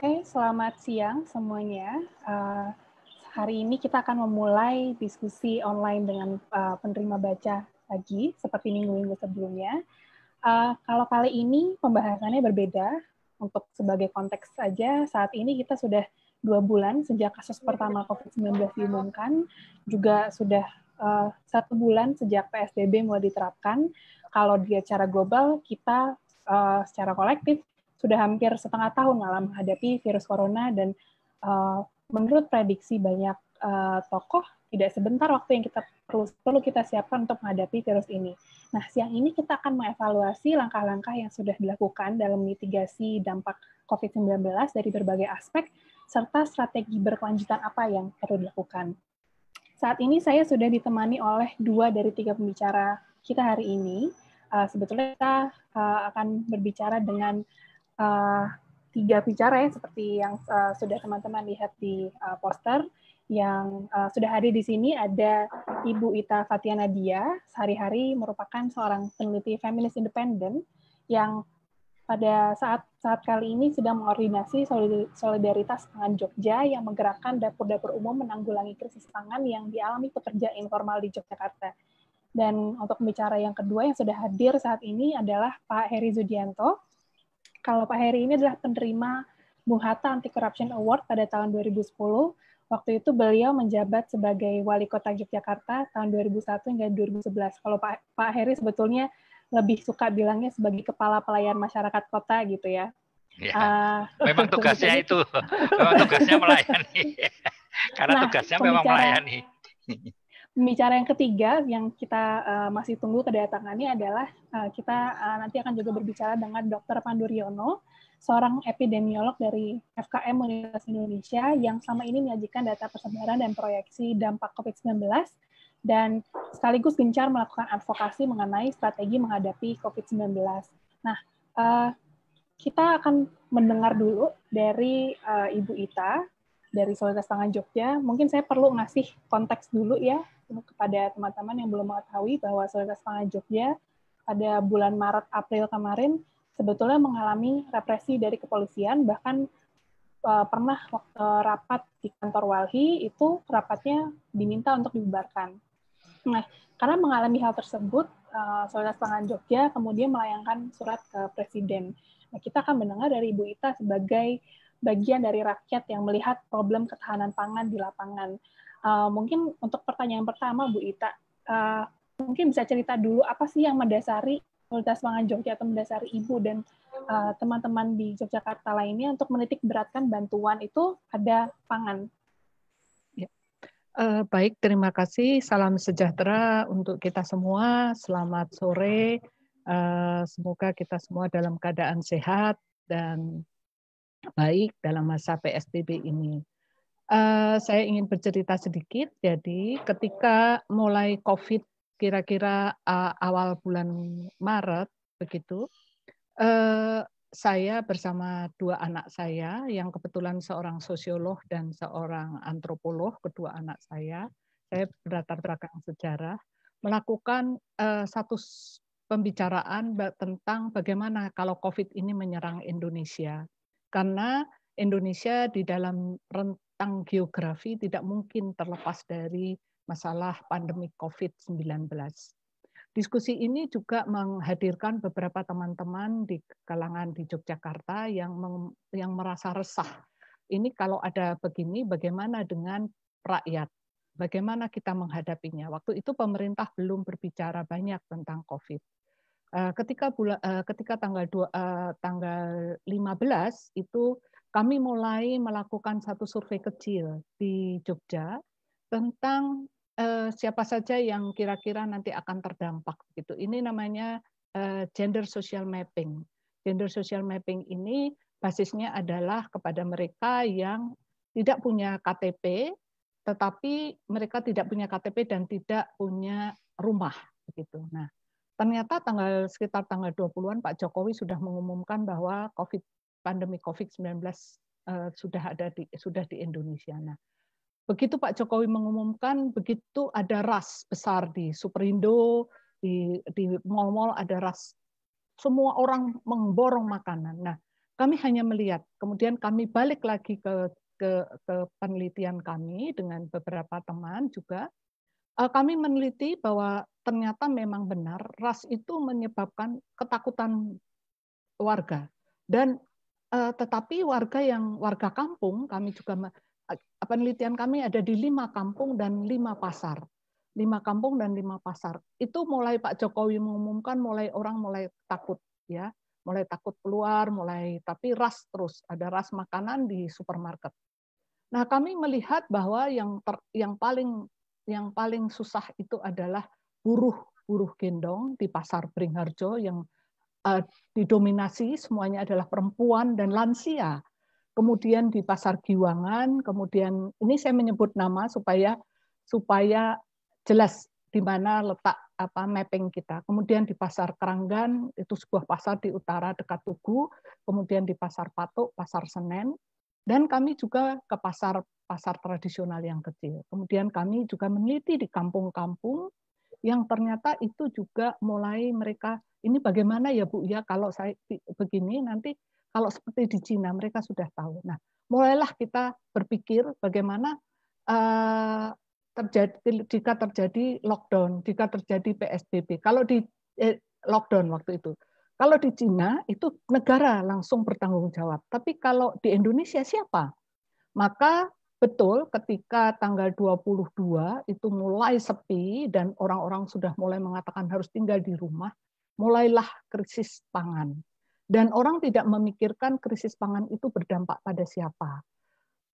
Oke, okay, selamat siang semuanya. Uh, hari ini kita akan memulai diskusi online dengan uh, penerima baca lagi, seperti minggu-minggu sebelumnya. Uh, kalau kali ini pembahasannya berbeda. Untuk sebagai konteks saja, saat ini kita sudah dua bulan sejak kasus pertama COVID-19 diumumkan, juga sudah uh, satu bulan sejak PSBB mulai diterapkan. Kalau di acara global, kita uh, secara kolektif sudah hampir setengah tahun malah menghadapi virus corona dan uh, menurut prediksi banyak uh, tokoh tidak sebentar waktu yang kita perlu perlu kita siapkan untuk menghadapi virus ini. Nah, siang ini kita akan mengevaluasi langkah-langkah yang sudah dilakukan dalam mitigasi dampak COVID-19 dari berbagai aspek serta strategi berkelanjutan apa yang perlu dilakukan. Saat ini saya sudah ditemani oleh dua dari tiga pembicara kita hari ini. Uh, sebetulnya kita uh, akan berbicara dengan uh, tiga bicara ya seperti yang uh, sudah teman-teman lihat di uh, poster yang uh, sudah hadir di sini ada Ibu Ita Fatiana Dia, sehari-hari merupakan seorang peneliti feminis independen yang pada saat saat kali ini sedang mengordinasi solidaritas pangan Jogja yang menggerakkan dapur-dapur umum menanggulangi krisis pangan yang dialami pekerja informal di Yogyakarta. Dan untuk pembicara yang kedua yang sudah hadir saat ini adalah Pak Heri Zudianto, kalau Pak Heri ini adalah penerima Bung Hatta Anti Corruption Award pada tahun 2010. Waktu itu beliau menjabat sebagai wali kota Yogyakarta tahun 2001 hingga 2011. Kalau Pak, Pak Heri sebetulnya lebih suka bilangnya sebagai kepala pelayan masyarakat kota gitu ya. Ya, uh, memang tugasnya itu, memang tugasnya melayani. Karena nah, tugasnya memang melayani. Pembicara yang ketiga yang kita uh, masih tunggu kedatangannya adalah uh, kita uh, nanti akan juga berbicara dengan Dr. Riono, seorang epidemiolog dari FKM Universitas Indonesia yang sama ini menyajikan data persebaran dan proyeksi dampak COVID-19 dan sekaligus gencar melakukan advokasi mengenai strategi menghadapi COVID-19. Nah, uh, kita akan mendengar dulu dari uh, Ibu Ita dari Solidaritas Tangan Jogja. Mungkin saya perlu ngasih konteks dulu ya kepada teman-teman yang belum mengetahui bahwa Solidaritas Pangan Jogja pada bulan Maret April kemarin sebetulnya mengalami represi dari kepolisian bahkan uh, pernah waktu rapat di kantor Walhi itu rapatnya diminta untuk dibubarkan. Nah, karena mengalami hal tersebut, uh, e, Solidaritas Pangan Jogja kemudian melayangkan surat ke Presiden. Nah, kita akan mendengar dari Ibu Ita sebagai bagian dari rakyat yang melihat problem ketahanan pangan di lapangan. Eh, mungkin untuk pertanyaan pertama Bu Ita, uh, mungkin bisa cerita dulu apa sih yang mendasari Fakultas Pangan Jogja atau mendasari Ibu dan eh, teman-teman uh, di Yogyakarta lainnya untuk menitik beratkan bantuan itu ada pangan. Uh, baik, terima kasih. Salam sejahtera untuk kita semua. Selamat sore. Uh, semoga kita semua dalam keadaan sehat dan baik dalam masa PSBB ini. Uh, saya ingin bercerita sedikit. Jadi ketika mulai COVID kira-kira uh, awal bulan Maret begitu, uh, saya bersama dua anak saya yang kebetulan seorang sosiolog dan seorang antropolog, kedua anak saya, saya berlatar belakang sejarah, melakukan uh, satu pembicaraan tentang bagaimana kalau COVID ini menyerang Indonesia. Karena Indonesia di dalam tentang geografi tidak mungkin terlepas dari masalah pandemi COVID-19. Diskusi ini juga menghadirkan beberapa teman-teman di kalangan di Yogyakarta yang meng, yang merasa resah. Ini kalau ada begini, bagaimana dengan rakyat? Bagaimana kita menghadapinya? Waktu itu pemerintah belum berbicara banyak tentang COVID. Eh, ketika bulan, eh, ketika tanggal 2, eh, tanggal 15 itu kami mulai melakukan satu survei kecil di Jogja tentang uh, siapa saja yang kira-kira nanti akan terdampak gitu. Ini namanya uh, gender social mapping. Gender social mapping ini basisnya adalah kepada mereka yang tidak punya KTP tetapi mereka tidak punya KTP dan tidak punya rumah gitu. Nah, ternyata tanggal sekitar tanggal 20-an Pak Jokowi sudah mengumumkan bahwa COVID pandemi COVID-19 uh, eh, sudah ada di sudah di Indonesia. Nah, begitu Pak Jokowi mengumumkan, begitu ada ras besar di Superindo, di di mall-mall ada ras. Semua orang memborong makanan. Nah, kami hanya melihat. Kemudian kami balik lagi ke ke, ke penelitian kami dengan beberapa teman juga eh, kami meneliti bahwa ternyata memang benar ras itu menyebabkan ketakutan warga dan Uh, tetapi warga yang warga kampung kami juga penelitian kami ada di lima kampung dan lima pasar lima kampung dan lima pasar itu mulai Pak Jokowi mengumumkan mulai orang mulai takut ya mulai takut keluar mulai tapi ras terus ada ras makanan di supermarket nah kami melihat bahwa yang ter, yang paling yang paling susah itu adalah buruh buruh gendong di pasar Pringharjo yang Eh, didominasi semuanya adalah perempuan dan lansia. Kemudian di pasar Giwangan, kemudian ini saya menyebut nama supaya supaya jelas di mana letak apa mapping kita. Kemudian di pasar Keranggan itu sebuah pasar di utara dekat Tugu, kemudian di pasar Patok, pasar Senen, dan kami juga ke pasar pasar tradisional yang kecil. Kemudian kami juga meneliti di kampung-kampung yang ternyata itu juga mulai mereka ini bagaimana ya Bu ya kalau saya begini nanti kalau seperti di Cina mereka sudah tahu. Nah, mulailah kita berpikir bagaimana uh, terjadi jika terjadi lockdown, jika terjadi PSBB. Kalau di eh, lockdown waktu itu. Kalau di Cina itu negara langsung bertanggung jawab. Tapi kalau di Indonesia siapa? Maka Betul, ketika tanggal 22 itu mulai sepi dan orang-orang sudah mulai mengatakan harus tinggal di rumah, mulailah krisis pangan. Dan orang tidak memikirkan krisis pangan itu berdampak pada siapa.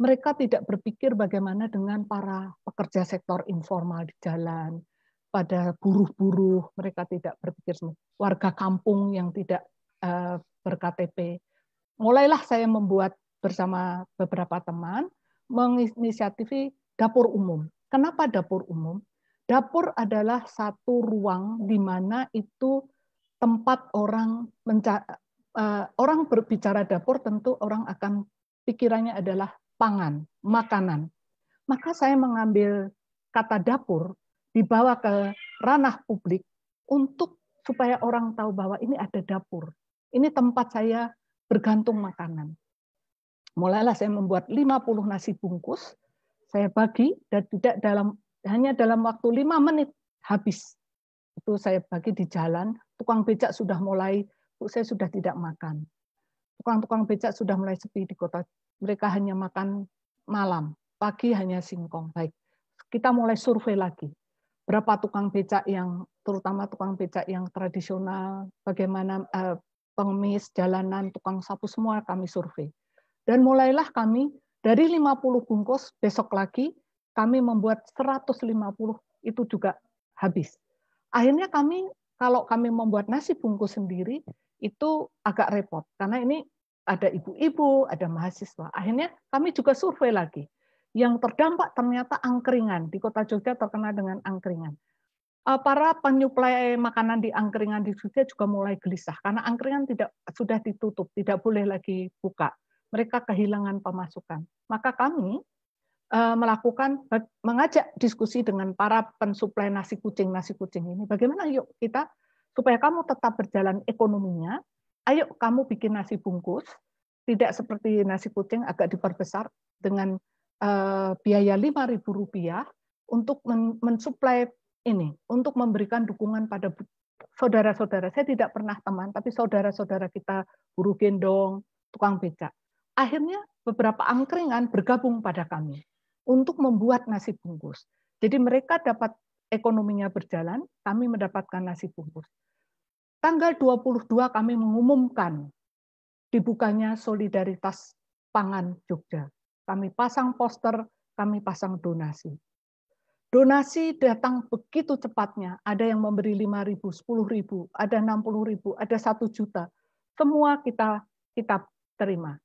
Mereka tidak berpikir bagaimana dengan para pekerja sektor informal di jalan, pada buruh-buruh, mereka tidak berpikir semua. warga kampung yang tidak eh, ber KTP Mulailah saya membuat bersama beberapa teman menginisiatifi dapur umum. Kenapa dapur umum? Dapur adalah satu ruang di mana itu tempat orang menca eh, orang berbicara dapur tentu orang akan pikirannya adalah pangan, makanan. Maka saya mengambil kata dapur dibawa ke ranah publik untuk supaya orang tahu bahwa ini ada dapur. Ini tempat saya bergantung makanan mulailah saya membuat 50 nasi bungkus, saya bagi dan tidak dalam hanya dalam waktu lima menit habis. Itu saya bagi di jalan, tukang becak sudah mulai, saya sudah tidak makan. Tukang-tukang becak sudah mulai sepi di kota. Mereka hanya makan malam, pagi hanya singkong. Baik, kita mulai survei lagi. Berapa tukang becak yang, terutama tukang becak yang tradisional, bagaimana eh, pengemis, jalanan, tukang sapu, semua kami survei dan mulailah kami dari 50 bungkus besok lagi kami membuat 150 itu juga habis. Akhirnya kami kalau kami membuat nasi bungkus sendiri itu agak repot karena ini ada ibu-ibu, ada mahasiswa. Akhirnya kami juga survei lagi. Yang terdampak ternyata angkringan. Di kota Jogja terkena dengan angkringan. Eh, para penyuplai makanan di angkringan di Jogja juga mulai gelisah karena angkringan tidak sudah ditutup, tidak boleh lagi buka mereka kehilangan pemasukan. Maka kami eh, melakukan eh, mengajak diskusi dengan para pensuplai nasi kucing nasi kucing ini bagaimana yuk kita supaya kamu tetap berjalan ekonominya ayo kamu bikin nasi bungkus tidak seperti nasi kucing agak diperbesar dengan uh, biaya ribu rupiah untuk mensuplai ini untuk memberikan dukungan pada saudara-saudara saya tidak pernah teman tapi saudara-saudara kita guru gendong tukang becak Akhirnya beberapa angkringan kan bergabung pada kami untuk membuat nasi bungkus. Jadi mereka dapat ekonominya berjalan, kami mendapatkan nasi bungkus. Tanggal 22 kami mengumumkan dibukanya solidaritas pangan Jogja. Kami pasang poster, kami pasang donasi. Donasi datang begitu cepatnya. Ada yang memberi 5.000, 10.000, ada 60.000, ada 1 juta. Semua kita kita terima.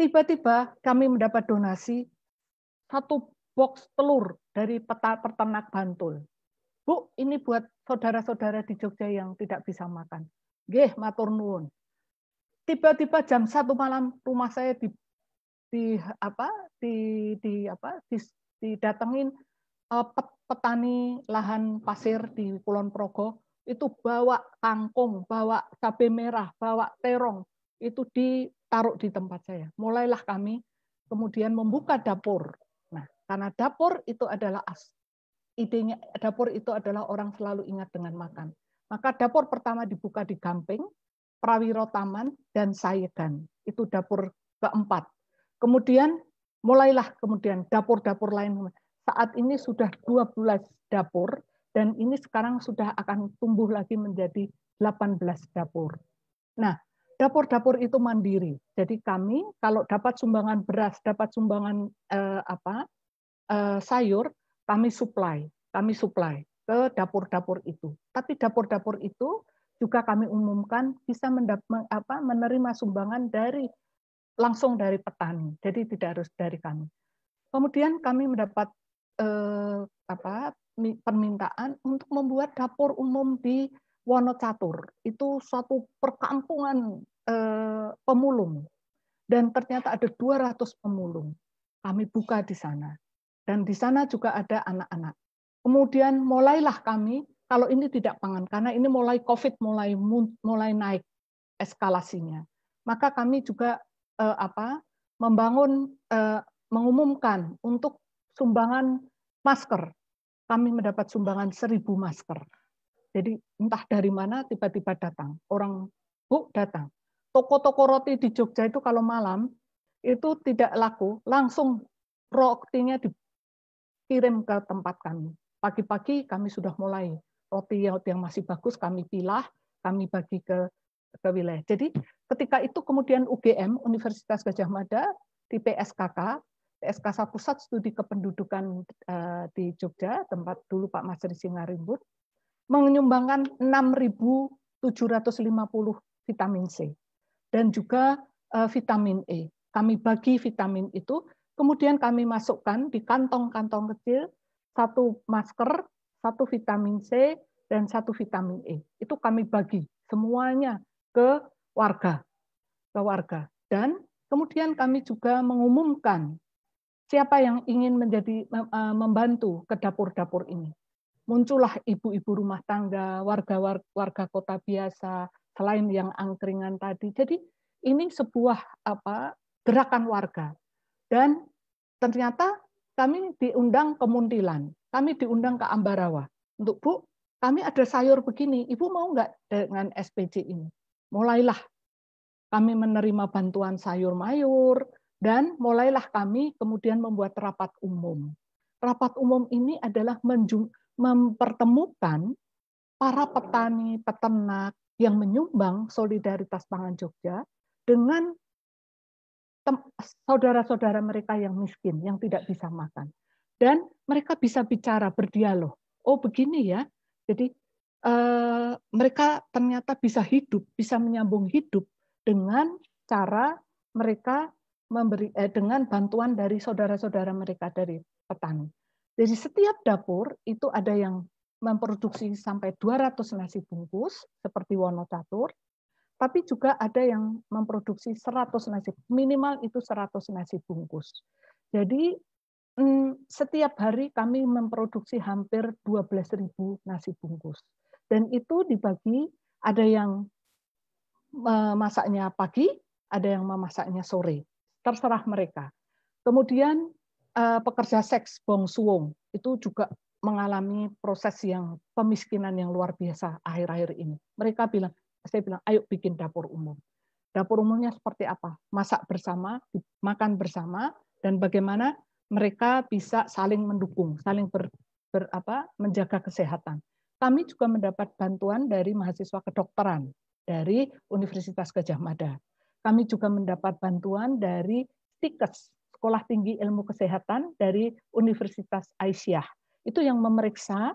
Tiba-tiba kami mendapat donasi satu box telur dari peternak Bantul. Bu, ini buat saudara-saudara di Jogja yang tidak bisa makan. Geh, matur nuwun. Tiba-tiba jam satu malam rumah saya di di apa di di apa di, didatengin eh, petani lahan pasir di Kulon Progo itu bawa kangkung, bawa cabe merah, bawa terong, itu ditaruh di tempat saya. Mulailah kami kemudian membuka dapur. Nah, karena dapur itu adalah as. Idenya dapur itu adalah orang selalu ingat dengan makan. Maka dapur pertama dibuka di Gamping, Prawiro Taman, dan Sayegan. Itu dapur keempat. Kemudian mulailah kemudian dapur-dapur lain. Saat ini sudah 12 dapur dan ini sekarang sudah akan tumbuh lagi menjadi 18 dapur. Nah, dapur-dapur itu mandiri. Jadi kami kalau dapat sumbangan beras, dapat sumbangan eh, apa eh, sayur, kami supply, kami supply ke dapur-dapur itu. Tapi dapur-dapur itu juga kami umumkan bisa apa, menerima sumbangan dari langsung dari petani. Jadi tidak harus dari kami. Kemudian kami mendapat eh, apa, permintaan untuk membuat dapur umum di Wonocatur. Itu suatu perkampungan Eh, pemulung. Dan ternyata ada 200 pemulung. Kami buka di sana. Dan di sana juga ada anak-anak. Kemudian mulailah kami, kalau ini tidak pangan, karena ini mulai COVID mulai mulai naik eskalasinya. Maka kami juga eh, apa membangun eh, mengumumkan untuk sumbangan masker. Kami mendapat sumbangan seribu masker. Jadi entah dari mana tiba-tiba datang. Orang Bu datang toko-toko roti di Jogja itu kalau malam itu tidak laku, langsung rotinya dikirim ke tempat kami. Pagi-pagi kami sudah mulai roti yang masih bagus kami pilah, kami bagi ke ke wilayah. Jadi ketika itu kemudian UGM Universitas Gajah Mada di PSKK PSK Pusat Studi Kependudukan eh, di Jogja tempat dulu Pak Masri Singarimbun menyumbangkan 6.750 vitamin C dan juga eh, vitamin E. Kami bagi vitamin itu, kemudian kami masukkan di kantong-kantong kecil satu masker, satu vitamin C, dan satu vitamin E. Itu kami bagi semuanya ke warga, ke warga. Dan kemudian kami juga mengumumkan siapa yang ingin menjadi eh, membantu ke dapur-dapur ini. Muncullah ibu-ibu rumah tangga, warga-warga kota biasa, selain yang angkringan tadi. Jadi ini sebuah apa gerakan warga dan ternyata kami diundang ke Muntilan, kami diundang ke Ambarawa untuk Bu, kami ada sayur begini, Ibu mau nggak dengan SPC ini? Mulailah kami menerima bantuan sayur mayur dan mulailah kami kemudian membuat rapat umum. Rapat umum ini adalah mempertemukan para petani, peternak, yang menyumbang solidaritas pangan Jogja dengan saudara-saudara mereka yang miskin, yang tidak bisa makan. Dan mereka bisa bicara, berdialog. Oh begini ya, jadi eh, mereka ternyata bisa hidup, bisa menyambung hidup dengan cara mereka memberi eh, dengan bantuan dari saudara-saudara mereka dari petani. Jadi setiap dapur itu ada yang memproduksi sampai 200 nasi bungkus seperti Wono Catur, tapi juga ada yang memproduksi 100 nasi, minimal itu 100 nasi bungkus. Jadi mm, setiap hari kami memproduksi hampir 12.000 nasi bungkus. Dan itu dibagi ada yang memasaknya pagi, ada yang memasaknya sore. Terserah mereka. Kemudian eh, pekerja seks Bong Suwong itu juga mengalami proses yang pemiskinan yang luar biasa akhir-akhir ini. Mereka bilang, saya bilang, ayo bikin dapur umum. Dapur umumnya seperti apa? Masak bersama, makan bersama, dan bagaimana mereka bisa saling mendukung, saling ber, ber apa, menjaga kesehatan. Kami juga mendapat bantuan dari mahasiswa kedokteran dari Universitas Gajah Mada. Kami juga mendapat bantuan dari tiket Sekolah Tinggi Ilmu Kesehatan dari Universitas Aisyah itu yang memeriksa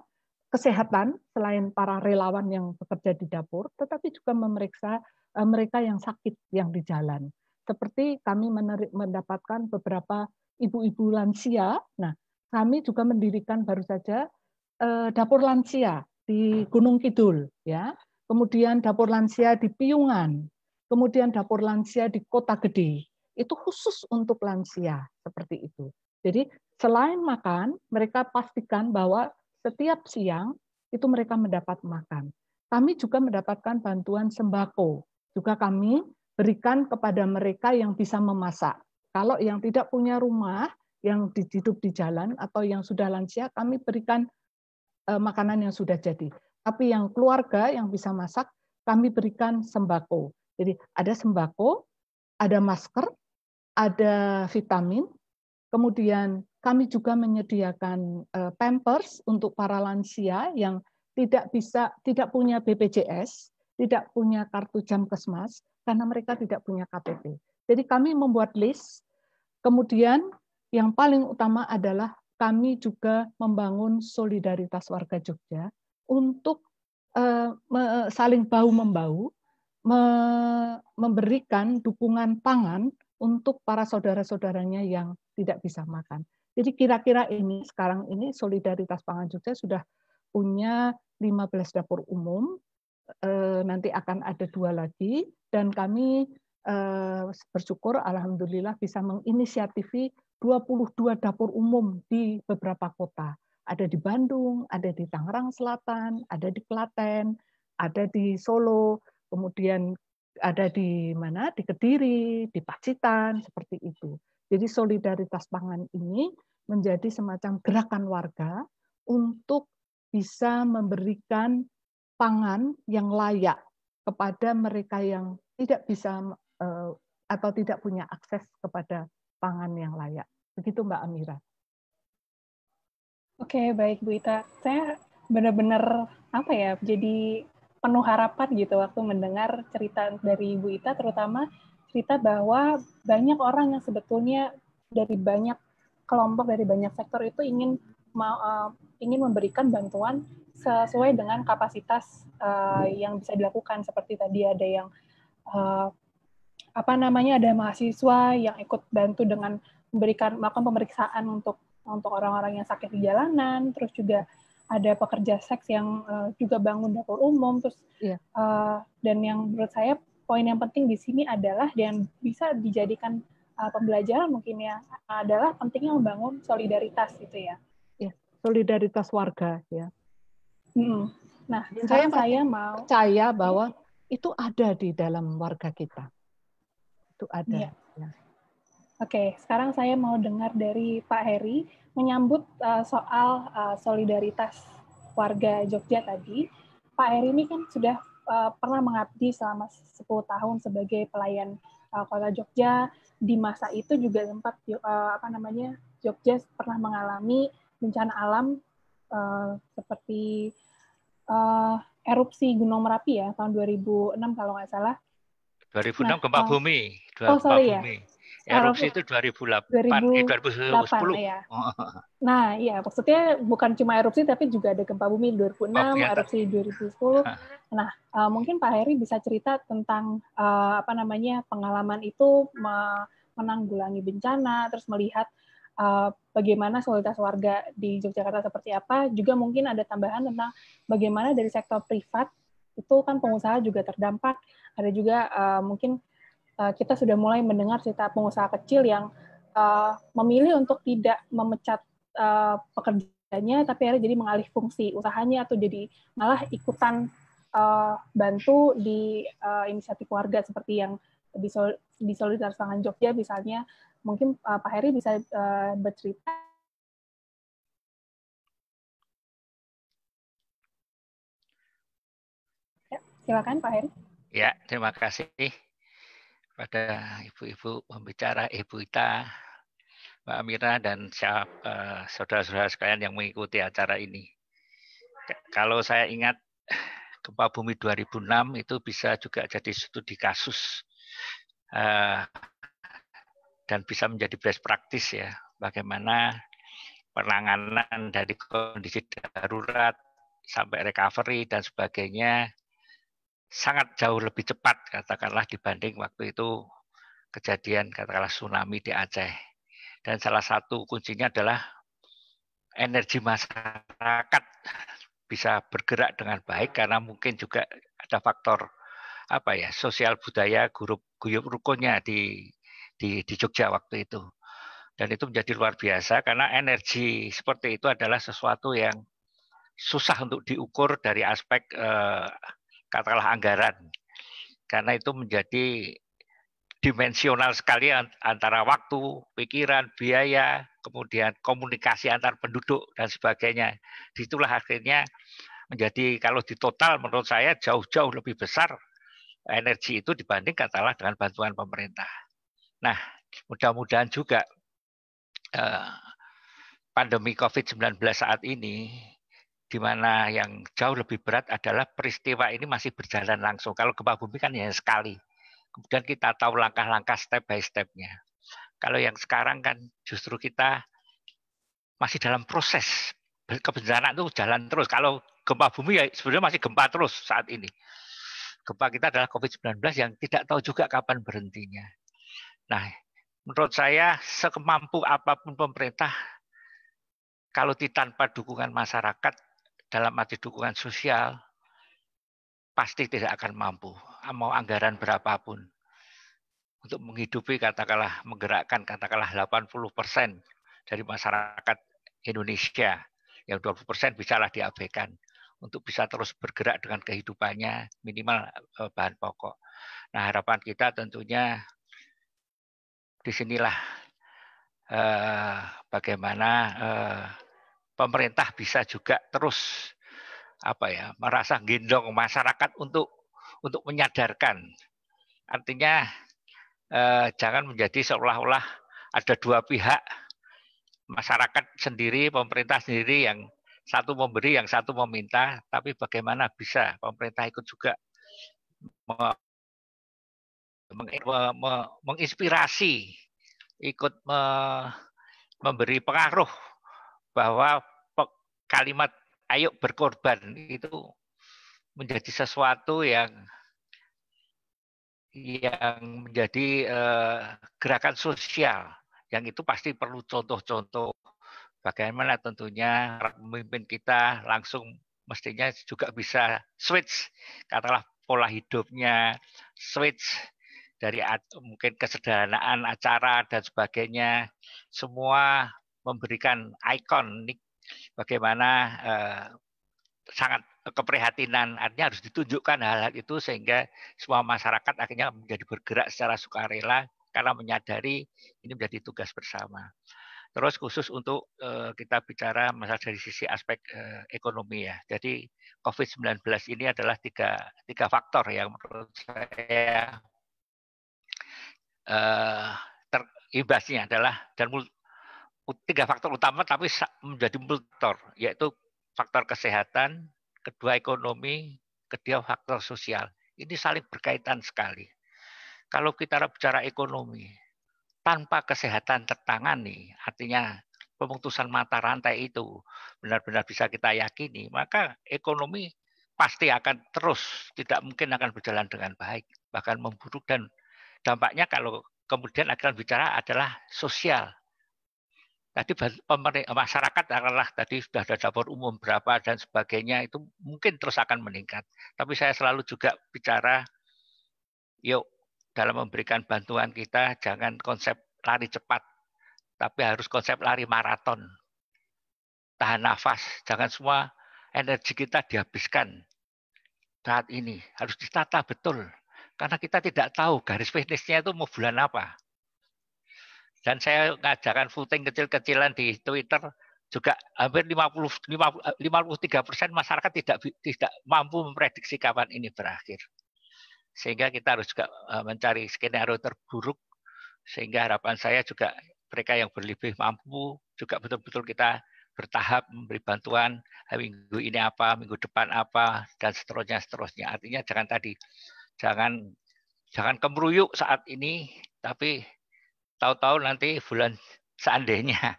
kesehatan selain para relawan yang bekerja di dapur, tetapi juga memeriksa e, mereka yang sakit yang di jalan. Seperti kami menerik, mendapatkan beberapa ibu-ibu lansia. Nah, kami juga mendirikan baru saja e, dapur lansia di Gunung Kidul, ya. Kemudian dapur lansia di Piungan, kemudian dapur lansia di Kota Gede. Itu khusus untuk lansia seperti itu. Jadi selain makan, mereka pastikan bahwa setiap siang itu mereka mendapat makan. Kami juga mendapatkan bantuan sembako. Juga kami berikan kepada mereka yang bisa memasak. Kalau yang tidak punya rumah, yang hidup di jalan atau yang sudah lansia, kami berikan e, makanan yang sudah jadi. Tapi yang keluarga yang bisa masak, kami berikan sembako. Jadi ada sembako, ada masker, ada vitamin, Kemudian kami juga menyediakan eh, pampers untuk para lansia yang tidak bisa tidak punya BPJS, tidak punya kartu jam kesmas karena mereka tidak punya KTP. Jadi kami membuat list. Kemudian yang paling utama adalah kami juga membangun solidaritas warga Jogja untuk eh, saling bau membau, memberikan dukungan pangan untuk para saudara-saudaranya yang tidak bisa makan. Jadi kira-kira ini sekarang ini solidaritas pangan Jogja sudah punya 15 dapur umum, eh, nanti akan ada dua lagi dan kami eh, bersyukur alhamdulillah bisa menginisiatifi 22 dapur umum di beberapa kota. Ada di Bandung, ada di Tangerang Selatan, ada di Klaten, ada di Solo, kemudian ada di mana di Kediri, di Pacitan seperti itu. Jadi solidaritas pangan ini menjadi semacam gerakan warga untuk bisa memberikan pangan yang layak kepada mereka yang tidak bisa eh, atau tidak punya akses kepada pangan yang layak. Begitu Mbak Amira. Oke, baik Bu Ita. Saya benar-benar apa ya? Jadi penuh harapan gitu waktu mendengar cerita dari Ibu Ita terutama cerita bahwa banyak orang yang sebetulnya dari banyak kelompok dari banyak sektor itu ingin mau uh, ingin memberikan bantuan sesuai dengan kapasitas uh, yang bisa dilakukan seperti tadi ada yang uh, apa namanya ada mahasiswa yang ikut bantu dengan memberikan melakukan pemeriksaan untuk untuk orang-orang yang sakit di jalanan terus juga ada pekerja seks yang uh, juga bangun dapur umum terus yeah. Iya. uh, dan yang menurut saya poin yang penting di sini adalah dan bisa dijadikan uh, pembelajaran mungkin ya adalah pentingnya membangun solidaritas gitu ya. yeah. solidaritas warga ya. Hmm. Nah, dan saya, saya mau percaya bahwa itu ada di dalam warga kita. Itu ada. yeah. Ya. Oke, sekarang saya mau dengar dari Pak Heri menyambut uh, soal uh, solidaritas warga Jogja tadi. Pak Heri ini kan sudah uh, pernah mengabdi selama 10 tahun sebagai pelayan uh, kota Jogja. Di masa itu juga sempat uh, apa namanya Jogja pernah mengalami bencana alam uh, seperti uh, erupsi Gunung Merapi ya tahun 2006 kalau nggak salah. 2006 nah, gempa uh, bumi. Oh sorry ya. bumi. ya Erupsi itu 2008, 2008 2010. Ya. Nah, iya maksudnya bukan cuma erupsi tapi juga ada gempa bumi 2006, oh, iya, erupsi 2010. Nah, uh, mungkin Pak Heri bisa cerita tentang uh, apa namanya pengalaman itu menanggulangi bencana, terus melihat uh, bagaimana soliditas warga di Yogyakarta seperti apa. Juga mungkin ada tambahan tentang bagaimana dari sektor privat itu kan pengusaha juga terdampak. Ada juga uh, mungkin Eh, kita sudah mulai mendengar cerita pengusaha kecil yang uh, memilih untuk tidak memecat uh, pekerjanya, tapi akhirnya jadi mengalih fungsi usahanya atau jadi malah ikutan uh, bantu di uh, inisiatif warga seperti yang di, Sol di Solidaritas Tangan Jogja misalnya. Mungkin uh, Pak Heri bisa uh, bercerita ya, Silakan Pak Heri. Ya, terima kasih pada ibu-ibu pembicara Ibu Ita, Mbak Amira dan eh, saudara-saudara sekalian yang mengikuti acara ini. Kalau saya ingat gempa bumi 2006 itu bisa juga jadi studi kasus eh, dan bisa menjadi best practice ya bagaimana penanganan dari kondisi darurat sampai recovery dan sebagainya sangat jauh lebih cepat katakanlah dibanding waktu itu kejadian katakanlah tsunami di Aceh. Dan salah satu kuncinya adalah energi masyarakat bisa bergerak dengan baik karena mungkin juga ada faktor apa ya sosial budaya guru guyup rukunnya di di di Jogja waktu itu dan itu menjadi luar biasa karena energi seperti itu adalah sesuatu yang susah untuk diukur dari aspek eh, katakanlah anggaran. Karena itu menjadi dimensional sekali antara waktu, pikiran, biaya, kemudian komunikasi antar penduduk dan sebagainya. Itulah akhirnya menjadi kalau di total menurut saya jauh-jauh lebih besar energi itu dibanding katalah dengan bantuan pemerintah. Nah, mudah-mudahan juga eh, pandemi COVID-19 saat ini di mana yang jauh lebih berat adalah peristiwa ini masih berjalan langsung. Kalau gempa bumi kan hanya sekali. Kemudian kita tahu langkah-langkah step by step-nya. Kalau yang sekarang kan justru kita masih dalam proses. Kebencanaan itu jalan terus. Kalau gempa bumi ya sebenarnya masih gempa terus saat ini. Gempa kita adalah COVID-19 yang tidak tahu juga kapan berhentinya. Nah, menurut saya sekemampu apapun pemerintah kalau tanpa dukungan masyarakat dalam arti dukungan sosial pasti tidak akan mampu mau anggaran berapapun untuk menghidupi katakanlah menggerakkan katakanlah 80 persen dari masyarakat Indonesia yang 20 persen bisalah diabaikan untuk bisa terus bergerak dengan kehidupannya minimal eh, bahan pokok. Nah harapan kita tentunya disinilah eh, bagaimana eh, pemerintah bisa juga terus apa ya merasa gendong masyarakat untuk untuk menyadarkan artinya eh, jangan menjadi seolah-olah ada dua pihak masyarakat sendiri pemerintah sendiri yang satu memberi yang satu meminta tapi bagaimana bisa pemerintah ikut juga menginspirasi ikut memberi pengaruh bahwa kalimat ayo berkorban itu menjadi sesuatu yang yang menjadi eh, gerakan sosial yang itu pasti perlu contoh-contoh bagaimana tentunya pemimpin kita langsung mestinya juga bisa switch katalah pola hidupnya switch dari mungkin kesederhanaan acara dan sebagainya semua memberikan ikon bagaimana eh, sangat keprihatinan artinya harus ditunjukkan hal-hal itu sehingga semua masyarakat akhirnya menjadi bergerak secara sukarela karena menyadari ini menjadi tugas bersama. Terus khusus untuk eh, kita bicara masalah dari sisi aspek eh, ekonomi ya. Jadi COVID-19 ini adalah tiga, tiga faktor yang menurut saya eh, terimbasnya adalah dan tiga faktor utama tapi menjadi multiplier, yaitu faktor kesehatan, kedua ekonomi, kedua faktor sosial. Ini saling berkaitan sekali. Kalau kita bicara ekonomi, tanpa kesehatan tertangani, artinya pemutusan mata rantai itu benar-benar bisa kita yakini, maka ekonomi pasti akan terus tidak mungkin akan berjalan dengan baik, bahkan memburuk dan dampaknya kalau kemudian akan bicara adalah sosial Tadi masyarakat adalah tadi sudah ada dapur umum berapa dan sebagainya itu mungkin terus akan meningkat. Tapi saya selalu juga bicara, yuk dalam memberikan bantuan kita jangan konsep lari cepat, tapi harus konsep lari maraton. Tahan nafas, jangan semua energi kita dihabiskan saat ini. Harus ditata betul. Karena kita tidak tahu garis finishnya itu mau bulan apa dan saya ngajarkan voting kecil-kecilan di Twitter juga hampir 50 53 eh, persen masyarakat tidak tidak mampu memprediksi kapan ini berakhir sehingga kita harus juga eh, mencari skenario terburuk sehingga harapan saya juga mereka yang berlebih mampu juga betul-betul kita bertahap memberi bantuan eh, minggu ini apa minggu depan apa dan seterusnya seterusnya artinya jangan tadi jangan jangan kemeruyuk saat ini tapi tahu-tahu nanti bulan seandainya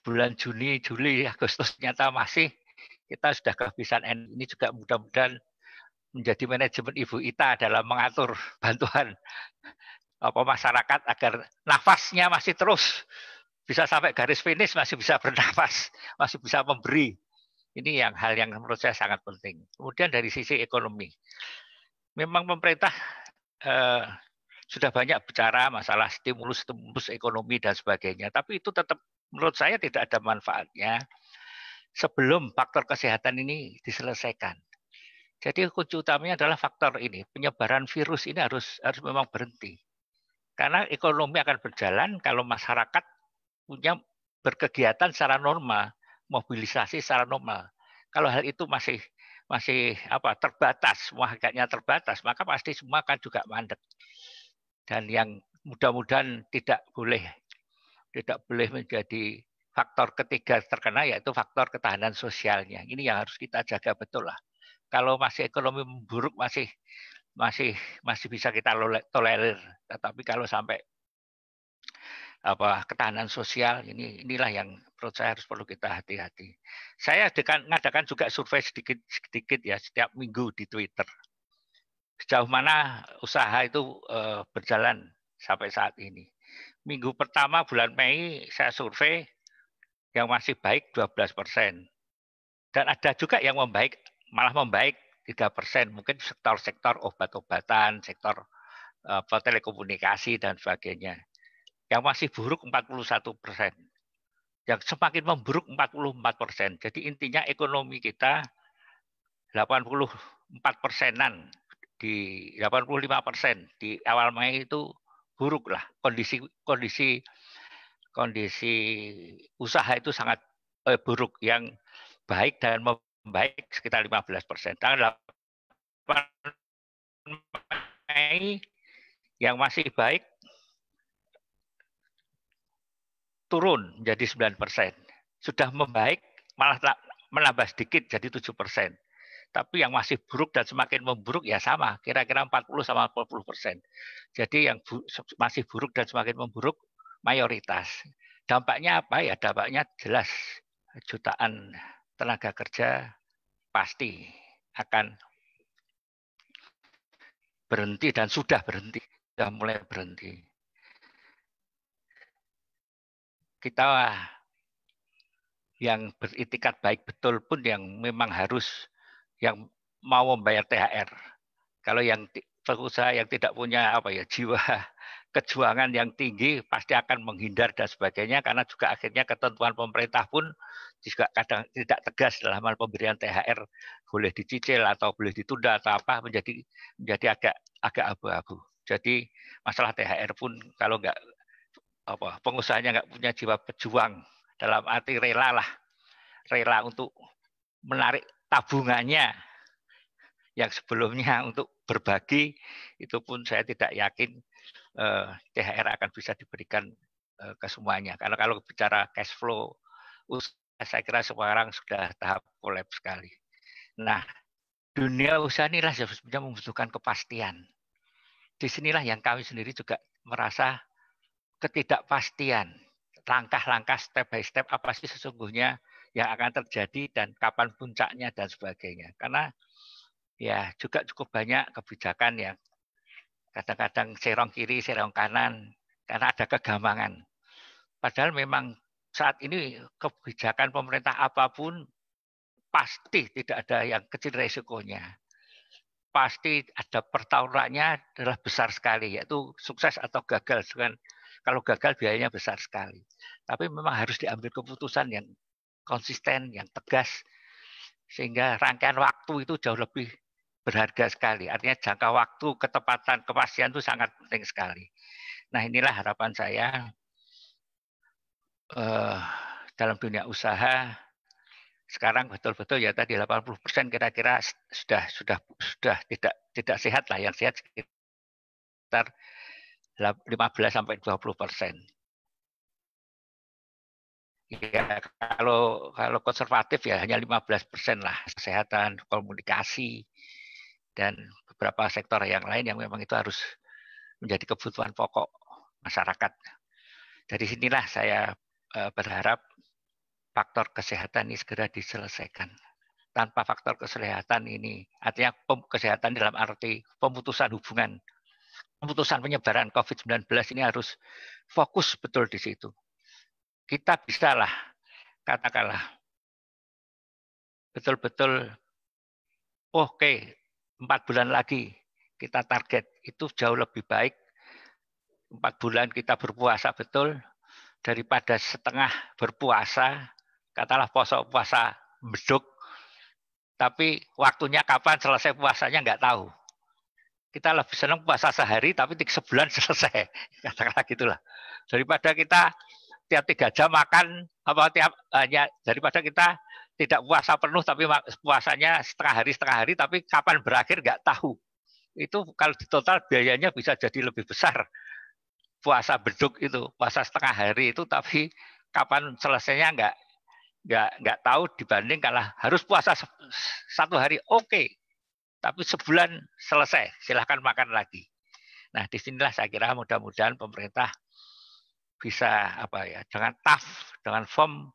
bulan Juni, Juli, Agustus ternyata masih kita sudah kehabisan N ini juga mudah-mudahan menjadi manajemen Ibu Ita dalam mengatur bantuan apa masyarakat agar nafasnya masih terus bisa sampai garis finish masih bisa bernafas, masih bisa memberi. Ini yang hal yang menurut saya sangat penting. Kemudian dari sisi ekonomi. Memang pemerintah eh, sudah banyak bicara masalah stimulus-stimulus ekonomi dan sebagainya, tapi itu tetap menurut saya tidak ada manfaatnya sebelum faktor kesehatan ini diselesaikan. Jadi kunci utamanya adalah faktor ini, penyebaran virus ini harus harus memang berhenti. Karena ekonomi akan berjalan kalau masyarakat punya berkegiatan secara normal, mobilisasi secara normal. Kalau hal itu masih masih apa terbatas, semua terbatas, maka pasti semua akan juga mandek dan yang mudah-mudahan tidak boleh tidak boleh menjadi faktor ketiga terkena yaitu faktor ketahanan sosialnya. Ini yang harus kita jaga betul lah. Kalau masih ekonomi memburuk masih masih masih bisa kita tolerir, tetapi kalau sampai apa ketahanan sosial ini inilah yang menurut saya harus perlu kita hati-hati. Saya mengadakan ngadakan juga survei sedikit-sedikit ya setiap minggu di Twitter sejauh mana usaha itu eh, berjalan sampai saat ini. Minggu pertama bulan Mei saya survei yang masih baik 12 persen. Dan ada juga yang membaik, malah membaik 3 persen. Mungkin sektor-sektor obat-obatan, sektor telekomunikasi dan sebagainya. Yang masih buruk 41 persen. Yang semakin memburuk 44 persen. Jadi intinya ekonomi kita 84 persenan di 85 persen di awal Mei itu buruk lah kondisi kondisi kondisi usaha itu sangat eh, buruk yang baik dan membaik sekitar 15 persen tanggal 8 Mei yang masih baik turun menjadi 9 persen sudah membaik malah menambah sedikit jadi 7 persen tapi yang masih buruk dan semakin memburuk ya sama, kira-kira 40 sama 40 persen. Jadi yang bu masih buruk dan semakin memburuk mayoritas. Dampaknya apa ya? Dampaknya jelas jutaan tenaga kerja pasti akan berhenti dan sudah berhenti, sudah mulai berhenti. Kita yang beritikat baik betul pun yang memang harus yang mau membayar THR. Kalau yang pengusaha yang tidak punya apa ya jiwa kejuangan yang tinggi pasti akan menghindar dan sebagainya karena juga akhirnya ketentuan pemerintah pun juga kadang tidak tegas dalam hal pemberian THR boleh dicicil atau boleh ditunda atau apa menjadi menjadi agak agak abu-abu. Jadi masalah THR pun kalau nggak apa pengusahanya nggak punya jiwa pejuang dalam arti rela lah rela untuk menarik tabungannya yang sebelumnya untuk berbagi itu pun saya tidak yakin eh, THR akan bisa diberikan eh, ke semuanya. Karena kalau bicara cash flow usaha saya kira sekarang sudah tahap kolaps sekali. Nah, dunia usaha inilah sebenarnya membutuhkan kepastian. Di sinilah yang kami sendiri juga merasa ketidakpastian. Langkah-langkah step by step apa sih sesungguhnya yang akan terjadi dan kapan puncaknya dan sebagainya. Karena ya juga cukup banyak kebijakan yang kadang-kadang serong kiri, serong kanan karena ada kegamangan. Padahal memang saat ini kebijakan pemerintah apapun pasti tidak ada yang kecil resikonya. Pasti ada pertaruhannya adalah besar sekali, yaitu sukses atau gagal. Dengan, kalau gagal biayanya besar sekali. Tapi memang harus diambil keputusan yang konsisten, yang tegas, sehingga rangkaian waktu itu jauh lebih berharga sekali. Artinya jangka waktu, ketepatan, kepastian itu sangat penting sekali. Nah inilah harapan saya uh, dalam dunia usaha sekarang betul-betul ya tadi 80 persen kira-kira sudah sudah sudah tidak tidak sehat lah yang sehat sekitar 15 sampai 20 persen. Ya, kalau kalau konservatif ya hanya 15 persen lah kesehatan, komunikasi, dan beberapa sektor yang lain yang memang itu harus menjadi kebutuhan pokok masyarakat. Dari sinilah saya eh, berharap faktor kesehatan ini segera diselesaikan. Tanpa faktor kesehatan ini, artinya kesehatan dalam arti pemutusan hubungan, pemutusan penyebaran COVID-19 ini harus fokus betul di situ kita bisa lah katakanlah betul-betul oh, oke okay, empat bulan lagi kita target itu jauh lebih baik empat bulan kita berpuasa betul daripada setengah berpuasa katalah puasa puasa beduk tapi waktunya kapan selesai puasanya nggak tahu kita lebih senang puasa sehari tapi sebulan selesai katakanlah gitulah daripada kita tiap tiga jam makan apa tiap hanya daripada kita tidak puasa penuh tapi puasanya setengah hari setengah hari tapi kapan berakhir nggak tahu itu kalau di total biayanya bisa jadi lebih besar puasa beduk itu puasa setengah hari itu tapi kapan selesainya nggak nggak nggak tahu dibanding kalah harus puasa satu hari oke okay. tapi sebulan selesai silahkan makan lagi nah disinilah saya kira mudah-mudahan pemerintah bisa apa ya, dengan tough, dengan firm,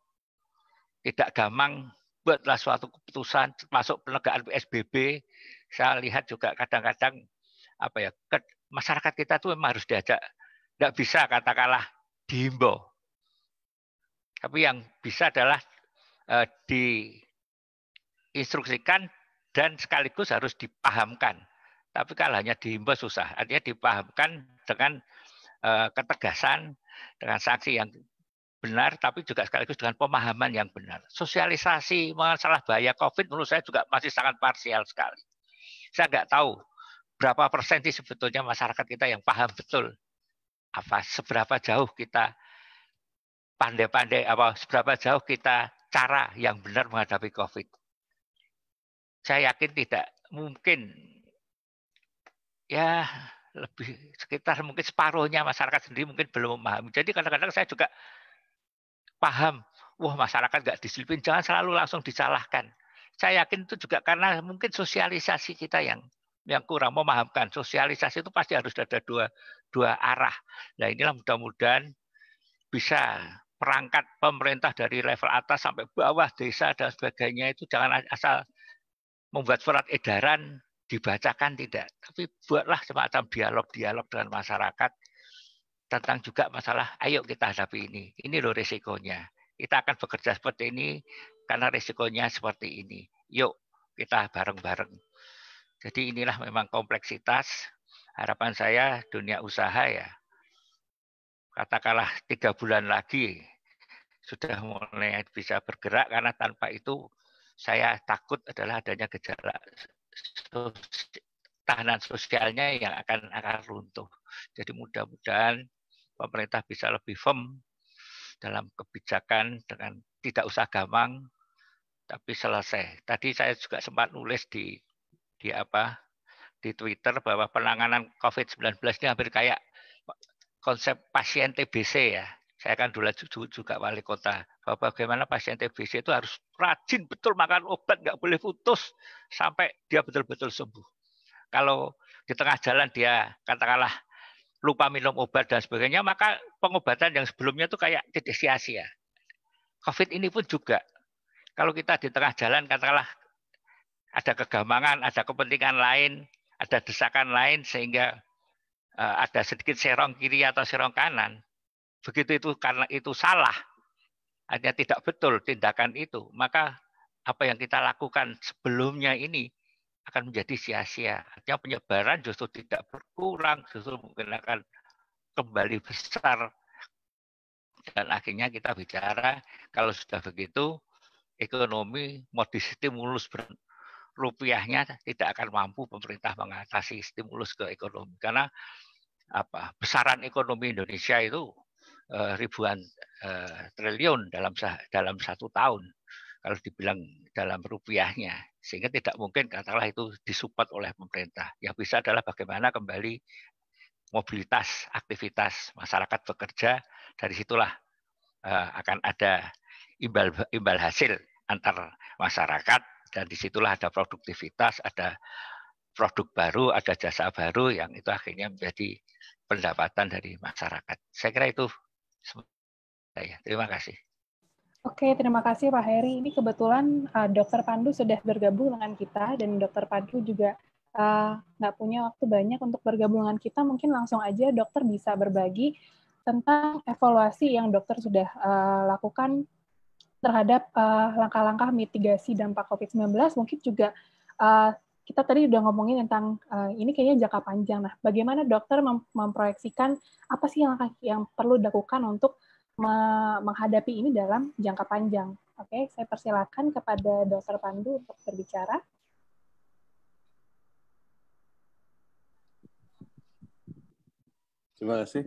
tidak gamang, buatlah suatu keputusan masuk penegakan PSBB. Saya lihat juga kadang-kadang apa ya, ke, masyarakat kita tuh memang harus diajak, tidak bisa katakanlah dihimbau. Tapi yang bisa adalah eh, diinstruksikan dan sekaligus harus dipahamkan. Tapi kalau hanya dihimbau susah, artinya dipahamkan dengan eh, ketegasan dengan sanksi yang benar, tapi juga sekaligus dengan pemahaman yang benar. Sosialisasi masalah bahaya COVID menurut saya juga masih sangat parsial sekali. Saya nggak tahu berapa persen sih sebetulnya masyarakat kita yang paham betul apa seberapa jauh kita pandai-pandai apa seberapa jauh kita cara yang benar menghadapi COVID. Saya yakin tidak mungkin ya lebih sekitar mungkin separuhnya masyarakat sendiri mungkin belum memahami. Jadi kadang-kadang saya juga paham, wah masyarakat nggak disiplin, jangan selalu langsung disalahkan. Saya yakin itu juga karena mungkin sosialisasi kita yang yang kurang memahamkan. Sosialisasi itu pasti harus ada dua dua arah. Nah inilah mudah-mudahan bisa perangkat pemerintah dari level atas sampai bawah desa dan sebagainya itu jangan asal membuat surat edaran dibacakan tidak, tapi buatlah semacam dialog-dialog dengan masyarakat tentang juga masalah ayo kita hadapi ini. Ini loh resikonya. Kita akan bekerja seperti ini karena resikonya seperti ini. Yuk kita bareng-bareng. Jadi inilah memang kompleksitas. Harapan saya dunia usaha ya. Katakanlah tiga bulan lagi sudah mulai bisa bergerak karena tanpa itu saya takut adalah adanya gejala tahanan sosialnya yang akan akan runtuh. Jadi mudah-mudahan pemerintah bisa lebih firm dalam kebijakan dengan tidak usah gamang tapi selesai. Tadi saya juga sempat nulis di di apa di Twitter bahwa penanganan COVID-19 ini hampir kayak konsep pasien TBC ya saya kan dulu juga wali kota, bahwa bagaimana pasien TBC itu harus rajin betul makan obat, nggak boleh putus sampai dia betul-betul sembuh. Kalau di tengah jalan dia katakanlah lupa minum obat dan sebagainya, maka pengobatan yang sebelumnya itu kayak tidak sia-sia. COVID ini pun juga, kalau kita di tengah jalan katakanlah ada kegamangan, ada kepentingan lain, ada desakan lain sehingga eh, ada sedikit serong kiri atau serong kanan, begitu itu karena itu salah, hanya tidak betul tindakan itu, maka apa yang kita lakukan sebelumnya ini akan menjadi sia-sia. Artinya penyebaran justru tidak berkurang, justru mungkin akan kembali besar. Dan akhirnya kita bicara kalau sudah begitu ekonomi mau distimulus rupiahnya tidak akan mampu pemerintah mengatasi stimulus ke ekonomi karena apa besaran ekonomi Indonesia itu Eh, ribuan eh, triliun dalam dalam satu tahun kalau dibilang dalam rupiahnya sehingga tidak mungkin katakanlah itu disupport oleh pemerintah yang bisa adalah bagaimana kembali mobilitas aktivitas masyarakat bekerja dari situlah eh, akan ada imbal imbal hasil antar masyarakat dan disitulah ada produktivitas ada produk baru ada jasa baru yang itu akhirnya menjadi pendapatan dari masyarakat saya kira itu Terima kasih. Oke, terima kasih Pak Heri. Ini kebetulan uh, Dokter Pandu sudah bergabung dengan kita dan Dokter Pandu juga eh, nggak uh, punya waktu banyak untuk bergabung dengan kita. Mungkin langsung aja Dokter bisa berbagi tentang evaluasi yang Dokter sudah uh, lakukan terhadap langkah-langkah uh, mitigasi dampak COVID-19. Mungkin juga uh, kita tadi udah ngomongin tentang uh, ini kayaknya jangka panjang. Nah, bagaimana dokter mem memproyeksikan apa sih yang yang perlu dilakukan untuk me menghadapi ini dalam jangka panjang? Oke, okay, saya persilakan kepada Dokter Pandu untuk berbicara. Terima kasih.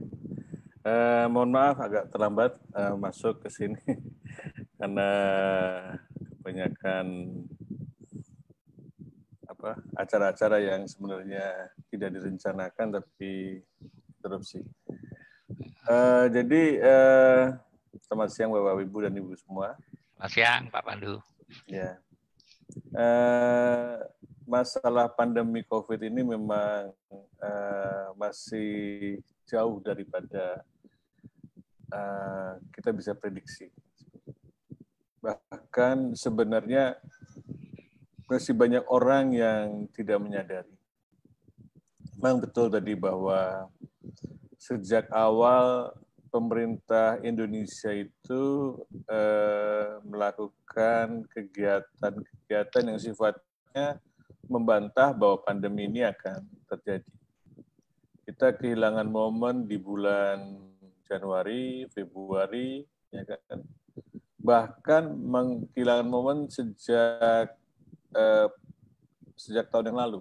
Eh, mohon maaf agak terlambat eh, masuk ke sini karena kebanyakan apa acara-acara yang sebenarnya tidak direncanakan tapi interupsi. Uh, eh, jadi uh, selamat siang Bapak Ibu dan Ibu semua. Selamat siang Pak Pandu. Ya. Uh, masalah pandemi COVID ini memang uh, masih jauh daripada uh, kita bisa prediksi. Bahkan sebenarnya masih banyak orang yang tidak menyadari. Memang betul tadi bahwa sejak awal pemerintah Indonesia itu eh, melakukan kegiatan-kegiatan yang sifatnya membantah bahwa pandemi ini akan terjadi. Kita kehilangan momen di bulan Januari, Februari, ya kan? bahkan menghilangkan momen sejak eh, sejak tahun yang lalu.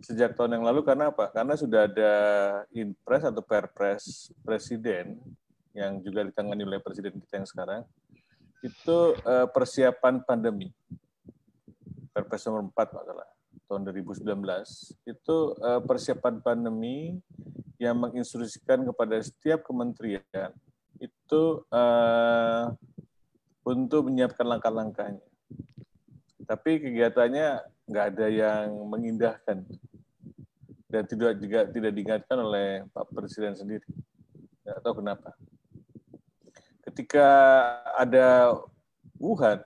Sejak tahun yang lalu karena apa? Karena sudah ada impres atau perpres presiden yang juga ditangani oleh presiden kita yang sekarang itu eh, persiapan pandemi. Perpres nomor 4 masalah tahun 2019 itu eh, persiapan pandemi yang menginstruksikan kepada setiap kementerian itu eh, untuk menyiapkan langkah-langkahnya tapi kegiatannya nggak ada yang mengindahkan dan tidak juga tidak diingatkan oleh Pak Presiden sendiri. Nggak tahu kenapa. Ketika ada Wuhan,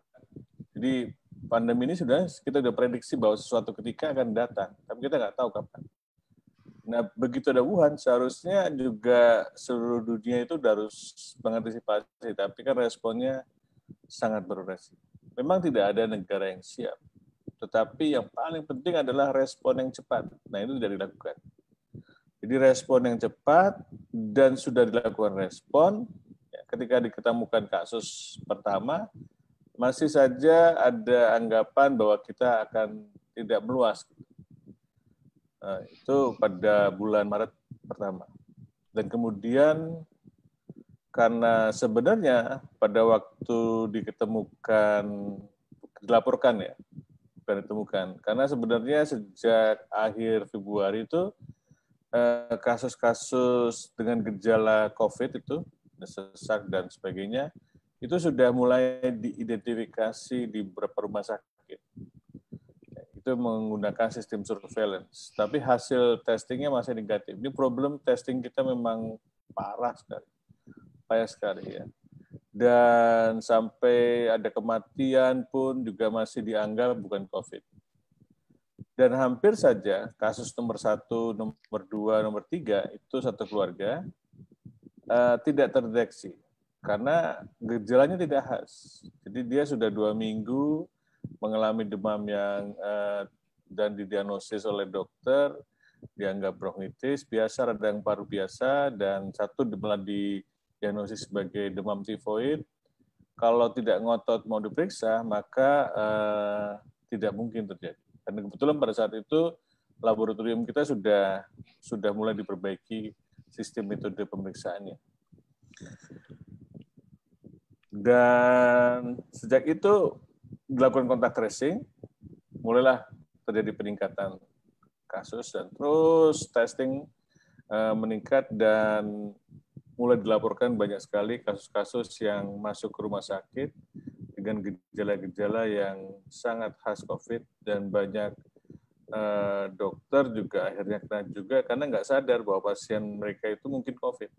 jadi pandemi ini sudah kita sudah prediksi bahwa sesuatu ketika akan datang, tapi kita nggak tahu kapan. Nah, begitu ada Wuhan, seharusnya juga seluruh dunia itu harus mengantisipasi, tapi kan responnya sangat berresiko memang tidak ada negara yang siap. Tetapi yang paling penting adalah respon yang cepat. Nah, itu tidak dilakukan. Jadi respon yang cepat dan sudah dilakukan respon, ya, ketika diketemukan kasus pertama, masih saja ada anggapan bahwa kita akan tidak meluas. Nah, itu pada bulan Maret pertama. Dan kemudian karena sebenarnya pada waktu diketemukan, dilaporkan ya, bukan ditemukan. Karena sebenarnya sejak akhir Februari itu eh, kasus-kasus dengan gejala COVID itu, sesak dan sebagainya, itu sudah mulai diidentifikasi di beberapa rumah sakit. Itu menggunakan sistem surveillance. Tapi hasil testingnya masih negatif. Ini problem testing kita memang parah sekali payah sekali ya. Dan sampai ada kematian pun juga masih dianggap bukan COVID. Dan hampir saja kasus nomor satu, nomor dua, nomor tiga itu satu keluarga uh, tidak terdeteksi karena gejalanya tidak khas. Jadi dia sudah dua minggu mengalami demam yang uh, dan didiagnosis oleh dokter dianggap bronkitis biasa, radang paru biasa, dan satu malah di diagnosis sebagai demam tifoid. Kalau tidak ngotot mau diperiksa, maka eh, tidak mungkin terjadi. Karena kebetulan pada saat itu laboratorium kita sudah sudah mulai diperbaiki sistem metode pemeriksaannya. Dan sejak itu dilakukan kontak tracing, mulailah terjadi peningkatan kasus dan terus testing eh, meningkat dan mulai dilaporkan banyak sekali kasus-kasus yang masuk ke rumah sakit dengan gejala-gejala yang sangat khas COVID dan banyak eh, dokter juga akhirnya kena juga karena nggak sadar bahwa pasien mereka itu mungkin COVID.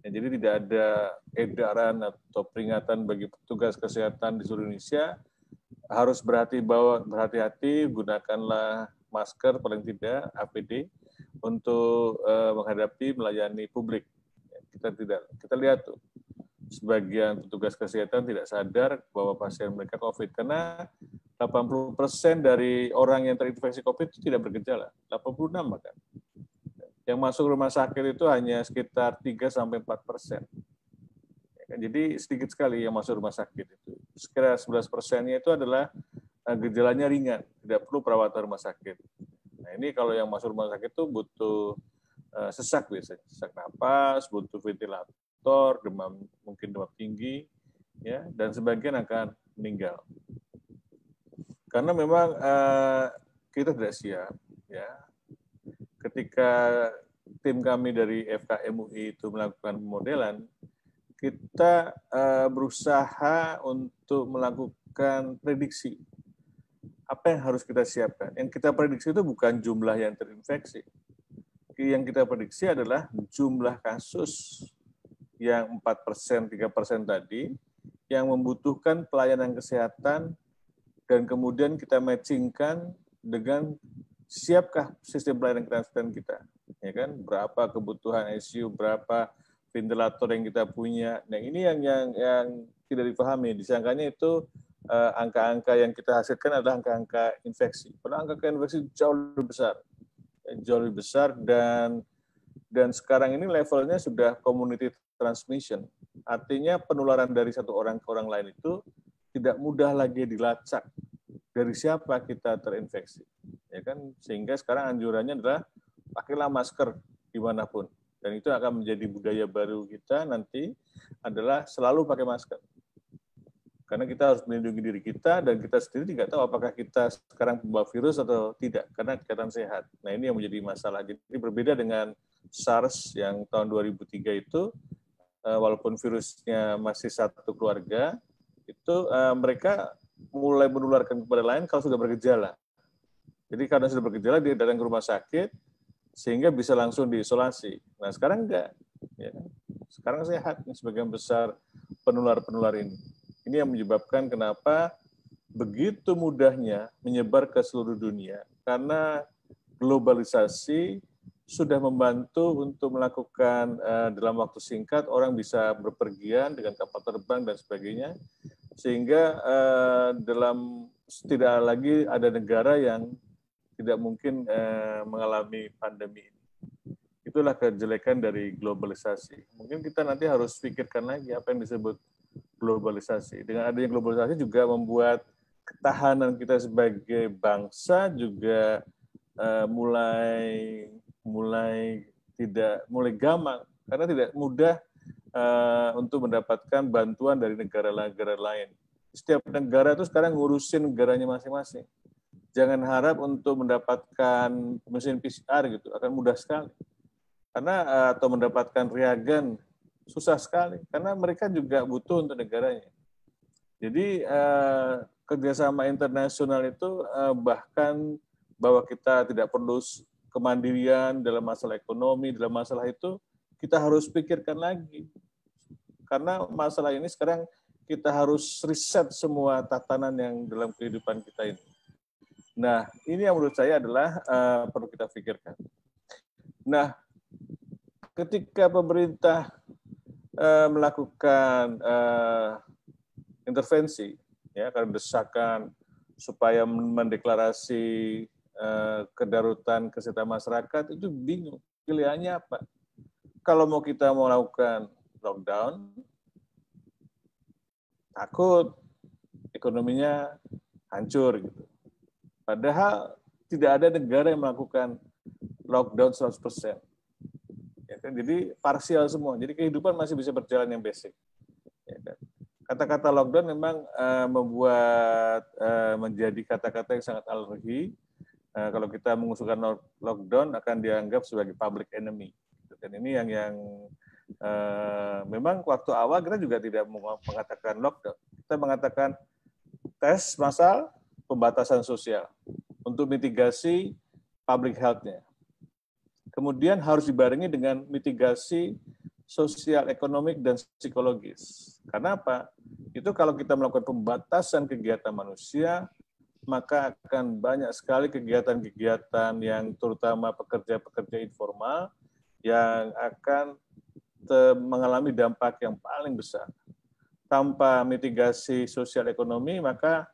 Ya, jadi tidak ada edaran atau peringatan bagi petugas kesehatan di seluruh Indonesia harus berhati bawa berhati-hati gunakanlah masker paling tidak APD untuk eh, menghadapi melayani publik kita tidak kita lihat tuh sebagian petugas kesehatan tidak sadar bahwa pasien mereka COVID karena 80% persen dari orang yang terinfeksi COVID itu tidak bergejala, 86 bahkan. Yang masuk rumah sakit itu hanya sekitar 3 sampai 4 persen. Jadi sedikit sekali yang masuk rumah sakit itu. Sekitar 11 persennya itu adalah eh, gejalanya ringan, tidak perlu perawatan rumah sakit. Nah ini kalau yang masuk rumah sakit itu butuh Eh, sesak biasanya, sesak napas, butuh ventilator, demam mungkin demam tinggi, ya dan sebagian akan meninggal. Karena memang uh, kita tidak siap, ya. Ketika tim kami dari FKMUI itu melakukan pemodelan, kita uh, berusaha untuk melakukan prediksi apa yang harus kita siapkan. Yang kita prediksi itu bukan jumlah yang terinfeksi, yang kita prediksi adalah jumlah kasus yang 4%, 3% tadi yang membutuhkan pelayanan kesehatan dan kemudian kita matchingkan dengan siapkah sistem pelayanan kesehatan kita. Ya kan? Berapa kebutuhan ICU, berapa ventilator yang kita punya. Nah, ini yang yang yang tidak dipahami. Disangkanya itu eh, angka-angka uh, yang kita hasilkan adalah angka-angka infeksi. Padahal angka, angka infeksi jauh lebih besar jauh lebih besar dan dan sekarang ini levelnya sudah community transmission. Artinya penularan dari satu orang ke orang lain itu tidak mudah lagi dilacak dari siapa kita terinfeksi. Ya kan? Sehingga sekarang anjurannya adalah pakailah masker dimanapun. Dan itu akan menjadi budaya baru kita nanti adalah selalu pakai masker. Karena kita harus melindungi diri kita dan kita sendiri tidak tahu apakah kita sekarang membawa virus atau tidak karena kelihatan sehat. Nah ini yang menjadi masalah. Jadi berbeda dengan SARS yang tahun 2003 itu, eh, walaupun virusnya masih satu keluarga, itu eh, mereka mulai menularkan kepada lain kalau sudah bergejala. Jadi karena sudah bergejala dia datang ke rumah sakit sehingga bisa langsung diisolasi. Nah sekarang enggak. Ya. Sekarang sehat sebagian besar penular-penular ini. Ini yang menyebabkan kenapa begitu mudahnya menyebar ke seluruh dunia. Karena globalisasi sudah membantu untuk melakukan uh, dalam waktu singkat orang bisa berpergian dengan kapal terbang dan sebagainya sehingga uh, dalam tidak lagi ada negara yang tidak mungkin uh, mengalami pandemi ini. Itulah kejelekan dari globalisasi. Mungkin kita nanti harus pikirkan lagi apa yang disebut globalisasi. Dengan adanya globalisasi juga membuat ketahanan kita sebagai bangsa juga uh, mulai mulai tidak mulai gamang karena tidak mudah uh, untuk mendapatkan bantuan dari negara-negara lain. Setiap negara itu sekarang ngurusin negaranya masing-masing. Jangan harap untuk mendapatkan mesin PCR gitu akan mudah sekali. Karena eh, atau mendapatkan reagen susah sekali karena mereka juga butuh untuk negaranya. Jadi eh, kerjasama internasional itu eh, bahkan bahwa kita tidak perlu kemandirian dalam masalah ekonomi, dalam masalah itu kita harus pikirkan lagi. Karena masalah ini sekarang kita harus riset semua tatanan yang dalam kehidupan kita ini. Nah, ini yang menurut saya adalah uh, perlu kita pikirkan. Nah, ketika pemerintah uh, melakukan uh, intervensi ya karena desakan supaya mendeklarasi uh, kedarutan kesehatan masyarakat itu bingung pilihannya apa kalau mau kita mau lakukan lockdown takut ekonominya hancur gitu padahal tidak ada negara yang melakukan lockdown 100% kan? Jadi parsial semua. Jadi kehidupan masih bisa berjalan yang basic. Ya kan? Kata-kata lockdown memang uh, membuat uh, menjadi kata-kata yang sangat alergi. Uh, kalau kita mengusulkan lockdown akan dianggap sebagai public enemy. Dan ini yang yang uh, memang waktu awal kita juga tidak mengatakan lockdown. Kita mengatakan tes masal, pembatasan sosial untuk mitigasi public health-nya Kemudian harus dibarengi dengan mitigasi sosial, ekonomi, dan psikologis. Karena apa? Itu kalau kita melakukan pembatasan kegiatan manusia, maka akan banyak sekali kegiatan-kegiatan yang terutama pekerja-pekerja informal yang akan mengalami dampak yang paling besar. Tanpa mitigasi sosial ekonomi, maka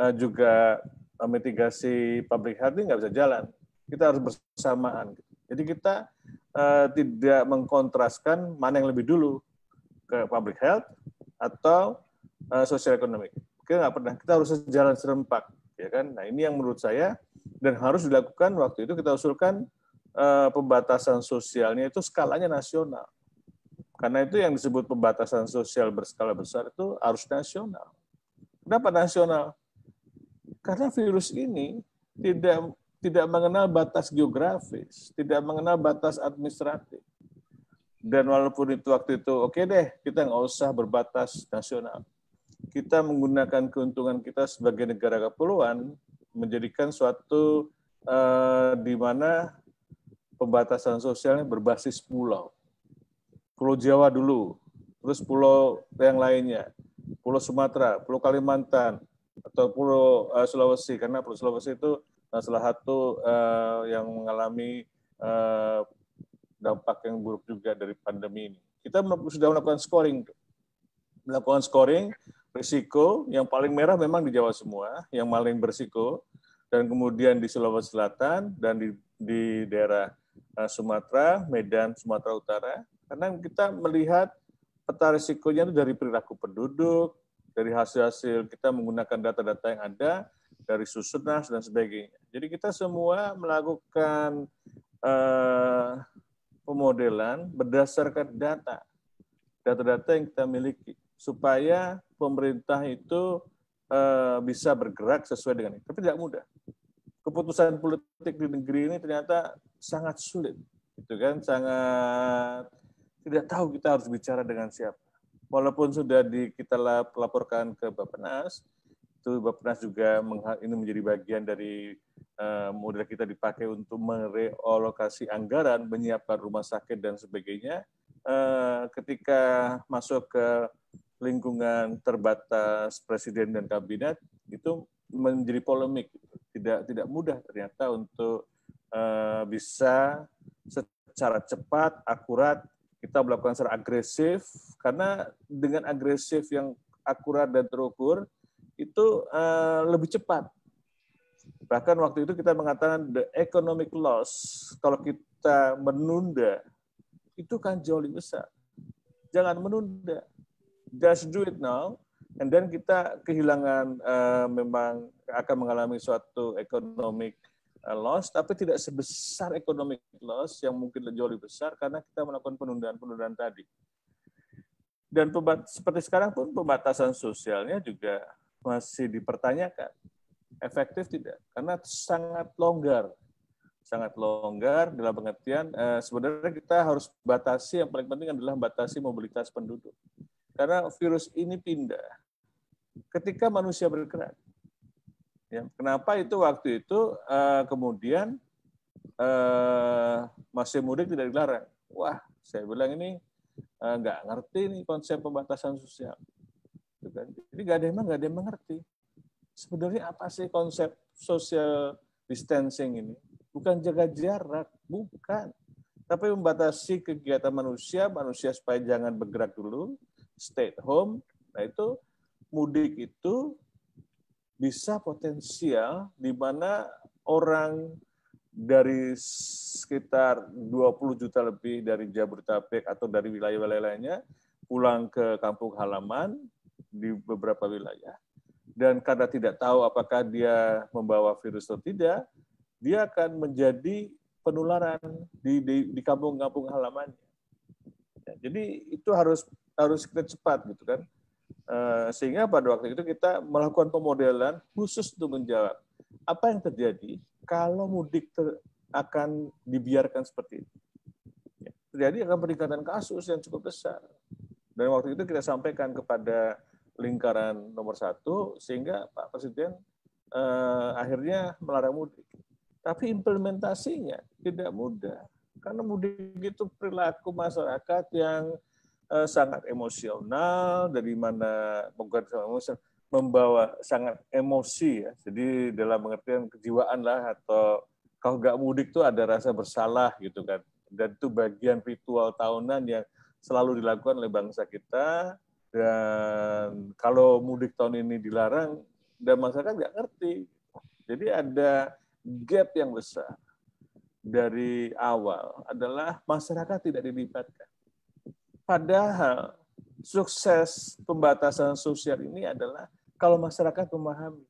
eh, juga eh, mitigasi public health ini nggak bisa jalan. Kita harus bersamaan. Gitu. Jadi kita uh, tidak mengkontraskan mana yang lebih dulu ke public health atau uh, eh, sosial ekonomi. Kita nggak pernah, kita harus jalan serempak, ya kan? Nah ini yang menurut saya dan harus dilakukan waktu itu kita usulkan uh, pembatasan sosialnya itu skalanya nasional. Karena itu yang disebut pembatasan sosial berskala besar itu harus nasional. Kenapa nasional? Karena virus ini tidak tidak mengenal batas geografis, tidak mengenal batas administratif. Dan walaupun itu waktu itu, oke okay deh, kita nggak usah berbatas nasional. Kita menggunakan keuntungan kita sebagai negara kepulauan, menjadikan suatu uh, di mana pembatasan sosialnya berbasis pulau. Pulau Jawa dulu, terus pulau yang lainnya, Pulau Sumatera, Pulau Kalimantan, atau Pulau uh, Sulawesi, karena Pulau Sulawesi itu Nah, salah satu uh, eh, yang mengalami uh, dampak yang buruk juga dari pandemi ini. Kita sudah melakukan scoring, melakukan scoring risiko yang paling merah memang di Jawa semua, yang paling berisiko, dan kemudian di Sulawesi Selatan dan di, di daerah eh, Sumatera, Medan, Sumatera Utara, karena kita melihat peta risikonya itu dari perilaku penduduk, dari hasil-hasil kita menggunakan data-data yang ada, dari Susunas dan sebagainya. Jadi kita semua melakukan eh, pemodelan berdasarkan data, data-data yang kita miliki, supaya pemerintah itu eh, bisa bergerak sesuai dengan itu. Tapi tidak mudah. Keputusan politik di negeri ini ternyata sangat sulit, gitu kan? Sangat tidak tahu kita harus bicara dengan siapa. Walaupun sudah di, kita laporkan ke bapak nas itu Bapenas juga ini menjadi bagian dari eh, model kita dipakai untuk merealokasi anggaran, menyiapkan rumah sakit dan sebagainya. Eh, ketika masuk ke lingkungan terbatas presiden dan kabinet itu menjadi polemik. Tidak tidak mudah ternyata untuk eh, bisa secara cepat, akurat kita melakukan secara agresif karena dengan agresif yang akurat dan terukur itu eh, lebih cepat. Bahkan waktu itu kita mengatakan the economic loss kalau kita menunda itu kan jauh lebih besar. Jangan menunda. Just do it now and then kita kehilangan uh, memang akan mengalami suatu economic eh, loss tapi tidak sebesar economic loss yang mungkin jauh lebih besar karena kita melakukan penundaan-penundaan tadi. Dan seperti sekarang pun pembatasan sosialnya juga masih dipertanyakan efektif tidak karena sangat longgar sangat longgar dalam pengertian eh, sebenarnya kita harus batasi yang paling penting adalah batasi mobilitas penduduk karena virus ini pindah ketika manusia bergerak ya kenapa itu waktu itu eh, kemudian eh, masih mudik tidak dilarang wah saya bilang ini eh, nggak ngerti nih konsep pembatasan sosial Gitu kan. Jadi nggak ada yang nggak ada yang mengerti. Sebenarnya apa sih konsep social distancing ini? Bukan jaga jarak, bukan. Tapi membatasi kegiatan manusia, manusia supaya jangan bergerak dulu, stay at home. Nah itu mudik itu bisa potensial di mana orang dari sekitar 20 juta lebih dari Jabodetabek atau dari wilayah-wilayah lainnya pulang ke kampung halaman di beberapa wilayah. Dan karena tidak tahu apakah dia membawa virus atau tidak, dia akan menjadi penularan di di, di kampung-kampung halamannya. Ya, jadi itu harus harus kita cepat gitu kan. Eh, sehingga pada waktu itu kita melakukan pemodelan khusus untuk menjawab apa yang terjadi kalau mudik ter, akan dibiarkan seperti itu. Ya, terjadi akan peningkatan kasus yang cukup besar. Dan waktu itu kita sampaikan kepada lingkaran nomor satu sehingga Pak Presiden eh, akhirnya melarang mudik. Tapi implementasinya tidak mudah karena mudik itu perilaku masyarakat yang eh, sangat emosional dari mana bukan emosional membawa sangat emosi ya. Jadi dalam pengertian kejiwaan lah atau kalau nggak mudik tuh ada rasa bersalah gitu kan. Dan itu bagian ritual tahunan yang selalu dilakukan oleh bangsa kita dan kalau mudik tahun ini dilarang, dan masyarakat nggak ngerti. Jadi ada gap yang besar dari awal adalah masyarakat tidak dilibatkan. Padahal sukses pembatasan sosial ini adalah kalau masyarakat memahami.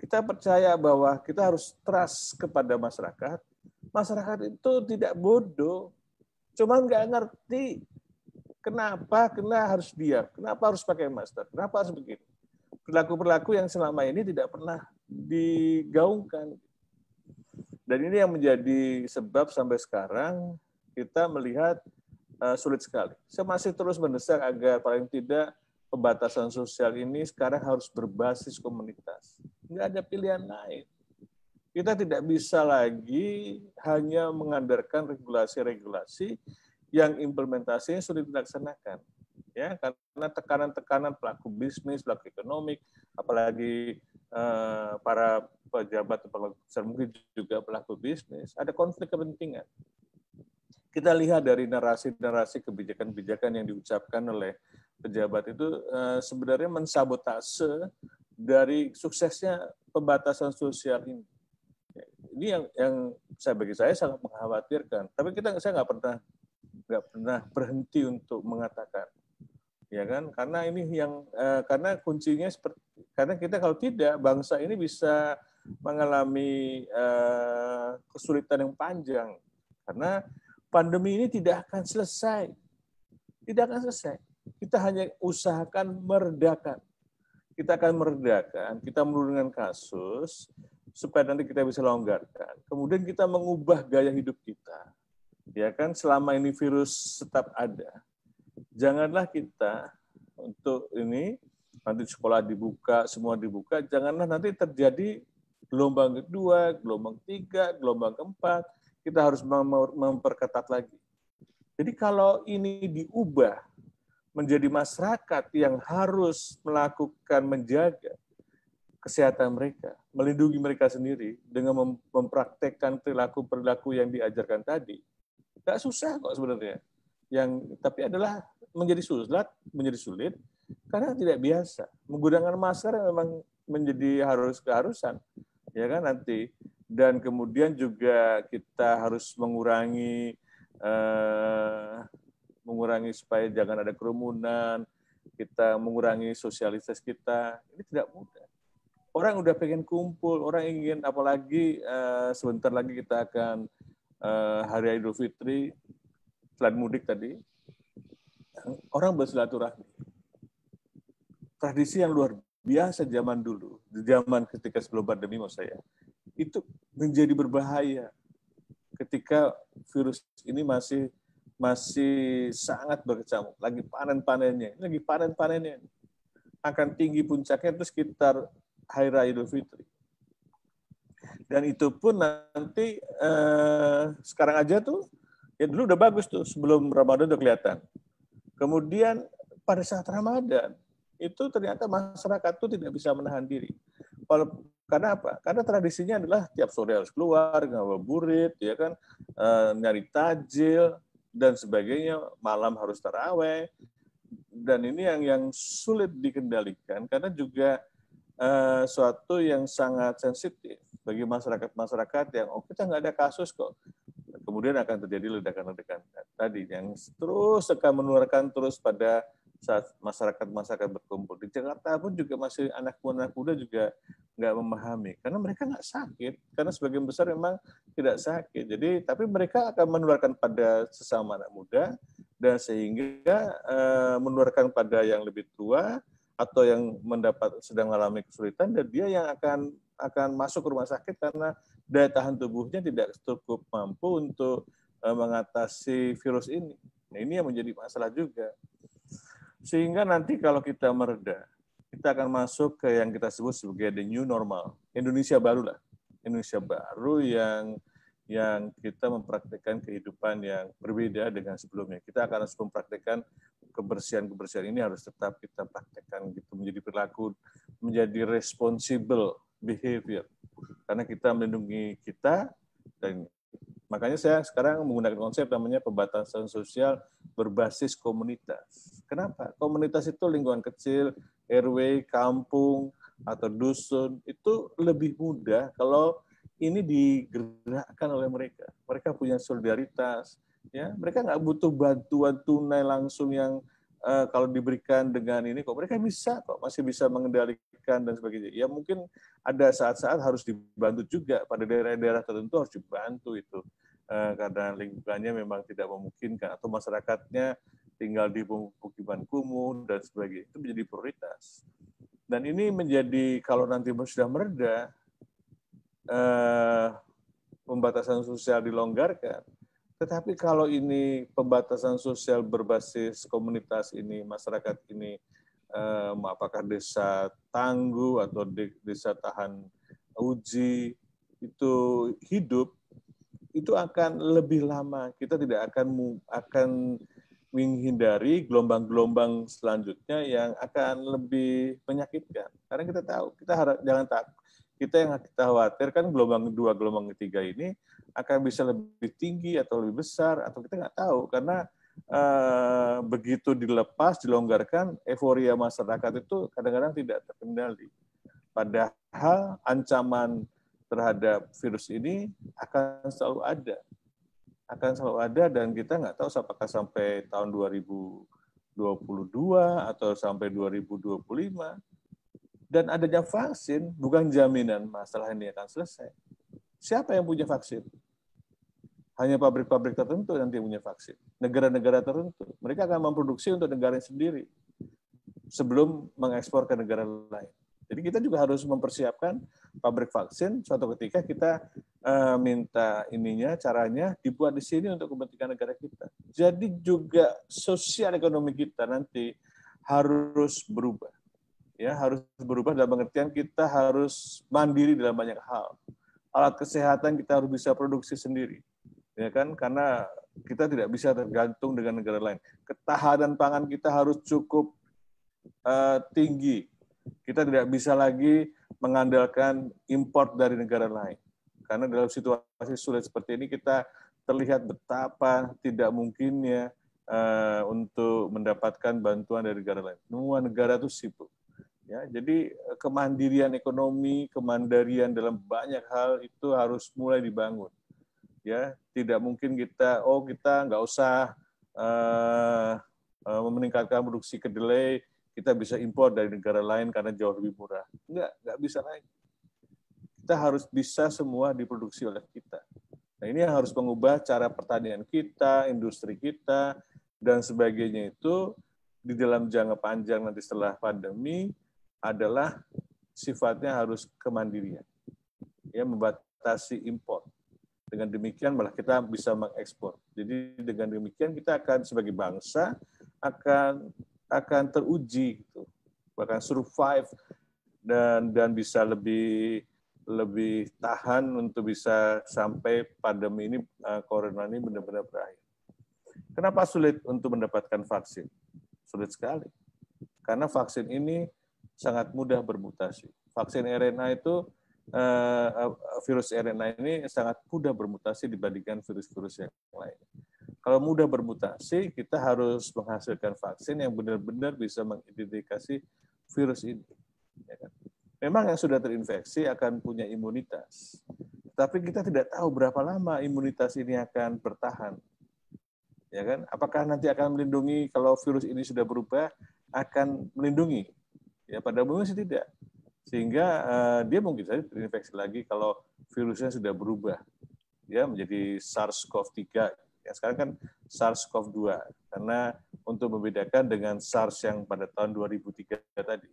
Kita percaya bahwa kita harus trust kepada masyarakat. Masyarakat itu tidak bodoh, cuman nggak ngerti Kenapa kena harus diam? Kenapa harus pakai masker? Kenapa harus begini? Perilaku-perilaku yang selama ini tidak pernah digaungkan. Dan ini yang menjadi sebab sampai sekarang kita melihat eh, sulit sekali. Saya masih terus mendesak agar paling tidak pembatasan sosial ini sekarang harus berbasis komunitas. Tidak ada pilihan lain. Kita tidak bisa lagi hanya mengandalkan regulasi-regulasi yang implementasinya sulit dilaksanakan ya karena tekanan-tekanan pelaku bisnis, pelaku ekonomi, apalagi eh, para pejabat pelaku juga pelaku bisnis, ada konflik kepentingan. Kita lihat dari narasi-narasi kebijakan-kebijakan yang diucapkan oleh pejabat itu eh, sebenarnya mensabotase dari suksesnya pembatasan sosial ini. Ini yang yang saya bagi saya sangat mengkhawatirkan. Tapi kita saya nggak pernah nggak pernah berhenti untuk mengatakan ya kan karena ini yang uh, karena kuncinya seperti karena kita kalau tidak bangsa ini bisa mengalami uh, kesulitan yang panjang karena pandemi ini tidak akan selesai tidak akan selesai kita hanya usahakan meredakan kita akan meredakan kita menurunkan kasus supaya nanti kita bisa longgarkan kemudian kita mengubah gaya hidup kita ya kan selama ini virus tetap ada janganlah kita untuk ini nanti sekolah dibuka semua dibuka janganlah nanti terjadi gelombang kedua gelombang tiga gelombang keempat kita harus memperketat lagi jadi kalau ini diubah menjadi masyarakat yang harus melakukan menjaga kesehatan mereka, melindungi mereka sendiri dengan mempraktekkan perilaku-perilaku yang diajarkan tadi, Gak susah kok sebenarnya. Yang tapi adalah menjadi sulit, menjadi sulit karena tidak biasa. Menggunakan masker memang menjadi harus keharusan, ya kan nanti. Dan kemudian juga kita harus mengurangi eh, mengurangi supaya jangan ada kerumunan, kita mengurangi sosialitas kita. Ini tidak mudah orang udah pengen kumpul, orang ingin apalagi uh, sebentar lagi kita akan Eh, hari Idul Fitri, selain mudik tadi, orang bersilaturahmi. Tradisi yang luar biasa zaman dulu, zaman ketika sebelum pandemi mau saya, itu menjadi berbahaya ketika virus ini masih masih sangat berkecamuk, lagi panen-panennya, lagi panen-panennya. Akan tinggi puncaknya itu sekitar Hari Idul Fitri. Dan itu pun nanti eh, sekarang aja tuh, ya dulu udah bagus tuh sebelum Ramadan udah kelihatan. Kemudian pada saat Ramadan, itu ternyata masyarakat tuh tidak bisa menahan diri. Kalau Karena apa? Karena tradisinya adalah tiap sore harus keluar, ngabuburit, ya kan, e, nyari tajil dan sebagainya. Malam harus taraweh. Dan ini yang yang sulit dikendalikan karena juga e, suatu yang sangat sensitif bagi masyarakat-masyarakat yang oh kita nggak ada kasus kok kemudian akan terjadi ledakan-ledakan tadi yang terus akan menularkan terus pada saat masyarakat-masyarakat berkumpul di Jakarta pun juga masih anak anak muda juga nggak memahami karena mereka nggak sakit karena sebagian besar memang tidak sakit jadi tapi mereka akan menularkan pada sesama anak muda dan sehingga e, menularkan pada yang lebih tua atau yang mendapat sedang mengalami kesulitan dan dia yang akan akan masuk ke rumah sakit karena daya tahan tubuhnya tidak cukup mampu untuk eh, mengatasi virus ini. Nah, ini yang menjadi masalah juga. Sehingga nanti kalau kita mereda, kita akan masuk ke yang kita sebut sebagai the new normal. Indonesia baru lah. Indonesia baru yang yang kita mempraktekkan kehidupan yang berbeda dengan sebelumnya. Kita akan harus mempraktekkan kebersihan-kebersihan ini harus tetap kita praktekkan gitu menjadi perilaku, menjadi responsibel behavior. Ya. Karena kita melindungi kita dan makanya saya sekarang menggunakan konsep namanya pembatasan sosial berbasis komunitas. Kenapa? Komunitas itu lingkungan kecil, RW, kampung atau dusun itu lebih mudah kalau ini digerakkan oleh mereka. Mereka punya solidaritas, ya. Mereka nggak butuh bantuan tunai langsung yang uh, kalau diberikan dengan ini kok mereka bisa kok masih bisa mengendalikan dan sebagainya. Ya mungkin ada saat-saat harus dibantu juga pada daerah-daerah tertentu harus dibantu itu eh, karena lingkungannya memang tidak memungkinkan atau masyarakatnya tinggal di pemukiman kumuh dan sebagainya itu menjadi prioritas. Dan ini menjadi kalau nanti sudah mereda eh, pembatasan sosial dilonggarkan, tetapi kalau ini pembatasan sosial berbasis komunitas ini, masyarakat ini um, apakah desa tangguh atau desa tahan uji itu hidup itu akan lebih lama kita tidak akan akan menghindari gelombang-gelombang selanjutnya yang akan lebih menyakitkan karena kita tahu kita harap jangan tak kita yang kita khawatirkan gelombang kedua gelombang ketiga ini akan bisa lebih tinggi atau lebih besar atau kita nggak tahu karena eh, begitu dilepas, dilonggarkan, euforia masyarakat itu kadang-kadang tidak terkendali. Padahal ancaman terhadap virus ini akan selalu ada. Akan selalu ada dan kita nggak tahu apakah sampai tahun 2022 atau sampai 2025. Dan adanya vaksin bukan jaminan masalah ini akan selesai. Siapa yang punya vaksin? hanya pabrik-pabrik tertentu nanti punya vaksin. Negara-negara tertentu. Mereka akan memproduksi untuk negara sendiri sebelum mengekspor ke negara lain. Jadi kita juga harus mempersiapkan pabrik vaksin suatu ketika kita eh, minta ininya, caranya dibuat di sini untuk kepentingan negara kita. Jadi juga sosial ekonomi kita nanti harus berubah. Ya, harus berubah dalam pengertian kita harus mandiri dalam banyak hal. Alat kesehatan kita harus bisa produksi sendiri ya kan karena kita tidak bisa tergantung dengan negara lain ketahanan pangan kita harus cukup uh, tinggi kita tidak bisa lagi mengandalkan import dari negara lain karena dalam situasi sulit seperti ini kita terlihat betapa tidak mungkinnya uh, untuk mendapatkan bantuan dari negara lain semua negara itu sibuk ya jadi kemandirian ekonomi kemandirian dalam banyak hal itu harus mulai dibangun ya tidak mungkin kita oh kita nggak usah uh, uh, meningkatkan produksi kedelai kita bisa impor dari negara lain karena jauh lebih murah nggak nggak bisa lagi kita harus bisa semua diproduksi oleh kita nah ini yang harus mengubah cara pertanian kita industri kita dan sebagainya itu di dalam jangka panjang nanti setelah pandemi adalah sifatnya harus kemandirian ya membatasi impor dengan demikian malah kita bisa mengekspor. Jadi dengan demikian kita akan sebagai bangsa akan akan teruji gitu. Bahkan survive dan dan bisa lebih lebih tahan untuk bisa sampai pandemi ini eh, corona ini benar-benar berakhir. Kenapa sulit untuk mendapatkan vaksin? Sulit sekali. Karena vaksin ini sangat mudah bermutasi. Vaksin RNA itu uh, virus RNA ini sangat mudah bermutasi dibandingkan virus-virus yang lain. Kalau mudah bermutasi, kita harus menghasilkan vaksin yang benar-benar bisa mengidentifikasi virus ini. Ya kan? Memang yang sudah terinfeksi akan punya imunitas, tapi kita tidak tahu berapa lama imunitas ini akan bertahan. Ya kan? Apakah nanti akan melindungi kalau virus ini sudah berubah akan melindungi? Ya pada umumnya sih tidak sehingga uh, dia mungkin saja terinfeksi lagi kalau virusnya sudah berubah ya menjadi SARS-CoV-3 ya sekarang kan SARS-CoV-2 karena untuk membedakan dengan SARS yang pada tahun 2003 tadi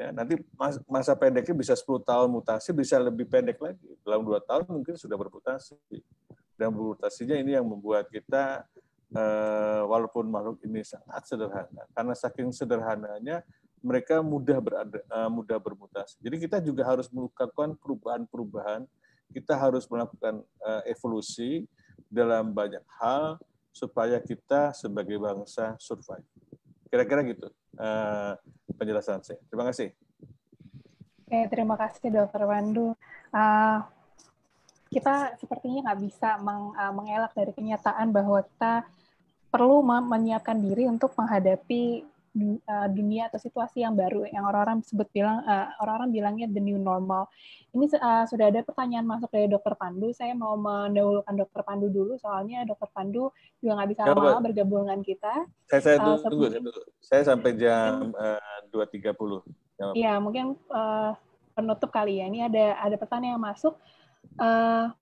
ya nanti masa pendeknya bisa 10 tahun mutasi bisa lebih pendek lagi dalam dua tahun mungkin sudah bermutasi dan mutasinya ini yang membuat kita eh, walaupun makhluk ini sangat sederhana karena saking sederhananya mereka mudah berada, eh, mudah bermutasi. Jadi kita juga harus melakukan perubahan-perubahan, kita harus melakukan eh, evolusi dalam banyak hal supaya kita sebagai bangsa survive. Kira-kira gitu eh, penjelasan saya. Terima kasih. Oke, terima kasih Dokter Wandu. kita sepertinya nggak bisa mengelak dari kenyataan bahwa kita perlu menyiapkan diri untuk menghadapi Eh, dunia atau situasi yang baru yang orang-orang sebut bilang eh, orang-orang bilangnya the new normal. Ini eh, sudah ada pertanyaan masuk dari Dokter Pandu. Saya mau mendahulukan Dokter Pandu dulu soalnya Dokter Pandu juga nggak bisa lama bergabung dengan kita. Saya saya tunggu, saya tunggu. Saya sampai jam hmm. dua tiga puluh. Iya mungkin uh, penutup kali ya. Ini ada ada pertanyaan yang masuk. Uh,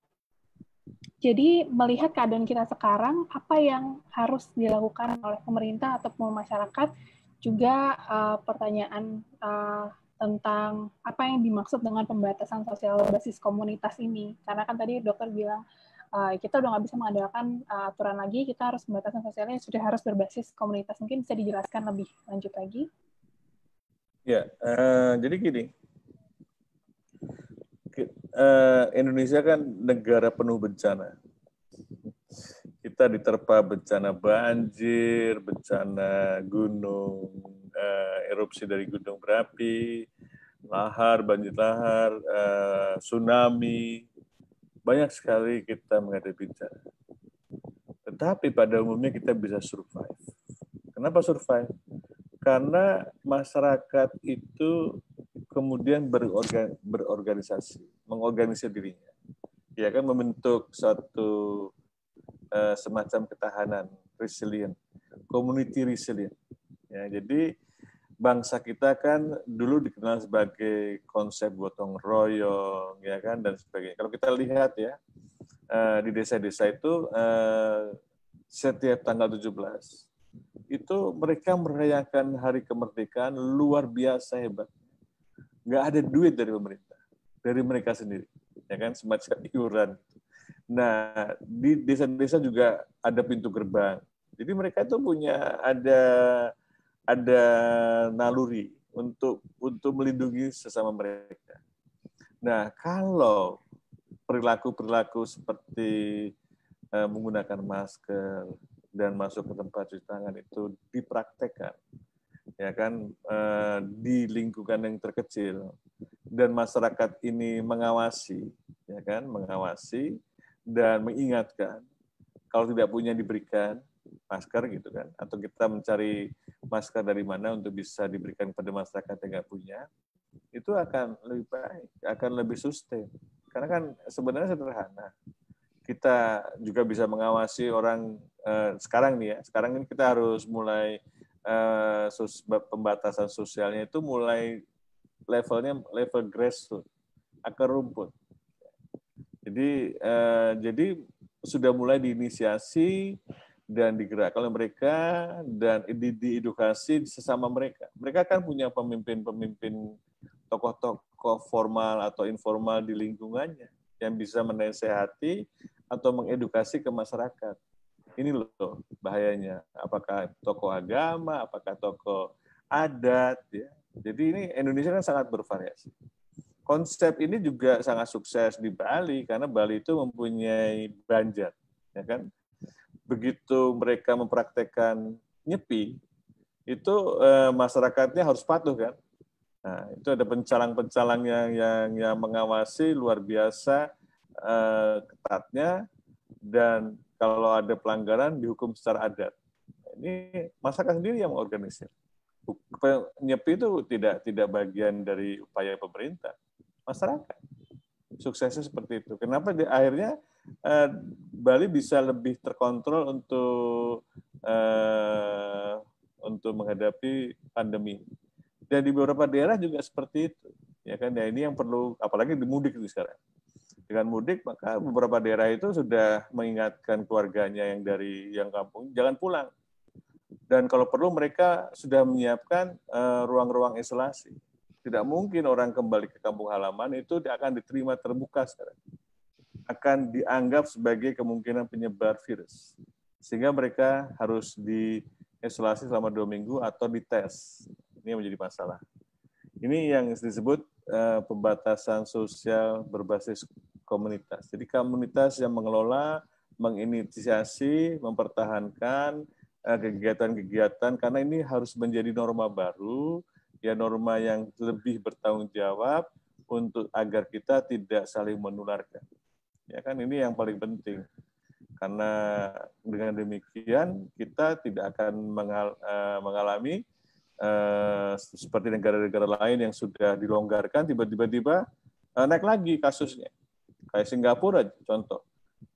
jadi melihat keadaan kita sekarang, apa yang harus dilakukan oleh pemerintah ataupun masyarakat juga uh, pertanyaan uh, tentang apa yang dimaksud dengan pembatasan sosial basis komunitas ini. Karena kan tadi dokter bilang uh, kita udah nggak bisa mengandalkan uh, aturan lagi, kita harus pembatasan sosialnya sudah harus berbasis komunitas. Mungkin bisa dijelaskan lebih lanjut lagi. Ya, uh, jadi gini, uh, Indonesia kan negara penuh bencana kita diterpa bencana banjir, bencana gunung, uh, erupsi dari gunung berapi, lahar, banjir lahar, uh, tsunami. Banyak sekali kita menghadapi bencana. Tetapi pada umumnya kita bisa survive. Kenapa survive? Karena masyarakat itu kemudian berorgan, berorganisasi, mengorganisir dirinya. Ya kan membentuk satu Eh, semacam ketahanan resilient, community resilient. Ya, jadi bangsa kita kan dulu dikenal sebagai konsep gotong royong, ya kan dan sebagainya. Kalau kita lihat ya eh, di desa-desa itu eh, setiap tanggal 17 itu mereka merayakan hari kemerdekaan luar biasa hebat. Nggak ada duit dari pemerintah, dari mereka sendiri, ya kan semacam iuran. Nah, di desa-desa juga ada pintu gerbang. Jadi mereka itu punya ada ada naluri untuk untuk melindungi sesama mereka. Nah, kalau perilaku-perilaku seperti uh, menggunakan masker dan masuk ke tempat cuci tangan itu dipraktekkan ya kan uh, di lingkungan yang terkecil dan masyarakat ini mengawasi ya kan mengawasi dan mengingatkan kalau tidak punya diberikan masker gitu kan atau kita mencari masker dari mana untuk bisa diberikan kepada masyarakat yang nggak punya itu akan lebih baik akan lebih sustain karena kan sebenarnya sederhana kita juga bisa mengawasi orang eh, sekarang nih ya sekarang ini kita harus mulai eh, sus, pembatasan sosialnya itu mulai levelnya level grassroots akar rumput jadi eh, jadi sudah mulai diinisiasi dan digerakkan oleh mereka dan di, diedukasi sesama mereka. Mereka kan punya pemimpin-pemimpin tokoh-tokoh formal atau informal di lingkungannya yang bisa menasehati atau mengedukasi ke masyarakat. Ini loh bahayanya. Apakah tokoh agama, apakah tokoh adat ya. Jadi ini Indonesia kan sangat bervariasi konsep ini juga sangat sukses di Bali karena Bali itu mempunyai banjar, ya kan? Begitu mereka mempraktekkan nyepi, itu eh, masyarakatnya harus patuh kan? Nah, itu ada pencalang-pencalang yang, yang yang mengawasi luar biasa eh, ketatnya dan kalau ada pelanggaran dihukum secara adat. Ini masyarakat sendiri yang mengorganisir nyepi itu tidak tidak bagian dari upaya pemerintah masyarakat. Suksesnya seperti itu. Kenapa di akhirnya eh, Bali bisa lebih terkontrol untuk eh, untuk menghadapi pandemi. Dan di beberapa daerah juga seperti itu. Ya kan, nah ini yang perlu apalagi di mudik itu sekarang. Dengan mudik maka beberapa daerah itu sudah mengingatkan keluarganya yang dari yang kampung jangan pulang dan kalau perlu mereka sudah menyiapkan eh, ruang-ruang uh, ruang -ruang isolasi tidak mungkin orang kembali ke kampung halaman itu akan diterima terbuka sekarang. Akan dianggap sebagai kemungkinan penyebar virus. Sehingga mereka harus diisolasi selama dua minggu atau dites. Ini yang menjadi masalah. Ini yang disebut eh, pembatasan sosial berbasis komunitas. Jadi komunitas yang mengelola, menginisiasi, mempertahankan eh, kegiatan-kegiatan karena ini harus menjadi norma baru ya norma yang lebih bertanggung jawab untuk agar kita tidak saling menularkan. Ya kan ini yang paling penting. Karena dengan demikian kita tidak akan mengal, eh, mengalami uh, seperti negara-negara lain yang sudah dilonggarkan tiba-tiba tiba eh, naik lagi kasusnya. Kayak Singapura contoh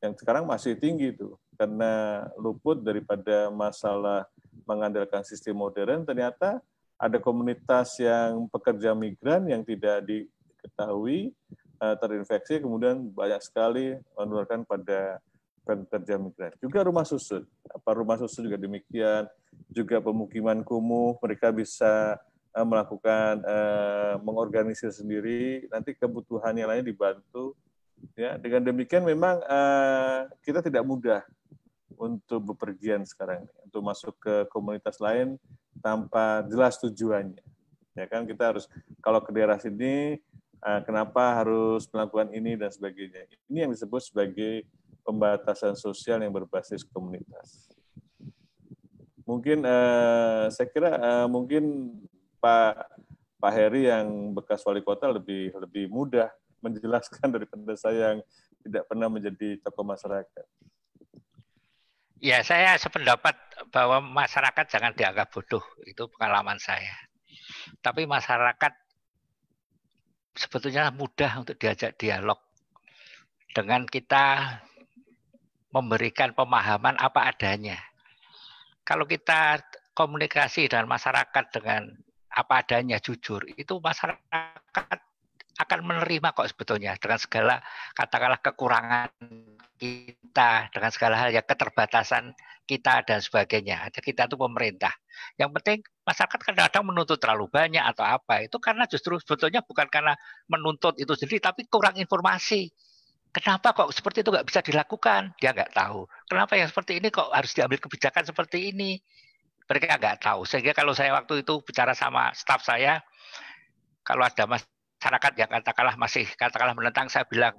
yang sekarang masih tinggi itu karena luput daripada masalah mengandalkan sistem modern ternyata ada komunitas yang pekerja migran yang tidak diketahui eh, terinfeksi kemudian banyak sekali menularkan pada pekerja migran. Juga rumah susun, apa rumah susun juga demikian, juga pemukiman kumuh mereka bisa eh, melakukan eh, mengorganisir sendiri, nanti kebutuhan yang lain dibantu. Ya, dengan demikian memang kita tidak mudah untuk bepergian sekarang, untuk masuk ke komunitas lain tanpa jelas tujuannya. Ya kan kita harus kalau ke daerah sini eh, kenapa harus melakukan ini dan sebagainya. Ini yang disebut sebagai pembatasan sosial yang berbasis komunitas. Mungkin eh, saya kira eh, mungkin Pak Pak Heri yang bekas wali kota lebih lebih mudah menjelaskan daripada saya yang tidak pernah menjadi tokoh masyarakat. Ya, saya sependapat bahwa masyarakat jangan dianggap bodoh. Itu pengalaman saya. Tapi masyarakat sebetulnya mudah untuk diajak dialog dengan kita memberikan pemahaman apa adanya. Kalau kita komunikasi dengan masyarakat dengan apa adanya jujur, itu masyarakat akan menerima kok sebetulnya dengan segala katakanlah kekurangan kita, dengan segala hal yang keterbatasan kita dan sebagainya. ada kita itu pemerintah. Yang penting masyarakat kadang-kadang menuntut terlalu banyak atau apa. Itu karena justru sebetulnya bukan karena menuntut itu sendiri, tapi kurang informasi. Kenapa kok seperti itu nggak bisa dilakukan? Dia nggak tahu. Kenapa yang seperti ini kok harus diambil kebijakan seperti ini? mereka nggak tahu. Sehingga kalau saya waktu itu bicara sama staf saya, kalau ada mas masyarakat yang katakanlah masih katakanlah menentang, saya bilang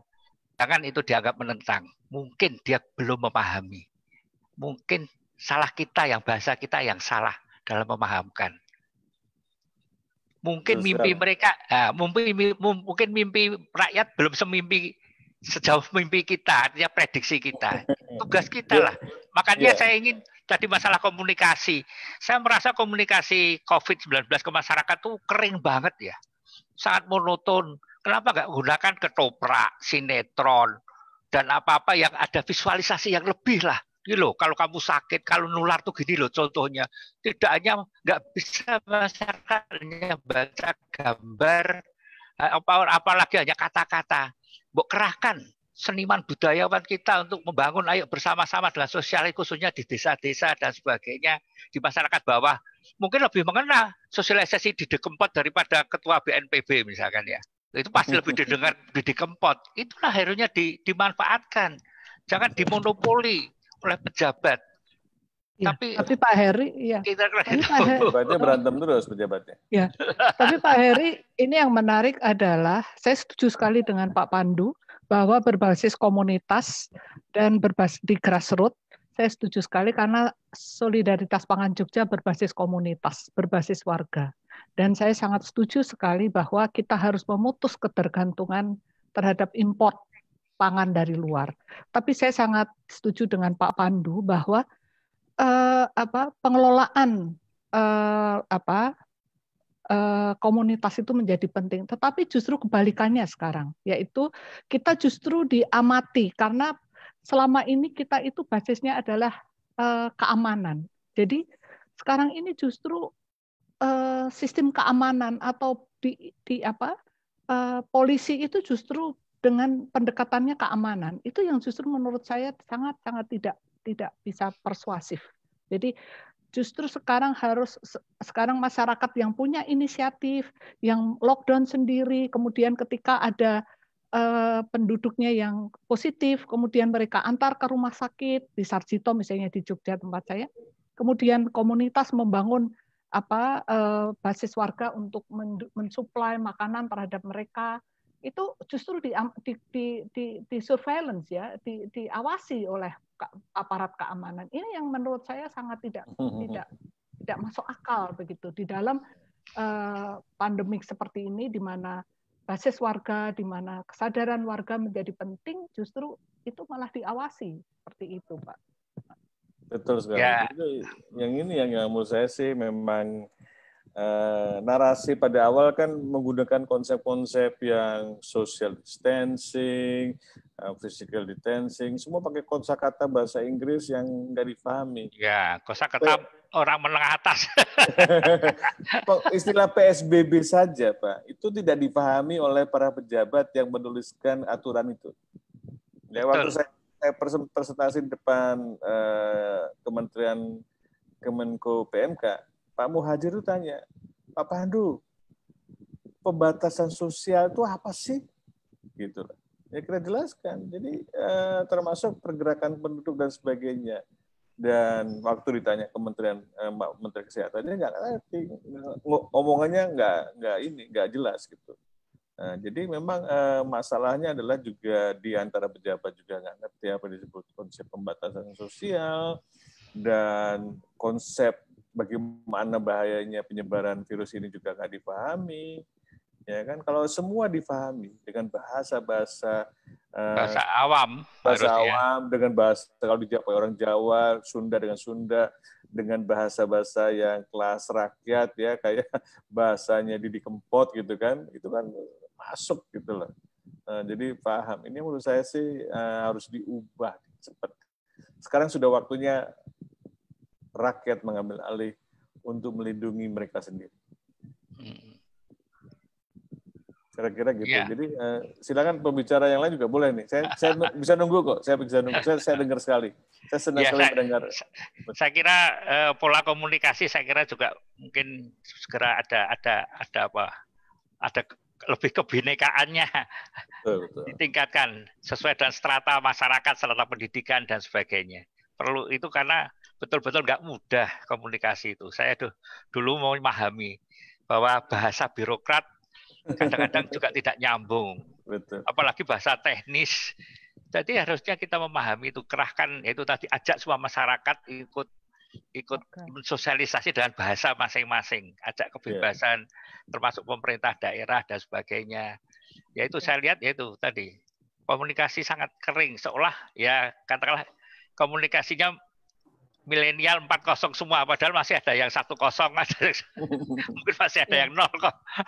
jangan itu dianggap menentang. Mungkin dia belum memahami. Mungkin salah kita yang bahasa kita yang salah dalam memahamkan. Mungkin Terus mimpi serang. mereka, nah, mimpi, mungkin mimpi rakyat belum semimpi sejauh mimpi kita, artinya prediksi kita. Tugas kita lah. Ya. Makanya yeah. saya ingin tadi masalah komunikasi. Saya merasa komunikasi COVID-19 ke masyarakat tuh kering banget ya sangat monoton. Kenapa nggak gunakan ketoprak, sinetron, dan apa-apa yang ada visualisasi yang lebih lah. Gitu loh, kalau kamu sakit, kalau nular tuh gini loh contohnya. Tidak hanya nggak bisa masyarakatnya hanya baca gambar, eh, apa apalagi hanya kata-kata. Mbok kerahkan seniman budayawan kita untuk membangun ayo bersama-sama dengan sosial khususnya di desa-desa dan sebagainya di masyarakat bawah mungkin lebih mengenal sosialisasi di Dekempot daripada ketua BNPB misalkan ya itu pasti lebih didengar di Dekempot itulah akhirnya di, dimanfaatkan jangan dimonopoli oleh pejabat Ya, tapi tapi Pak Heri ya. Kita gitu. pejabatnya berantem terus pejabatnya. Ya. tapi Pak Heri ini yang menarik adalah saya setuju sekali dengan Pak Pandu bahwa berbasis komunitas dan berbasis di grassroots saya setuju sekali karena solidaritas pangan Jogja berbasis komunitas, berbasis warga. Dan saya sangat setuju sekali bahwa kita harus memutus ketergantungan terhadap import pangan dari luar. Tapi saya sangat setuju dengan Pak Pandu bahwa eh, apa pengelolaan eh, apa Eh, komunitas itu menjadi penting. Tetapi justru kebalikannya sekarang, yaitu kita justru diamati karena selama ini kita itu basisnya adalah eh, keamanan. Jadi sekarang ini justru eh, sistem keamanan atau di, di apa polisi itu justru dengan pendekatannya keamanan itu yang justru menurut saya sangat sangat tidak tidak bisa persuasif. Jadi justru sekarang harus sekarang masyarakat yang punya inisiatif yang lockdown sendiri kemudian ketika ada eh, penduduknya yang positif kemudian mereka antar ke rumah sakit di Sarjito misalnya di Jogja tempat saya kemudian komunitas membangun apa eh, basis warga untuk mensuplai makanan terhadap mereka itu justru di di di, di, di surveillance ya di, diawasi oleh aparat keamanan ini yang menurut saya sangat tidak hmm, hmm, hmm. tidak tidak masuk akal begitu di dalam uh, pandemik seperti ini di mana basis warga di mana kesadaran warga menjadi penting justru itu malah diawasi seperti itu pak betul sekali ya. yang ini yang, yang menurut saya sih memang eh, narasi pada awal kan menggunakan konsep-konsep yang social distancing, eh, physical distancing, semua pakai kata bahasa Inggris yang nggak dipahami. Ya, kosakata orang menengah atas. Istilah PSBB saja, Pak, itu tidak dipahami oleh para pejabat yang menuliskan aturan itu. Ya, waktu Betul. saya, presentasi depan eh, Kementerian Kemenko PMK, Pak Muhajir itu tanya, Pak Pandu, pembatasan sosial itu apa sih? Gitu. Ya kita jelaskan. Jadi eh, termasuk pergerakan penduduk dan sebagainya. Dan waktu ditanya Kementerian eh, Menteri Kesehatan dia nggak ngerti, omongannya nggak nggak ini nggak jelas gitu. Nah, jadi memang eh, masalahnya adalah juga di antara pejabat juga nggak ngerti apa disebut konsep pembatasan sosial dan konsep bagaimana bahayanya penyebaran virus ini juga nggak dipahami ya kan kalau semua dipahami dengan eh, bahasa bahasa bahasa uh, awam bahasa harusnya. awam dengan bahasa kalau dijawab orang Jawa Sunda dengan Sunda dengan bahasa bahasa yang kelas rakyat ya kayak bahasanya di Kempot gitu kan itu kan masuk gitu loh nah, jadi paham ini menurut saya sih uh, harus diubah cepat sekarang sudah waktunya rakyat mengambil alih untuk melindungi mereka sendiri. Kira-kira gitu. Yeah. Jadi uh, silakan pembicara yang lain juga boleh nih. Saya, saya bisa nunggu kok. Saya bisa nunggu. Saya, saya dengar sekali. Saya senang yeah, sekali saya, mendengar. Saya kira uh, pola komunikasi saya kira juga mungkin segera ada ada ada apa? Ada lebih kebinekaannya betul, betul. ditingkatkan sesuai dengan strata masyarakat, strata pendidikan dan sebagainya perlu itu karena betul-betul nggak mudah komunikasi itu. Saya tuh dulu mau memahami bahwa bahasa birokrat kadang-kadang juga tidak nyambung. Betul. Apalagi bahasa teknis. Jadi harusnya kita memahami itu kerahkan itu tadi ajak semua masyarakat ikut ikut okay. sosialisasi dengan bahasa masing-masing, ajak iya. kebebasan yeah. termasuk pemerintah daerah dan sebagainya. Yaitu saya lihat yaitu tadi komunikasi sangat kering seolah ya katakanlah komunikasinya milenial 40 semua padahal masih ada yang satu kosong mungkin masih ada yang nol kok eh,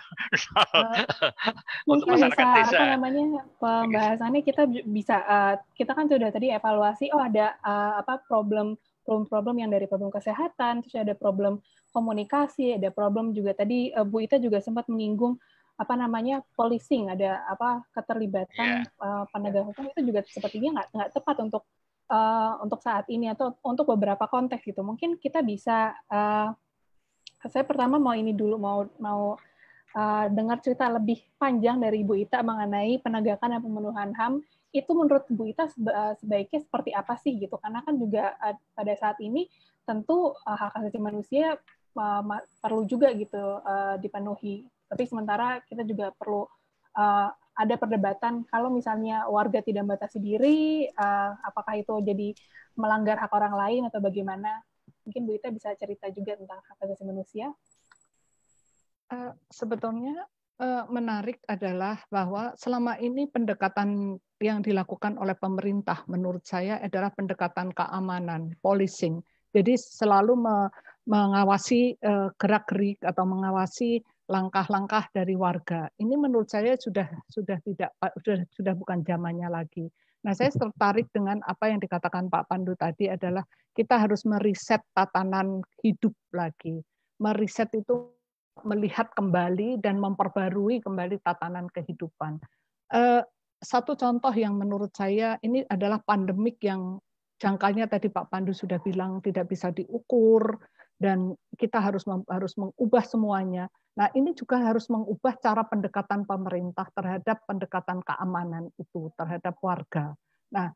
untuk masyarakat bisa, desa apa namanya pembahasannya kita bisa uh, kita kan sudah tadi evaluasi oh ada uh, apa problem problem-problem yang dari problem kesehatan terus ada problem komunikasi ada problem juga tadi uh, Bu Ita juga sempat menyinggung apa namanya policing ada apa keterlibatan yeah. Iya. uh, penegak iya. hukum itu juga sepertinya nggak nggak tepat untuk Eh, untuk saat ini atau untuk beberapa konteks gitu. Mungkin kita bisa uh, saya pertama mau ini dulu mau mau uh, dengar cerita lebih panjang dari Bu Ita mengenai penegakan dan pemenuhan HAM itu menurut Bu Ita sebaiknya seperti apa sih gitu karena kan juga pada saat ini tentu hak asasi manusia perlu juga gitu dipenuhi tapi sementara kita juga perlu ada perdebatan kalau misalnya warga tidak membatasi diri, eh, apakah itu jadi melanggar hak orang lain atau bagaimana? Mungkin Bu Ita bisa cerita juga tentang hak asasi manusia. Eh, sebetulnya eh, menarik adalah bahwa selama ini pendekatan yang dilakukan oleh pemerintah menurut saya adalah pendekatan keamanan, policing. Jadi selalu mengawasi gerak-gerik atau mengawasi langkah-langkah dari warga. Ini menurut saya sudah sudah tidak sudah sudah bukan zamannya lagi. Nah, saya tertarik dengan apa yang dikatakan Pak Pandu tadi adalah kita harus meriset tatanan hidup lagi. Meriset itu melihat kembali dan memperbarui kembali tatanan kehidupan. Eh, satu contoh yang menurut saya ini adalah pandemik yang jangkanya tadi Pak Pandu sudah bilang tidak bisa diukur, dan kita harus harus mengubah semuanya. Nah, ini juga harus mengubah cara pendekatan pemerintah terhadap pendekatan keamanan itu terhadap warga. Nah,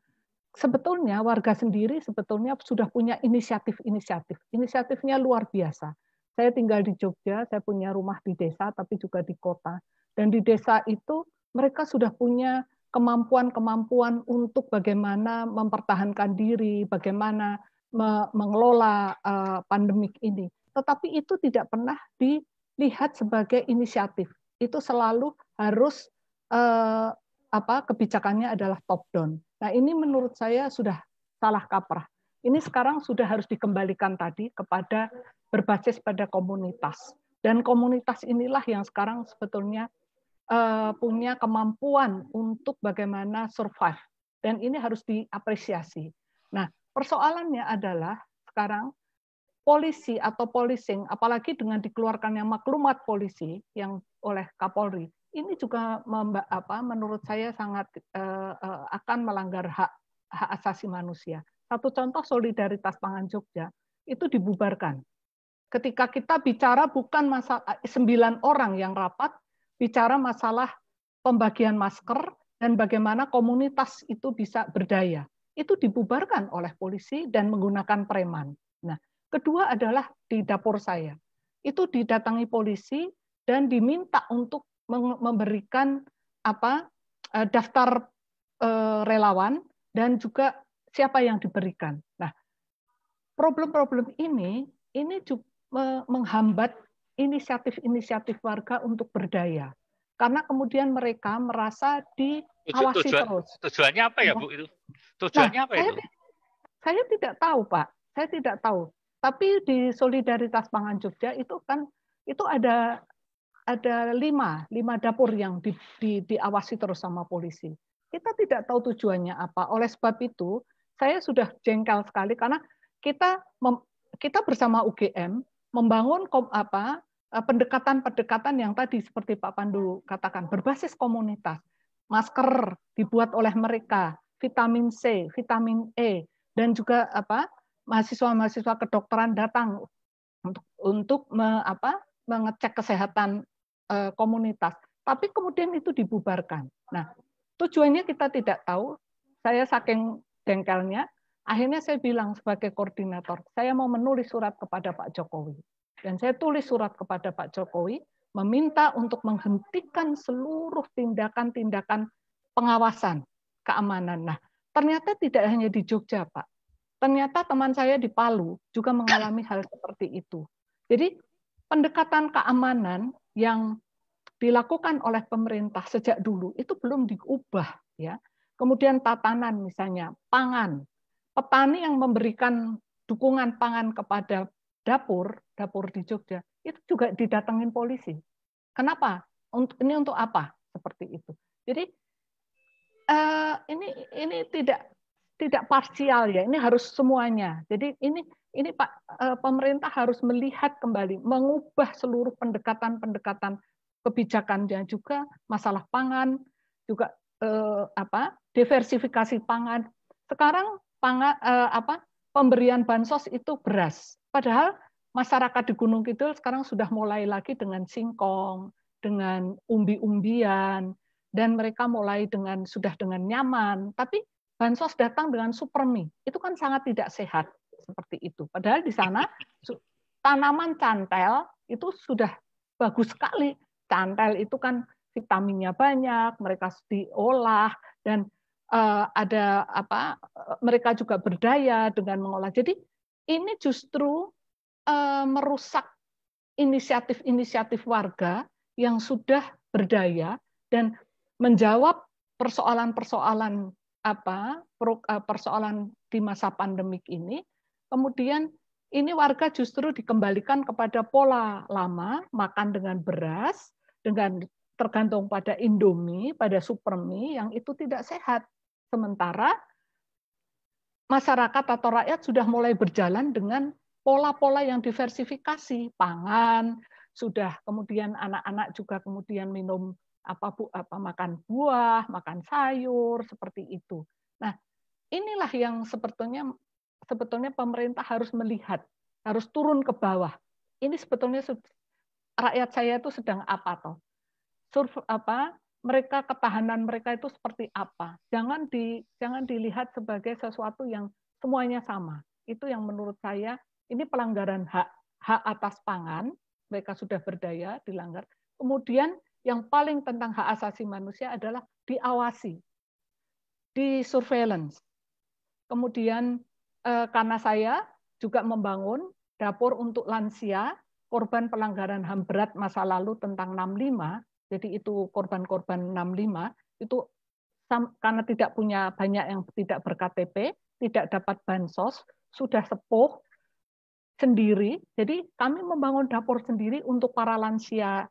sebetulnya warga sendiri sebetulnya sudah punya inisiatif-inisiatif. Inisiatifnya luar biasa. Saya tinggal di Jogja, saya punya rumah di desa tapi juga di kota. Dan di desa itu mereka sudah punya kemampuan-kemampuan untuk bagaimana mempertahankan diri, bagaimana mengelola eh, pandemik ini. Tetapi itu tidak pernah dilihat sebagai inisiatif. Itu selalu harus eh, apa kebijakannya adalah top down. Nah, ini menurut saya sudah salah kaprah. Ini sekarang sudah harus dikembalikan tadi kepada berbasis pada komunitas. Dan komunitas inilah yang sekarang sebetulnya eh, punya kemampuan untuk bagaimana survive. Dan ini harus diapresiasi. Nah, Persoalannya adalah sekarang polisi atau polising, apalagi dengan dikeluarkannya maklumat polisi yang oleh Kapolri, ini juga apa, menurut saya sangat eh, eh, akan melanggar hak hak asasi manusia. Satu contoh solidaritas pangan Jogja itu dibubarkan. Ketika kita bicara bukan masalah eh, sembilan orang yang rapat, bicara masalah pembagian masker dan bagaimana komunitas itu bisa berdaya itu dibubarkan oleh polisi dan menggunakan preman. Nah, kedua adalah di dapur saya. Itu didatangi polisi dan diminta untuk memberikan apa eh, daftar eh, relawan dan juga siapa yang diberikan. Nah, problem-problem ini ini juga menghambat inisiatif-inisiatif warga untuk berdaya karena kemudian mereka merasa diawasi Tujuan, terus. Tujuannya apa ya Bu iya. itu? Tujuannya nah, apa itu? Saya, saya tidak tahu, Pak. Saya tidak tahu. Tapi di Solidaritas Pangan Jogja itu kan itu ada ada lima, lima dapur yang di, di, diawasi terus sama polisi. Kita tidak tahu tujuannya apa. Oleh sebab itu, saya sudah jengkel sekali karena kita mem, kita bersama UGM membangun kom, apa eh, pendekatan-pendekatan yang tadi seperti Pak Pandu katakan berbasis komunitas. Masker dibuat oleh mereka, vitamin C, vitamin E, dan juga apa mahasiswa-mahasiswa kedokteran datang untuk, untuk me, apa, mengecek kesehatan e, komunitas. Tapi kemudian itu dibubarkan. Nah, tujuannya kita tidak tahu. Saya saking jengkelnya, akhirnya saya bilang sebagai koordinator, saya mau menulis surat kepada Pak Jokowi. Dan saya tulis surat kepada Pak Jokowi, meminta untuk menghentikan seluruh tindakan-tindakan pengawasan keamanan. Nah, ternyata tidak hanya di Jogja, Pak. Ternyata teman saya di Palu juga mengalami hal seperti itu. Jadi, pendekatan keamanan yang dilakukan oleh pemerintah sejak dulu itu belum diubah, ya. Kemudian tatanan misalnya pangan. Petani yang memberikan dukungan pangan kepada dapur, dapur di Jogja, itu juga didatengin polisi. Kenapa? Ini untuk apa? Seperti itu. Jadi Eh, ini ini tidak tidak parsial ya ini harus semuanya jadi ini ini pak eh, pemerintah harus melihat kembali mengubah seluruh pendekatan pendekatan kebijakannya juga masalah pangan juga eh, apa diversifikasi pangan sekarang pangan eh, apa pemberian bansos itu beras padahal masyarakat di Gunung Kidul sekarang sudah mulai lagi dengan singkong dengan umbi-umbian dan mereka mulai dengan sudah dengan nyaman, tapi bansos datang dengan supermi. Itu kan sangat tidak sehat seperti itu. Padahal di sana tanaman cantel itu sudah bagus sekali. Cantel itu kan vitaminnya banyak, mereka diolah dan uh, ada apa? Eh, mereka juga berdaya dengan mengolah. Jadi ini justru uh, merusak inisiatif-inisiatif warga yang sudah berdaya dan menjawab persoalan-persoalan apa eh, persoalan di masa pandemik ini, kemudian ini warga justru dikembalikan kepada pola lama makan dengan beras dengan tergantung pada Indomie, pada supermi yang itu tidak sehat. Sementara masyarakat atau rakyat sudah mulai berjalan dengan pola-pola yang diversifikasi, pangan, sudah kemudian anak-anak juga kemudian minum apa, apa makan buah, makan sayur seperti itu. Nah, inilah yang sebetulnya sebetulnya pemerintah harus melihat, harus turun ke bawah. Ini sebetulnya rakyat saya itu sedang apa toh? Surf apa? Mereka ketahanan mereka itu seperti apa? Jangan di jangan dilihat sebagai sesuatu yang semuanya sama. Itu yang menurut saya ini pelanggaran hak hak atas pangan. Mereka sudah berdaya dilanggar. Kemudian yang paling tentang hak asasi manusia adalah diawasi, di surveillance. Kemudian eh, karena saya juga membangun dapur untuk lansia, korban pelanggaran HAM berat masa lalu tentang 65, jadi itu korban-korban 65, itu karena tidak punya banyak yang tidak ber KTP, tidak dapat bansos, sudah sepuh, sendiri. Jadi kami membangun dapur sendiri untuk para lansia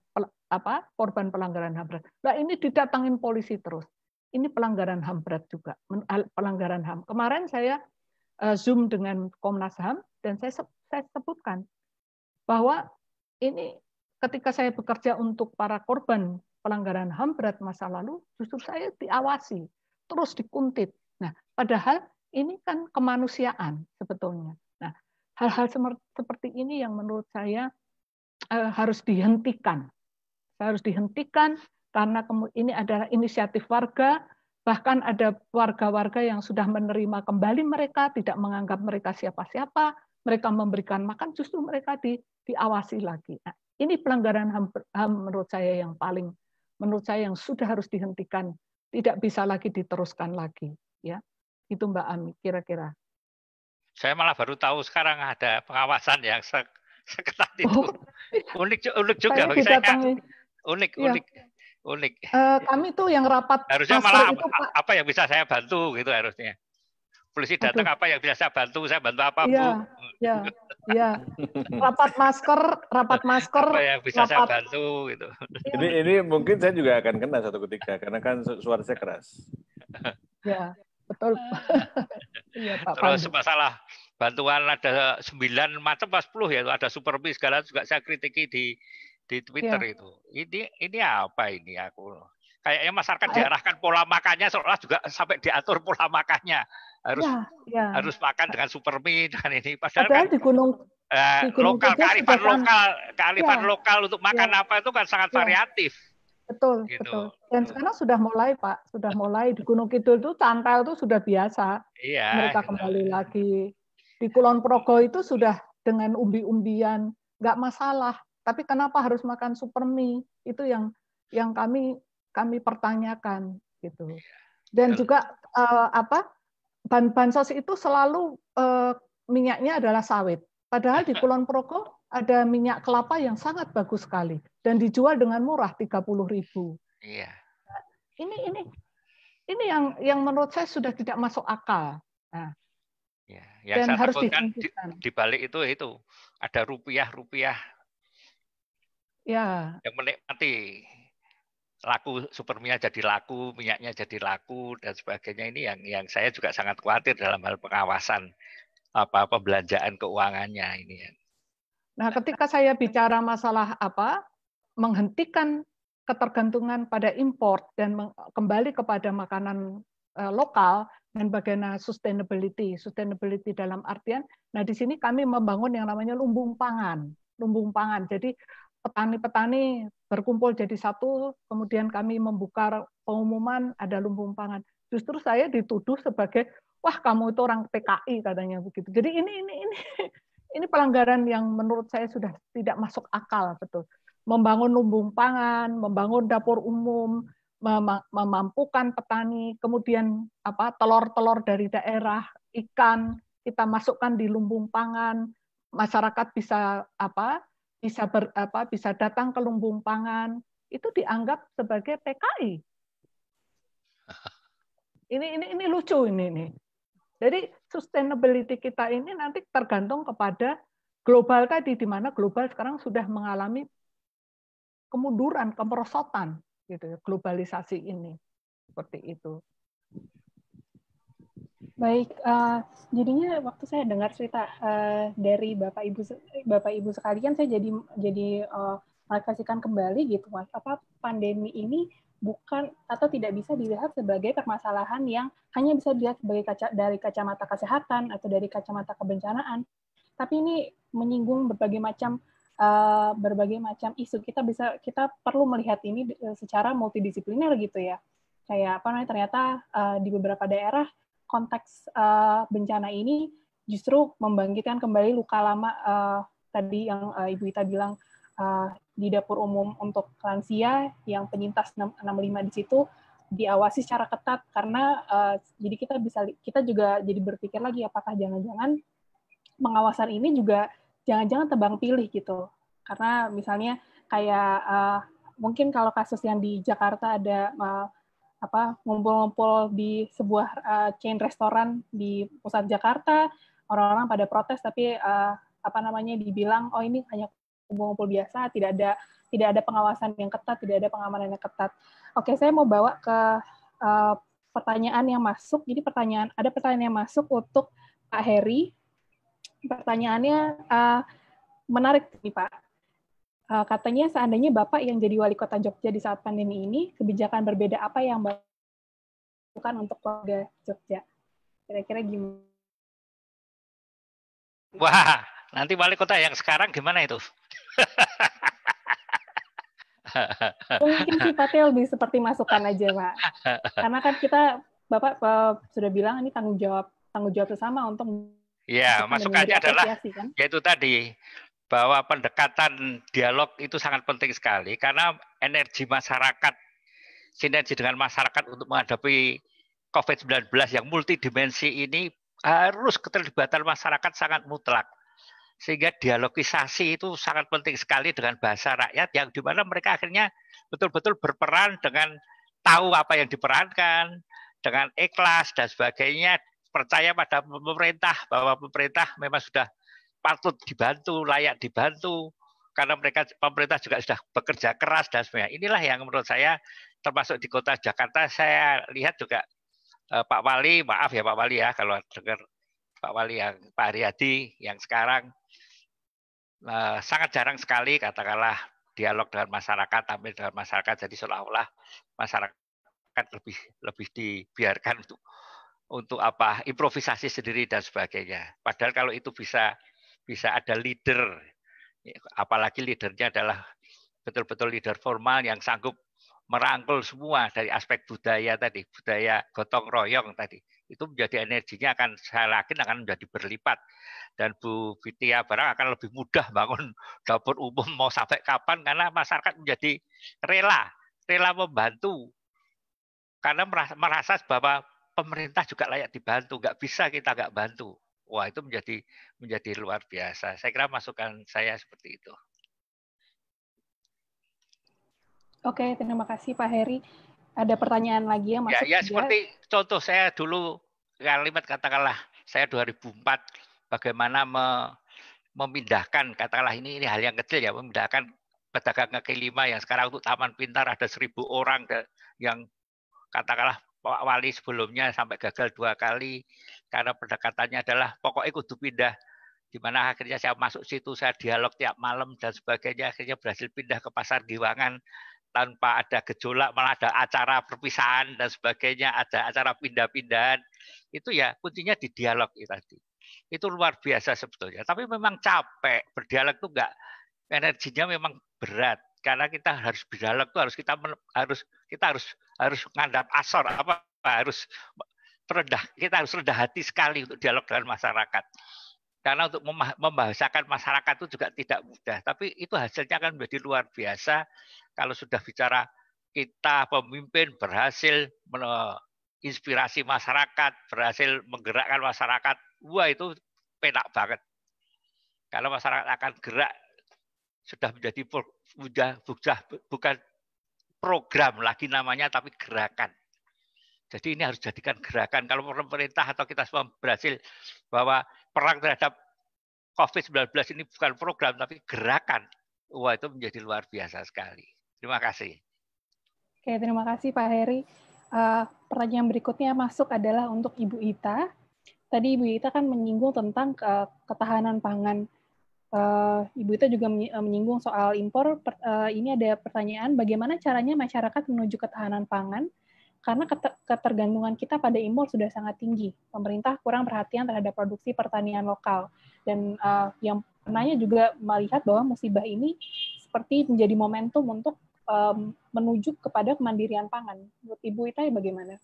apa korban pelanggaran HAM berat. Nah, ini didatangin polisi terus. Ini pelanggaran HAM berat juga, pelanggaran HAM. Kemarin saya eh, Zoom dengan Komnas HAM dan saya saya sebutkan bahwa ini ketika saya bekerja untuk para korban pelanggaran HAM berat masa lalu, justru saya diawasi, terus dikuntit. Nah, padahal ini kan kemanusiaan sebetulnya hal-hal seperti ini yang menurut saya eh, harus dihentikan. Harus dihentikan karena ini adalah inisiatif warga, bahkan ada warga-warga yang sudah menerima kembali mereka, tidak menganggap mereka siapa-siapa, mereka memberikan makan, justru mereka di, diawasi lagi. Nah, ini pelanggaran HAM, HAM menurut saya yang paling, menurut saya yang sudah harus dihentikan, tidak bisa lagi diteruskan lagi. Ya, itu Mbak Ami, kira-kira. Saya malah baru tahu sekarang ada pengawasan yang se seketat oh, itu. Oh, unik unik juga saya bagi saya. Kan. Unik ya. unik unik. Uh, kami tuh yang rapat. Harusnya malah itu, apa, yang bisa saya bantu gitu harusnya. Polisi datang Aduh. apa yang bisa saya bantu, saya bantu apa ya, bu? Ya, ya. Rapat masker, rapat masker. Apa yang bisa rapat... saya bantu gitu. Iya. Ini ini mungkin saya juga akan kena satu ketika karena kan suara saya keras. Ya. Betul. Ah. Iya, Pak Terus Pandu. masalah bantuan ada 9 macam pas 10 ya ada supervis segala juga saya kritiki di di Twitter ya. itu. Ini ini apa ini aku kayaknya masyarakat eh. diarahkan pola makannya seolah juga sampai diatur pola makannya harus ya, ya. harus makan dengan supermi dan ini padahal, kan, di gunung eh, di gunung lokal kearifan lokal kearifan ya. lokal untuk iya. makan ya. apa itu kan sangat ya. variatif Betul, gitu. betul. Dan sekarang sudah mulai Pak, sudah mulai di Gunung Kidul itu cantel itu sudah biasa. Iya. Mereka gitu. kembali lagi di Kulon Progo itu sudah dengan umbi-umbian nggak masalah. Tapi kenapa harus makan super mie? Itu yang yang kami kami pertanyakan gitu. Iya, Dan juga uh, apa ban bansos itu selalu uh, minyaknya adalah sawit. Padahal di Kulon Progo ada minyak kelapa yang sangat bagus sekali dan dijual dengan murah tiga 30.000. Iya. Ini ini ini yang yang menurut saya sudah tidak masuk akal. Nah, Ya, yang dan saya harus di, di balik itu itu ada rupiah-rupiah ya. yang menikmati laku supermia jadi laku, minyaknya jadi laku dan sebagainya ini yang yang saya juga sangat khawatir dalam hal pengawasan apa apa belanjaan keuangannya ini. Nah, ketika saya bicara masalah apa menghentikan ketergantungan pada import dan kembali kepada makanan e, lokal dan bagaimana sustainability, sustainability dalam artian, nah di sini kami membangun yang namanya lumbung pangan, lumbung pangan. Jadi petani-petani berkumpul jadi satu, kemudian kami membuka pengumuman ada lumbung pangan. Justru saya dituduh sebagai wah kamu itu orang PKI katanya begitu. Jadi ini ini ini ini pelanggaran yang menurut saya sudah tidak masuk akal betul. Membangun lumbung pangan, membangun dapur umum, mem memampukan petani, kemudian apa telur-telur dari daerah, ikan kita masukkan di lumbung pangan, masyarakat bisa apa bisa ber, apa bisa datang ke lumbung pangan itu dianggap sebagai PKI. Ini ini ini lucu ini ini. Jadi sustainability kita ini nanti tergantung kepada global tadi, di mana global sekarang sudah mengalami kemunduran, kemerosotan, gitu, ya, globalisasi ini seperti itu. Baik, uh, jadinya waktu saya dengar cerita uh, dari bapak ibu bapak ibu sekalian, saya jadi jadi uh, kembali gitu, mas. Apa pandemi ini bukan atau tidak bisa dilihat sebagai permasalahan yang hanya bisa dilihat sebagai kaca, dari kacamata kesehatan atau dari kacamata kebencanaan. Tapi ini menyinggung berbagai macam uh, berbagai macam isu. Kita bisa kita perlu melihat ini eh, secara multidisipliner gitu ya. Kayak apa namanya ternyata uh, di beberapa daerah konteks uh, bencana ini justru membangkitkan kembali luka lama uh, tadi yang uh, Ibu Ita bilang uh, di dapur umum untuk lansia yang penyintas 65 di situ diawasi secara ketat karena uh, jadi kita bisa kita juga jadi berpikir lagi apakah jangan-jangan pengawasan ini juga jangan-jangan tebang pilih gitu karena misalnya kayak uh, mungkin kalau kasus yang di Jakarta ada uh, apa ngumpul-ngumpul di sebuah uh, chain restoran di pusat Jakarta orang-orang pada protes tapi uh, apa namanya dibilang oh ini hanya kumpul-kumpul biasa, tidak ada tidak ada pengawasan yang ketat, tidak ada pengamanan yang ketat. Oke, saya mau bawa ke uh, pertanyaan yang masuk. Jadi pertanyaan ada pertanyaan yang masuk untuk Pak Heri. Pertanyaannya uh, menarik nih Pak. Uh, katanya seandainya Bapak yang jadi wali kota Jogja di saat pandemi ini, kebijakan berbeda apa yang Bapak lakukan untuk warga Jogja? Kira-kira gimana? Wah, nanti wali kota yang sekarang gimana itu? Mungkin sifatnya lebih seperti masukan aja, Pak. Karena kan kita, Bapak uh, sudah bilang ini tanggung jawab tanggung jawab bersama untuk Ya, masukannya adalah kan? yaitu tadi bahwa pendekatan dialog itu sangat penting sekali karena energi masyarakat sinergi dengan masyarakat untuk menghadapi COVID-19 yang multidimensi ini harus keterlibatan masyarakat sangat mutlak sehingga dialogisasi itu sangat penting sekali dengan bahasa rakyat yang di mana mereka akhirnya betul-betul berperan dengan tahu apa yang diperankan dengan ikhlas dan sebagainya percaya pada pemerintah bahwa pemerintah memang sudah patut dibantu layak dibantu karena mereka pemerintah juga sudah bekerja keras dan sebagainya inilah yang menurut saya termasuk di kota Jakarta saya lihat juga eh, Pak Wali maaf ya Pak Wali ya kalau dengar Pak Wali yang Pak Ariadi yang sekarang eh, sangat jarang sekali katakanlah dialog dengan masyarakat, tampil dengan masyarakat. Jadi seolah-olah masyarakat lebih lebih dibiarkan untuk untuk apa improvisasi sendiri dan sebagainya. Padahal kalau itu bisa bisa ada leader, apalagi leadernya adalah betul-betul leader formal yang sanggup merangkul semua dari aspek budaya tadi, budaya gotong royong tadi, itu menjadi energinya akan saya yakin akan menjadi berlipat dan Bu Fitia Barang akan lebih mudah bangun dapur umum mau sampai kapan karena masyarakat menjadi rela rela membantu karena merasa, merasa bahwa pemerintah juga layak dibantu nggak bisa kita nggak bantu wah itu menjadi menjadi luar biasa saya kira masukan saya seperti itu Oke, terima kasih Pak Heri ada pertanyaan lagi yang ya, masuk? Ya, ya seperti contoh saya dulu kalimat katakanlah saya 2004 bagaimana me, memindahkan katakanlah ini ini hal yang kecil ya memindahkan pedagang kaki lima yang sekarang untuk taman pintar ada seribu orang yang katakanlah Pak Wali sebelumnya sampai gagal dua kali karena pendekatannya adalah pokoknya kudu pindah di mana akhirnya saya masuk situ saya dialog tiap malam dan sebagainya akhirnya berhasil pindah ke pasar Giwangan tanpa ada gejolak, malah ada acara perpisahan dan sebagainya, ada acara pindah-pindahan. Itu ya kuncinya di dialog itu ya tadi. Itu luar biasa sebetulnya. Tapi memang capek, berdialog itu enggak energinya memang berat karena kita harus berdialog tuh harus kita harus kita harus harus ngadap asor apa harus rendah kita harus rendah hati sekali untuk dialog dengan masyarakat karena untuk membahasakan masyarakat itu juga tidak mudah tapi itu hasilnya akan menjadi luar biasa kalau sudah bicara kita pemimpin berhasil menginspirasi masyarakat, berhasil menggerakkan masyarakat, wah itu penak banget. Kalau masyarakat akan gerak sudah menjadi sudah bukan program lagi namanya tapi gerakan. Jadi ini harus jadikan gerakan. Kalau pemerintah atau kita semua berhasil bahwa perang terhadap COVID-19 ini bukan program tapi gerakan. Wah itu menjadi luar biasa sekali. Terima kasih. Oke, terima kasih Pak Heri. Uh, pertanyaan berikutnya masuk adalah untuk Ibu Ita. Tadi Ibu Ita kan menyinggung tentang uh, ketahanan pangan. Uh, Ibu Ita juga eh, menyinggung soal impor. Per, uh, ini ada pertanyaan, bagaimana caranya masyarakat menuju ketahanan pangan? Karena ketergantungan kita pada impor sudah sangat tinggi. Pemerintah kurang perhatian terhadap produksi pertanian lokal. Dan uh, yang penanya juga melihat bahwa musibah ini seperti menjadi momentum untuk um, menuju kepada kemandirian pangan. Menurut Ibu Ita ya bagaimana?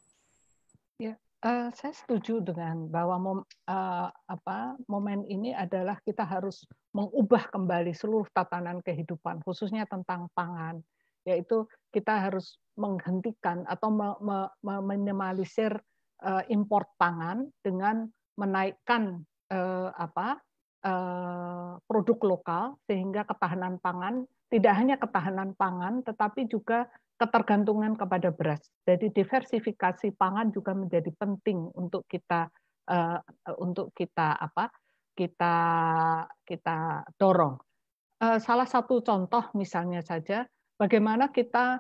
Ya, uh, saya setuju dengan bahwa mom, uh, apa, momen ini adalah kita harus mengubah kembali seluruh tatanan kehidupan, khususnya tentang pangan, yaitu kita harus menghentikan atau me, me, me, minimalisir uh, eh, impor pangan dengan menaikkan uh, apa uh, produk lokal sehingga ketahanan pangan tidak hanya ketahanan pangan, tetapi juga ketergantungan kepada beras. Jadi diversifikasi pangan juga menjadi penting untuk kita eh, untuk kita apa? kita kita dorong. Eh, salah satu contoh misalnya saja bagaimana kita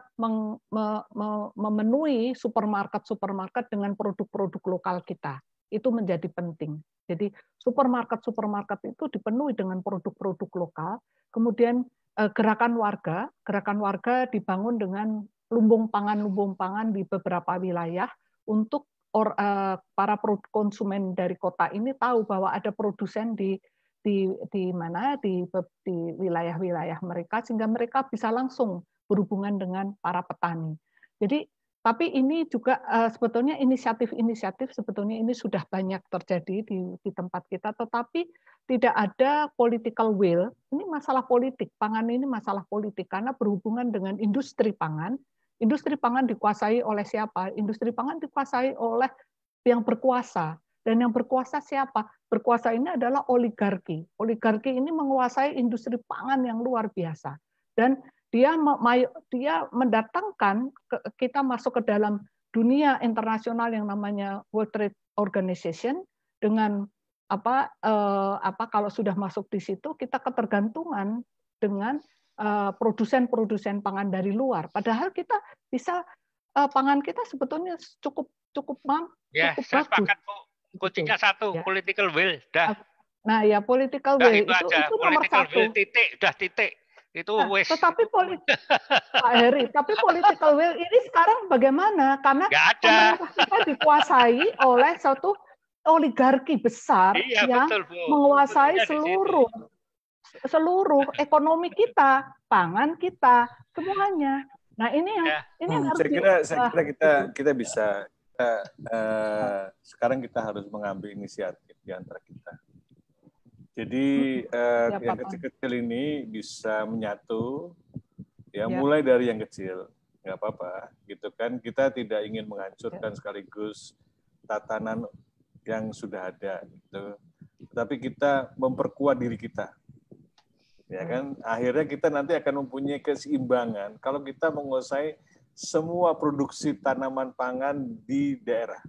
memenuhi supermarket-supermarket dengan produk-produk lokal kita. Itu menjadi penting. Jadi supermarket-supermarket itu dipenuhi dengan produk-produk lokal, kemudian Eh, gerakan warga. Gerakan warga dibangun dengan lumbung pangan-lumbung pangan di beberapa wilayah untuk or, uh, para konsumen dari kota ini tahu bahwa ada produsen di di di mana di di wilayah-wilayah mereka sehingga mereka bisa langsung berhubungan dengan para petani. Jadi tapi ini juga eh, sebetulnya inisiatif-inisiatif sebetulnya ini sudah banyak terjadi di, di tempat kita, tetapi tidak ada political will. Ini masalah politik, pangan ini masalah politik karena berhubungan dengan industri pangan. Industri pangan dikuasai oleh siapa? Industri pangan dikuasai oleh yang berkuasa. Dan yang berkuasa siapa? Berkuasa ini adalah oligarki. Oligarki ini menguasai industri pangan yang luar biasa. Dan dia dia mendatangkan kita masuk ke dalam dunia internasional yang namanya World Trade Organization dengan apa eh, apa kalau sudah masuk di situ kita ketergantungan dengan eh, produsen-produsen pangan dari luar. Padahal kita bisa eh, pangan kita sebetulnya cukup cukup mam ya, cukup saya bagus. Sepakat, Bu. Kuncinya satu, ya. political will. Dah. Nah, ya political nah, will itu, itu, aja. itu nomor political satu. Will, titik, dah titik itu nah, wes. Tetapi politik Pak Heri, tapi political will ini sekarang bagaimana? Karena Gak kita dikuasai oleh satu oligarki besar iya, yang betul, Bu. menguasai betul, seluruh seluruh ekonomi kita, pangan kita, semuanya. Nah ini yang ya. ini yang hmm, harus kita. kira, di, saya kira kita kita bisa kita, uh, sekarang kita harus mengambil inisiatif di antara kita jadi uh, yang kecil-kecil ini bisa menyatu, ya, ya mulai dari yang kecil, nggak apa-apa, gitu kan. Kita tidak ingin menghancurkan ya. sekaligus tatanan yang sudah ada, gitu. Tapi kita memperkuat diri kita, ya hmm. kan. Akhirnya kita nanti akan mempunyai keseimbangan kalau kita menguasai semua produksi tanaman pangan di daerah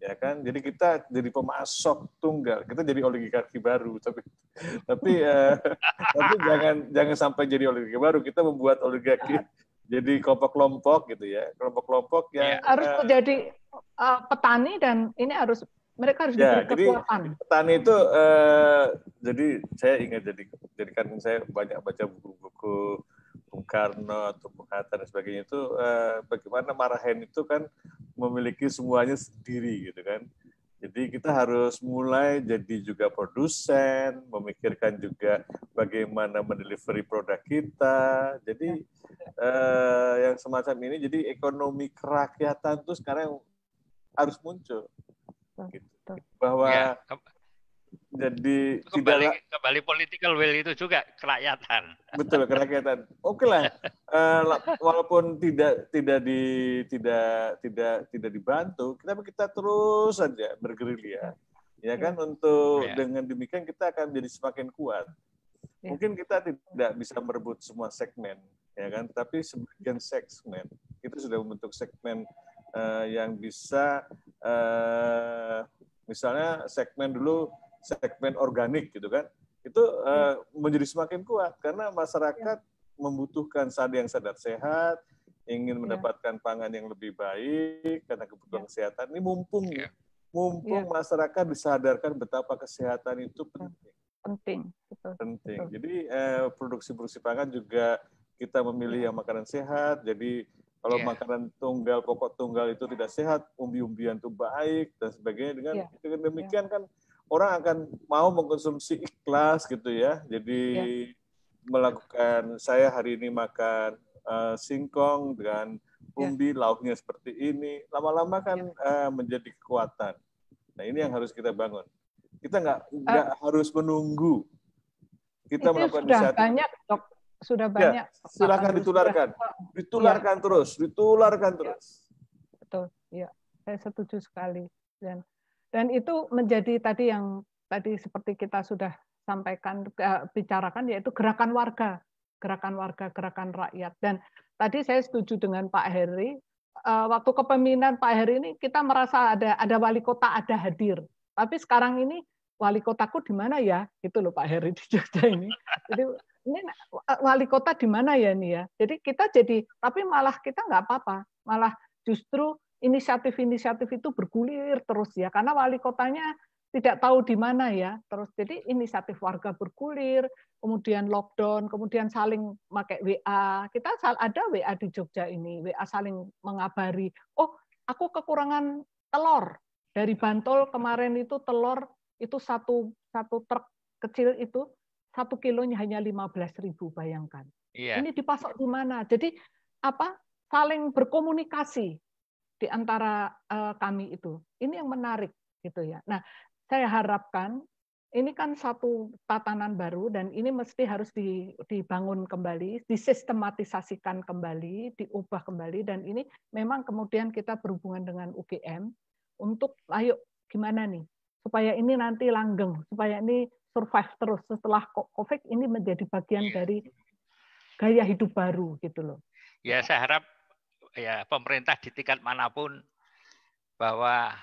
ya kan jadi kita jadi pemasok tunggal kita jadi oligarki baru tapi tapi uh, tapi jangan jangan sampai jadi oligarki baru kita membuat oligarki jadi kelompok-kelompok gitu ya kelompok-kelompok yang harus menjadi eh, uh, eh, petani dan ini harus mereka harus ya, diberi kekuatan. Jadi, petani itu eh, jadi saya ingat jadi jadikan saya banyak baca buku-buku Bung Karno atau Bung Hatta dan sebagainya itu eh, bagaimana Marahen itu kan memiliki semuanya sendiri gitu kan. Jadi kita harus mulai jadi juga produsen, memikirkan juga bagaimana mendelivery produk kita. Jadi eh, yang semacam ini, jadi ekonomi kerakyatan itu sekarang harus muncul. Gitu. bahwa ya. jadi kembali tidak kembali political will itu juga kerakyatan betul kerakyatan oke lah uh, walaupun tidak tidak di tidak tidak tidak dibantu kita kita terus saja bergerilya ya, ya kan untuk ya. dengan demikian kita akan menjadi semakin kuat ya. mungkin kita tidak bisa merebut semua segmen ya kan tapi sebagian segmen itu sudah membentuk segmen uh, yang bisa uh, misalnya segmen dulu segmen organik gitu kan itu uh, menjadi semakin kuat karena masyarakat ya. membutuhkan sadar yang sadar sehat ingin ya. mendapatkan pangan yang lebih baik karena kebutuhan ya. kesehatan ini mumpung ya. mumpung ya. masyarakat disadarkan betapa kesehatan itu penting penting betul. penting betul. jadi eh, produksi produksi pangan juga kita memilih iya. yang makanan sehat jadi kalau yeah. makanan tunggal, pokok tunggal itu tidak sehat, umbi-umbian itu baik dan sebagainya. Dengan yeah. Iya. Iya. demikian yeah. kan orang akan mau mengkonsumsi ikhlas gitu ya. Jadi yeah. melakukan saya hari ini makan uh, singkong dengan iya. umbi, yeah. lauknya seperti ini. Lama-lama kan yeah. uh, menjadi kekuatan. Nah ini yang harus kita bangun. Kita nggak eh. nggak uh, harus menunggu. Kita melakukan sudah banyak dok sudah ya, banyak. Ya, silakan ditularkan, sudah, iya. ditularkan ya. terus, ditularkan iya. terus. Ya. Betul, ya, saya setuju sekali dan dan itu menjadi tadi yang tadi seperti kita sudah sampaikan bicarakan yaitu gerakan warga, gerakan warga, gerakan rakyat dan tadi saya setuju dengan Pak Heri eh, waktu kepemimpinan Pak Heri ini kita merasa ada ada wali kota ada hadir tapi sekarang ini wali kotaku di mana ya itu loh Pak Heri di Jogja ini jadi ini wali kota di mana ya nih ya. Jadi kita jadi tapi malah kita nggak apa-apa, malah justru inisiatif-inisiatif itu bergulir terus ya karena wali kotanya tidak tahu di mana ya. Terus jadi inisiatif warga bergulir, kemudian lockdown, kemudian saling pakai WA. Kita ada WA di Jogja ini, WA saling mengabari, "Oh, aku kekurangan telur." Dari Bantul kemarin itu telur itu satu satu truk kecil itu satu kilonya hanya lima belas ribu, bayangkan. Yeah. Ini dipasok di mana? Jadi apa saling berkomunikasi di antara uh, kami itu. Ini yang menarik gitu ya. Nah, saya harapkan ini kan satu tatanan baru dan ini mesti harus dibangun kembali, disistematisasikan kembali, diubah kembali dan ini memang kemudian kita berhubungan dengan UGM untuk ayo gimana nih supaya ini nanti langgeng, supaya ini survive terus setelah COVID ini menjadi bagian iya. dari gaya hidup baru gitu loh. Ya saya harap ya pemerintah di tingkat manapun bahwa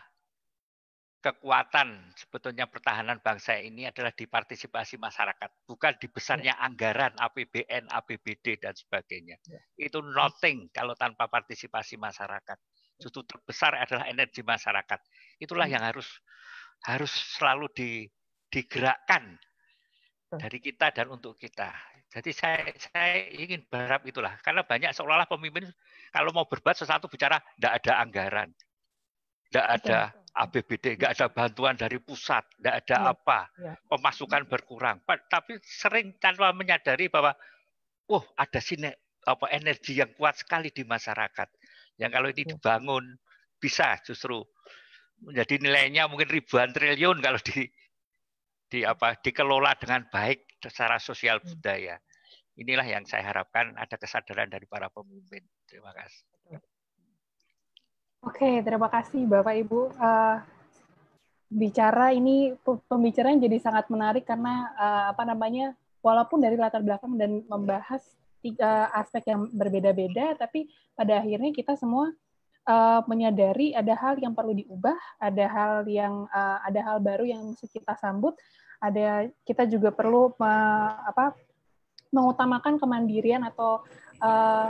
kekuatan sebetulnya pertahanan bangsa ini adalah di partisipasi masyarakat, bukan di besarnya ya. anggaran APBN, APBD dan sebagainya. Ya. Itu nothing kalau tanpa partisipasi masyarakat. Justru terbesar adalah energi masyarakat. Itulah hmm. yang harus harus selalu di digerakkan dari kita dan untuk kita. Jadi saya saya ingin berharap itulah karena banyak seolah-olah pemimpin kalau mau berbuat sesuatu bicara tidak ada anggaran, tidak ada APBD, tidak ada bantuan dari pusat, tidak ada ya. apa, iya. pemasukan berkurang. Tapi sering tanpa menyadari bahwa, uh, oh, ada sini apa energi yang kuat sekali di masyarakat yang kalau ini iya. dibangun bisa justru menjadi nilainya mungkin ribuan triliun kalau di di apa dikelola dengan baik secara sosial hmm. budaya. Inilah yang saya harapkan ada kesadaran dari para pemimpin. Terima kasih. Oke, terima kasih Bapak Ibu. Uh, bicara ini pembicaraan jadi sangat menarik karena uh, apa namanya walaupun dari latar belakang dan membahas tiga eh, aspek yang berbeda-beda, tapi pada akhirnya kita semua uh, menyadari ada hal yang perlu diubah, ada hal yang uh, ada hal baru yang mesti kita sambut, ada kita juga perlu me, apa, mengutamakan kemandirian atau uh,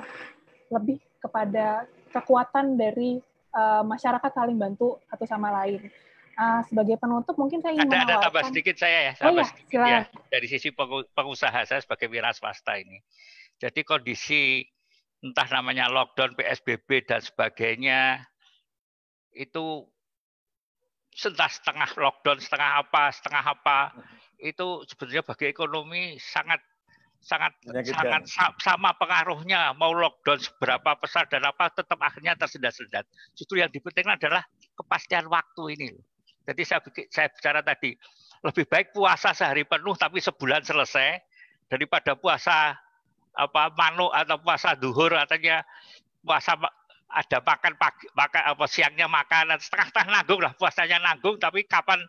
lebih kepada kekuatan dari uh, masyarakat saling bantu satu sama lain. Uh, sebagai penutup mungkin saya ingin ada, Ada tambah sedikit saya ya, oh tambah oh, ya, sedikit ya. Dari sisi pengusaha saya sebagai wira swasta ini. Jadi kondisi entah namanya lockdown, PSBB dan sebagainya itu entah setengah lockdown, setengah apa, setengah apa itu sebenarnya bagi ekonomi sangat sangat sangat sama pengaruhnya mau lockdown seberapa besar dan apa tetap akhirnya tersendat-sendat. Justru yang dipentingkan adalah kepastian waktu ini. Jadi saya saya bicara tadi lebih baik puasa sehari penuh tapi sebulan selesai daripada puasa apa mano atau puasa duhur katanya puasa ada makan pagi makan apa siangnya makanan setengah tengah nanggung lah puasanya nanggung tapi kapan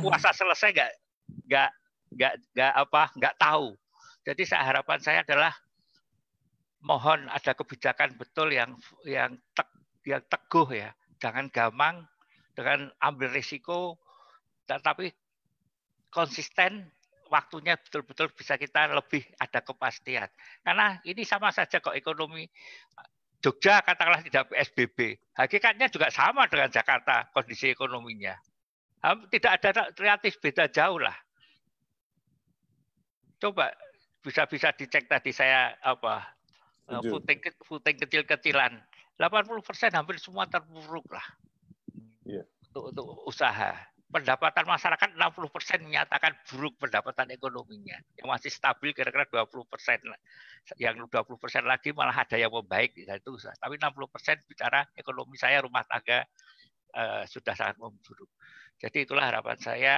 puasa selesai nggak nggak nggak nggak apa nggak tahu jadi saya harapan saya adalah mohon ada kebijakan betul yang yang te, yang teguh ya jangan gamang dengan ambil risiko tetapi konsisten waktunya betul-betul bisa kita lebih ada kepastian. Karena ini sama saja kok ekonomi Jogja katakanlah tidak PSBB. Hakikatnya juga sama dengan Jakarta kondisi ekonominya. Tidak ada relatif beda jauh lah. Coba bisa-bisa dicek tadi saya apa puting, eh, puting kecil-kecilan. 80 persen hampir semua terburuk lah yeah. untuk, untuk usaha pendapatan masyarakat 60 persen menyatakan buruk pendapatan ekonominya. Yang masih stabil kira-kira 20 persen. Yang 20 persen lagi malah ada yang membaik. Nah, itu. Tapi 60 persen bicara ekonomi saya rumah tangga eh, sudah sangat memburuk. Jadi itulah harapan saya.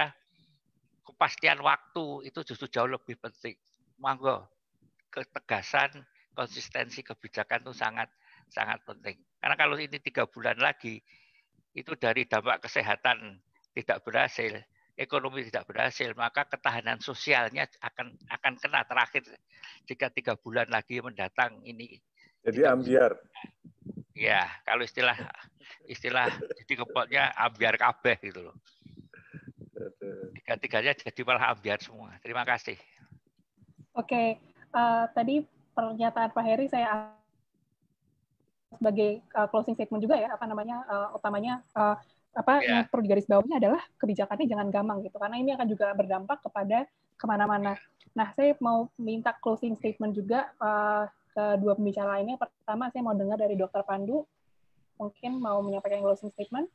Kepastian waktu itu justru jauh lebih penting. Monggo ketegasan, konsistensi kebijakan itu sangat sangat penting. Karena kalau ini tiga bulan lagi, itu dari dampak kesehatan tidak berhasil, ekonomi tidak berhasil, maka ketahanan sosialnya akan akan kena terakhir jika tiga bulan lagi mendatang ini. Jadi ambiar. Ya, kalau istilah istilah jadi kepotnya ambiar kabeh gitu loh. Tiga-tiganya jadi malah ambiar semua. Terima kasih. Oke, uh, tadi pernyataan Pak Heri saya sebagai uh, closing statement juga ya, apa namanya, uh, utamanya uh, apa yeah. yang perlu digaris bawahnya adalah kebijakannya jangan gampang gitu karena ini akan juga berdampak kepada kemana-mana. Iya. Nah, saya mau minta closing statement juga uh, ke dua pembicara lainnya. Pertama, saya mau dengar dari Dokter Pandu, mungkin mau menyampaikan closing statement.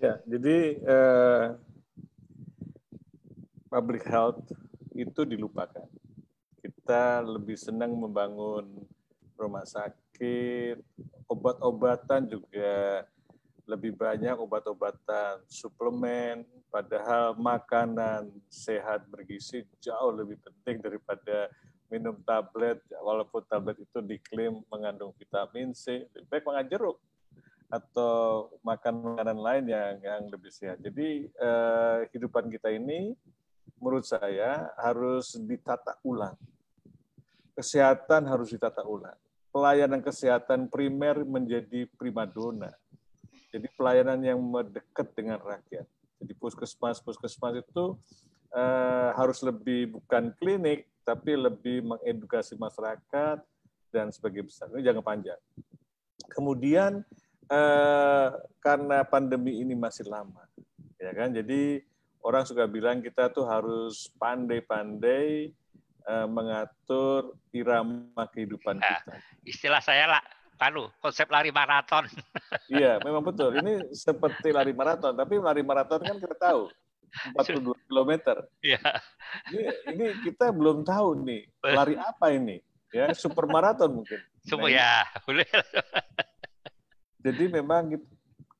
Ya, jadi uh, public health itu dilupakan. Kita lebih senang membangun rumah sakit, obat-obatan juga lebih banyak obat-obatan, suplemen, padahal makanan sehat bergizi jauh lebih penting daripada minum tablet, walaupun tablet itu diklaim mengandung vitamin C, lebih baik makan jeruk atau makan makanan lain yang yang lebih sehat. Jadi eh, kehidupan kita ini menurut saya harus ditata ulang. Kesehatan harus ditata ulang. Pelayanan kesehatan primer menjadi primadona jadi pelayanan yang mendekat dengan rakyat. Jadi puskesmas-puskesmas itu eh, harus lebih bukan klinik, tapi lebih mengedukasi masyarakat dan sebagai besar. Ini jangka panjang. Kemudian eh, karena pandemi ini masih lama, ya kan? Jadi orang suka bilang kita tuh harus pandai-pandai eh, mengatur irama kehidupan nah, kita. Istilah saya lah kalau konsep lari maraton. Iya, memang betul. Ini seperti lari maraton, tapi lari maraton kan kita tahu 42 km. Iya. Ini, ini kita belum tahu nih lari apa ini. Ya, super maraton mungkin. Super nah, ya, boleh. Jadi memang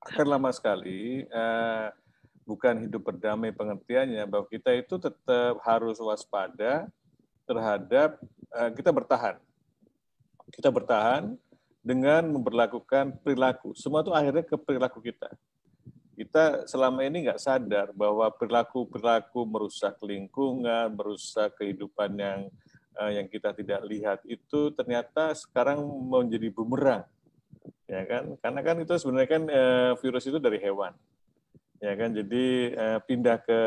akan lama sekali uh, bukan hidup berdamai pengertiannya bahwa kita itu tetap harus waspada terhadap uh, kita bertahan. Kita bertahan dengan memperlakukan perilaku. Semua itu akhirnya ke perilaku kita. Kita selama ini nggak sadar bahwa perilaku-perilaku merusak lingkungan, merusak kehidupan yang eh, yang kita tidak lihat itu ternyata sekarang menjadi bumerang ya kan karena kan itu sebenarnya kan eh, virus itu dari hewan ya kan jadi eh, pindah ke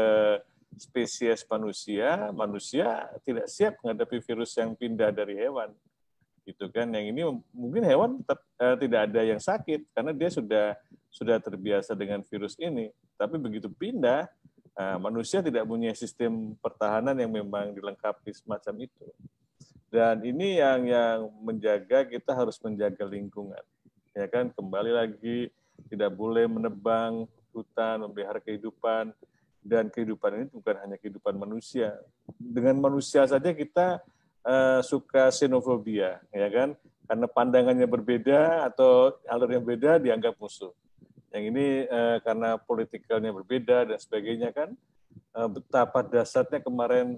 spesies manusia manusia tidak siap menghadapi virus yang pindah dari hewan gitu kan yang ini mungkin hewan tetap, eh, tidak ada yang sakit karena dia sudah sudah terbiasa dengan virus ini tapi begitu pindah eh, manusia tidak punya sistem pertahanan yang memang dilengkapi semacam itu dan ini yang yang menjaga kita harus menjaga lingkungan ya kan kembali lagi tidak boleh menebang hutan memelihara kehidupan dan kehidupan ini bukan hanya kehidupan manusia dengan manusia saja kita uh, suka xenofobia, ya kan? Karena pandangannya berbeda atau alurnya beda dianggap musuh. Yang ini uh, karena politikalnya berbeda dan sebagainya kan. Uh, betapa dasarnya kemarin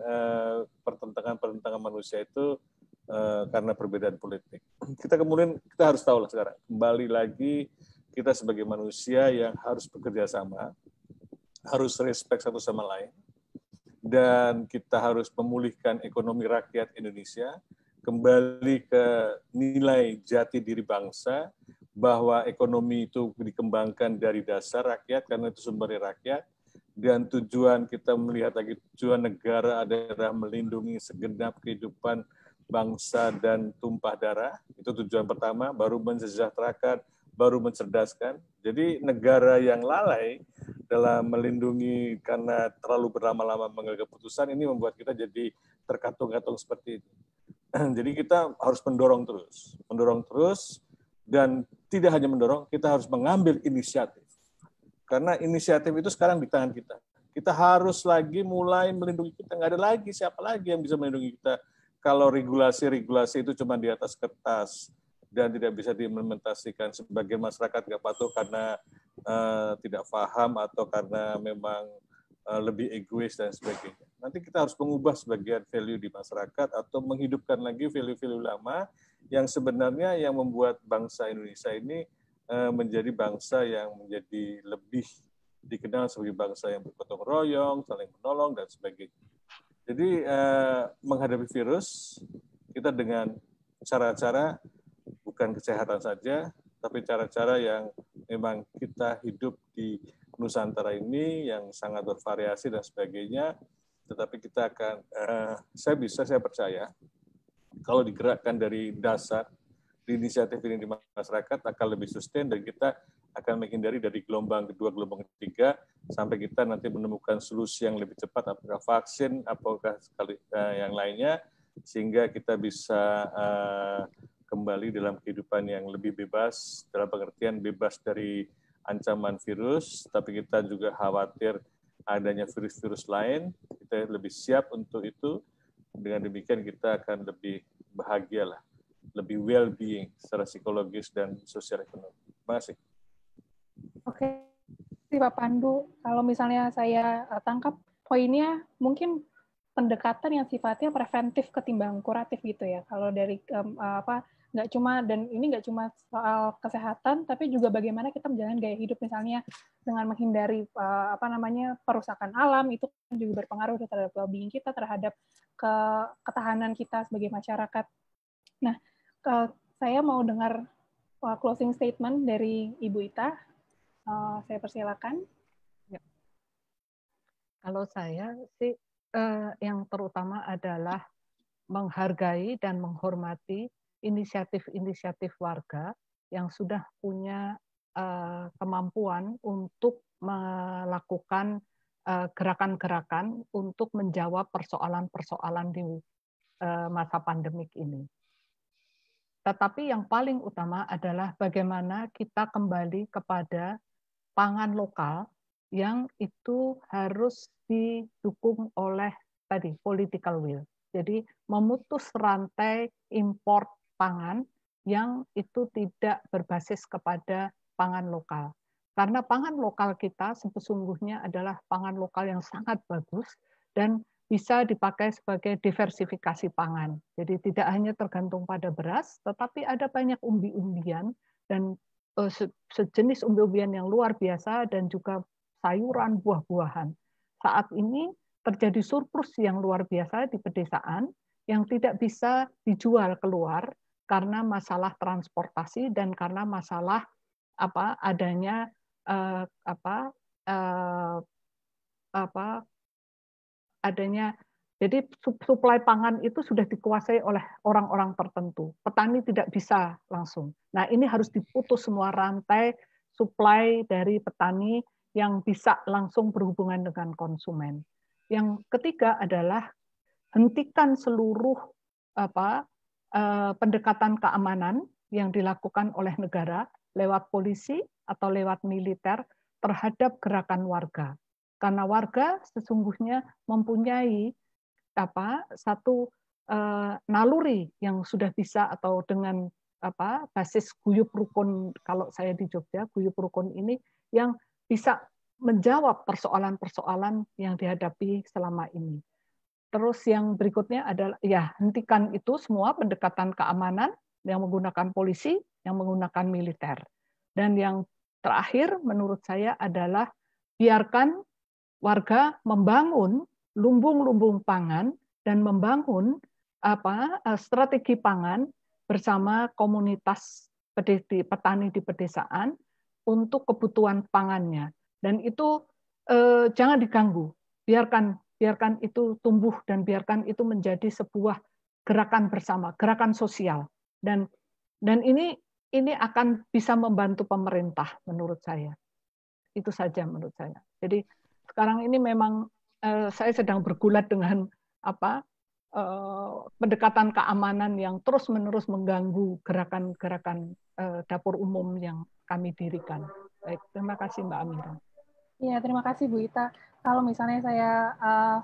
pertentangan pertentangan-pertentangan manusia itu uh, karena perbedaan politik. Kita kemudian kita harus tahu lah sekarang kembali lagi kita sebagai manusia yang harus bekerja sama, harus respect satu sama lain, dan kita harus memulihkan ekonomi rakyat Indonesia kembali ke nilai jati diri bangsa bahwa ekonomi itu dikembangkan dari dasar rakyat karena itu sumbernya rakyat dan tujuan kita melihat lagi tujuan negara adalah melindungi segenap kehidupan bangsa dan tumpah darah itu tujuan pertama baru mensejahterakan baru mencerdaskan jadi negara yang lalai dalam melindungi karena terlalu berlama-lama mengambil keputusan ini membuat kita jadi terkatung-katung seperti itu. Jadi kita harus mendorong terus, mendorong terus dan tidak hanya mendorong, kita harus mengambil inisiatif. Karena inisiatif itu sekarang di tangan kita. Kita harus lagi mulai melindungi kita. Nggak ada lagi siapa lagi yang bisa melindungi kita kalau regulasi-regulasi itu cuma di atas kertas dan tidak bisa diimplementasikan sebagian masyarakat nggak patuh karena uh, tidak paham atau karena memang uh, lebih egois dan sebagainya. Nanti kita harus mengubah sebagian value di masyarakat atau menghidupkan lagi value-value lama yang sebenarnya yang membuat bangsa Indonesia ini uh, menjadi bangsa yang menjadi lebih dikenal sebagai bangsa yang bergotong royong, saling menolong dan sebagainya. Jadi uh, menghadapi virus kita dengan cara-cara bukan kesehatan saja, tapi cara-cara yang memang kita hidup di Nusantara ini yang sangat bervariasi dan sebagainya. Tetapi kita akan, uh, saya bisa, saya percaya, kalau digerakkan dari dasar, di inisiatif ini di masyarakat akan lebih sustain dan kita akan menghindari dari gelombang kedua, gelombang ketiga, sampai kita nanti menemukan solusi yang lebih cepat, apakah vaksin, apakah sekali, eh, yang lainnya, sehingga kita bisa eh, kembali dalam kehidupan yang lebih bebas, dalam pengertian bebas dari ancaman virus, tapi kita juga khawatir adanya virus-virus lain, kita lebih siap untuk itu. Dengan demikian kita akan lebih bahagia lah, lebih well-being secara psikologis dan sosial ekonomi. Terima kasih. Oke, okay. Pak Pandu. Kalau misalnya saya eh, tangkap poinnya, mungkin pendekatan yang sifatnya preventif ketimbang kuratif gitu ya. Kalau dari um, apa nggak cuma dan ini nggak cuma soal kesehatan tapi juga bagaimana kita menjalankan gaya hidup misalnya dengan menghindari uh, apa namanya perusakan alam itu kan juga berpengaruh terhadap well-being kita terhadap ke ketahanan kita sebagai masyarakat. Nah, uh, saya mau dengar uh, closing statement dari Ibu Ita. Uh, saya persilakan. Ya. Kalau saya sih uh, yang terutama adalah menghargai dan menghormati inisiatif-inisiatif warga yang sudah punya eh, kemampuan untuk melakukan eh, gerakan-gerakan untuk menjawab persoalan-persoalan di eh, masa pandemik ini. Tetapi yang paling utama adalah bagaimana kita kembali kepada pangan lokal yang itu harus didukung oleh tadi political will. Jadi memutus rantai import pangan yang itu tidak berbasis kepada pangan lokal. Karena pangan lokal kita sesungguhnya adalah pangan lokal yang sangat bagus dan bisa dipakai sebagai diversifikasi pangan. Jadi tidak hanya tergantung pada beras, tetapi ada banyak umbi-umbian dan eh, sejenis umbi-umbian yang luar biasa dan juga sayuran, buah-buahan. Saat ini terjadi surplus yang luar biasa di pedesaan yang tidak bisa dijual keluar karena masalah transportasi dan karena masalah apa adanya eh, apa eh, apa adanya jadi suplai pangan itu sudah dikuasai oleh orang-orang tertentu. Petani tidak bisa langsung. Nah, ini harus diputus semua rantai suplai dari petani yang bisa langsung berhubungan dengan konsumen. Yang ketiga adalah hentikan seluruh apa Eh, pendekatan keamanan yang dilakukan oleh negara lewat polisi atau lewat militer terhadap gerakan warga. Karena warga sesungguhnya mempunyai apa satu uh, naluri yang sudah bisa atau dengan apa basis guyup rukun kalau saya di Jogja guyup rukun ini yang bisa menjawab persoalan-persoalan yang dihadapi selama ini. Terus yang berikutnya adalah ya hentikan itu semua pendekatan keamanan yang menggunakan polisi, yang menggunakan militer. Dan yang terakhir menurut saya adalah biarkan warga membangun lumbung-lumbung pangan dan membangun apa eh, strategi pangan bersama komunitas petani di pedesaan untuk kebutuhan pangannya. Dan itu eh, jangan diganggu, biarkan biarkan itu tumbuh dan biarkan itu menjadi sebuah gerakan bersama, gerakan sosial. Dan dan ini ini akan bisa membantu pemerintah menurut saya. Itu saja menurut saya. Jadi sekarang ini memang eh, saya sedang bergulat dengan apa eh, pendekatan keamanan yang terus-menerus mengganggu gerakan-gerakan eh, dapur umum yang kami dirikan. Baik, terima kasih Mbak Amira. Ya, terima kasih Bu Ita. Kalau misalnya saya uh,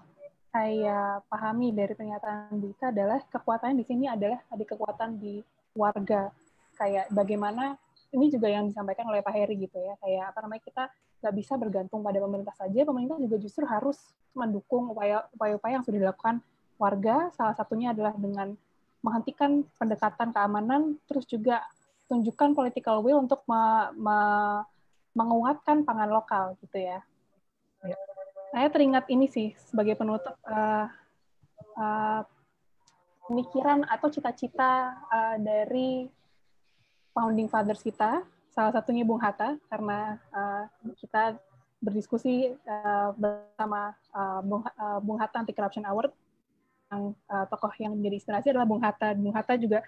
saya pahami dari pernyataan Bu Ita adalah kekuatannya di sini adalah ada kekuatan di warga. Kayak bagaimana ini juga yang disampaikan oleh Pak Heri gitu ya. Kayak apa namanya kita nggak bisa bergantung pada pemerintah saja. Pemerintah juga justru harus mendukung upaya-upaya yang sudah dilakukan warga. Salah satunya adalah dengan menghentikan pendekatan keamanan, terus juga tunjukkan political will untuk me, me, menguatkan pangan lokal gitu ya. ya. Saya teringat ini sih sebagai penutup uh, uh, pemikiran atau cita-cita uh, dari founding fathers kita, salah satunya Bung Hatta, karena uh, kita berdiskusi uh, bersama uh, Bung, uh, Bung Hatta Anti Corruption Award, yang uh, tokoh yang menjadi inspirasi adalah Bung Hatta. Bung Hatta juga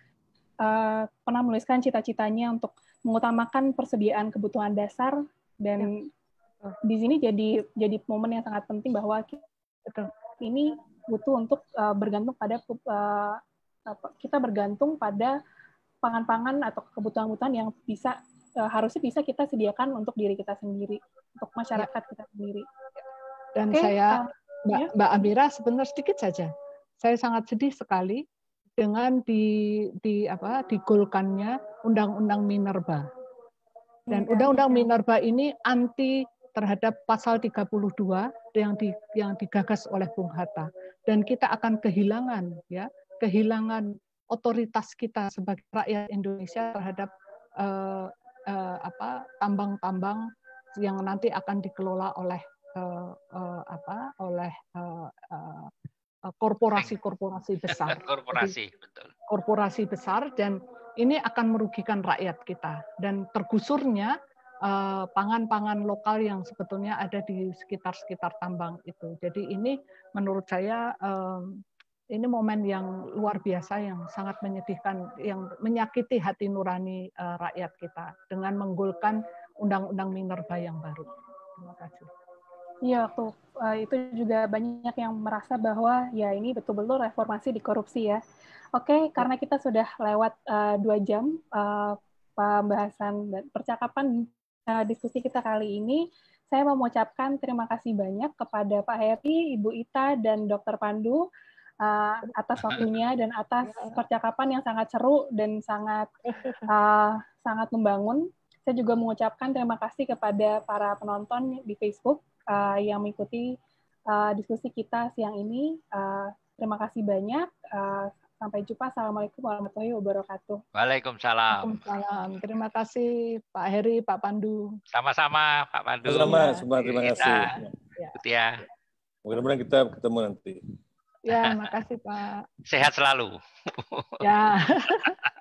uh, pernah menuliskan cita-citanya untuk mengutamakan persediaan kebutuhan dasar dan ya. di sini jadi jadi momen yang sangat penting bahwa kita ini butuh untuk uh, bergantung pada uh, kita bergantung pada pangan-pangan atau kebutuhan-kebutuhan yang bisa uh, harusnya bisa kita sediakan untuk diri kita sendiri untuk masyarakat ya. kita sendiri dan okay. saya Mbak, ya. Mbak Amira sebentar sedikit saja saya sangat sedih sekali dengan di di apa digolkannya undang-undang Minerba. Dan undang-undang Minerba ini anti terhadap pasal 32 yang di, yang digagas oleh Bung Hatta dan kita akan kehilangan ya kehilangan otoritas kita sebagai rakyat Indonesia terhadap eh, eh, apa tambang-tambang yang nanti akan dikelola oleh eh, eh, apa oleh eh, eh, korporasi-korporasi eh, besar. korporasi, betul. Korporasi besar dan ini akan merugikan rakyat kita dan tergusurnya eh, pangan-pangan lokal yang sebetulnya ada di sekitar-sekitar tambang itu. Jadi ini menurut saya eh, ini momen yang luar biasa yang sangat menyedihkan yang menyakiti hati nurani rakyat kita dengan menggolkan undang-undang minerba yang baru. Terima kasih. Iya, tuh eh, itu juga banyak yang merasa bahwa ya ini betul-betul reformasi di korupsi ya. Oke, iya. karena kita sudah lewat eh, dua jam uh, pembahasan dan percakapan uh, diskusi kita kali ini, saya mau mengucapkan terima kasih banyak kepada Pak Heri, Ibu Ita, dan Dr. Pandu uh, atas waktunya dan atas iya. percakapan yang sangat seru dan sangat uh, sangat membangun. Saya juga mengucapkan terima kasih kepada para penonton di Facebook uh, yang mengikuti uh, diskusi kita siang ini. Uh, terima kasih banyak. Uh, sampai jumpa. Assalamualaikum warahmatullahi wabarakatuh. Waalaikumsalam. Waalaikumsalam. Terima kasih Pak Heri, Pak Pandu. Sama-sama Pak Pandu. Sama-sama. terima iya. kasih. Ya. ya. Mudah-mudahan kita ketemu nanti. Ya, makasih Pak. Sehat selalu. Ya.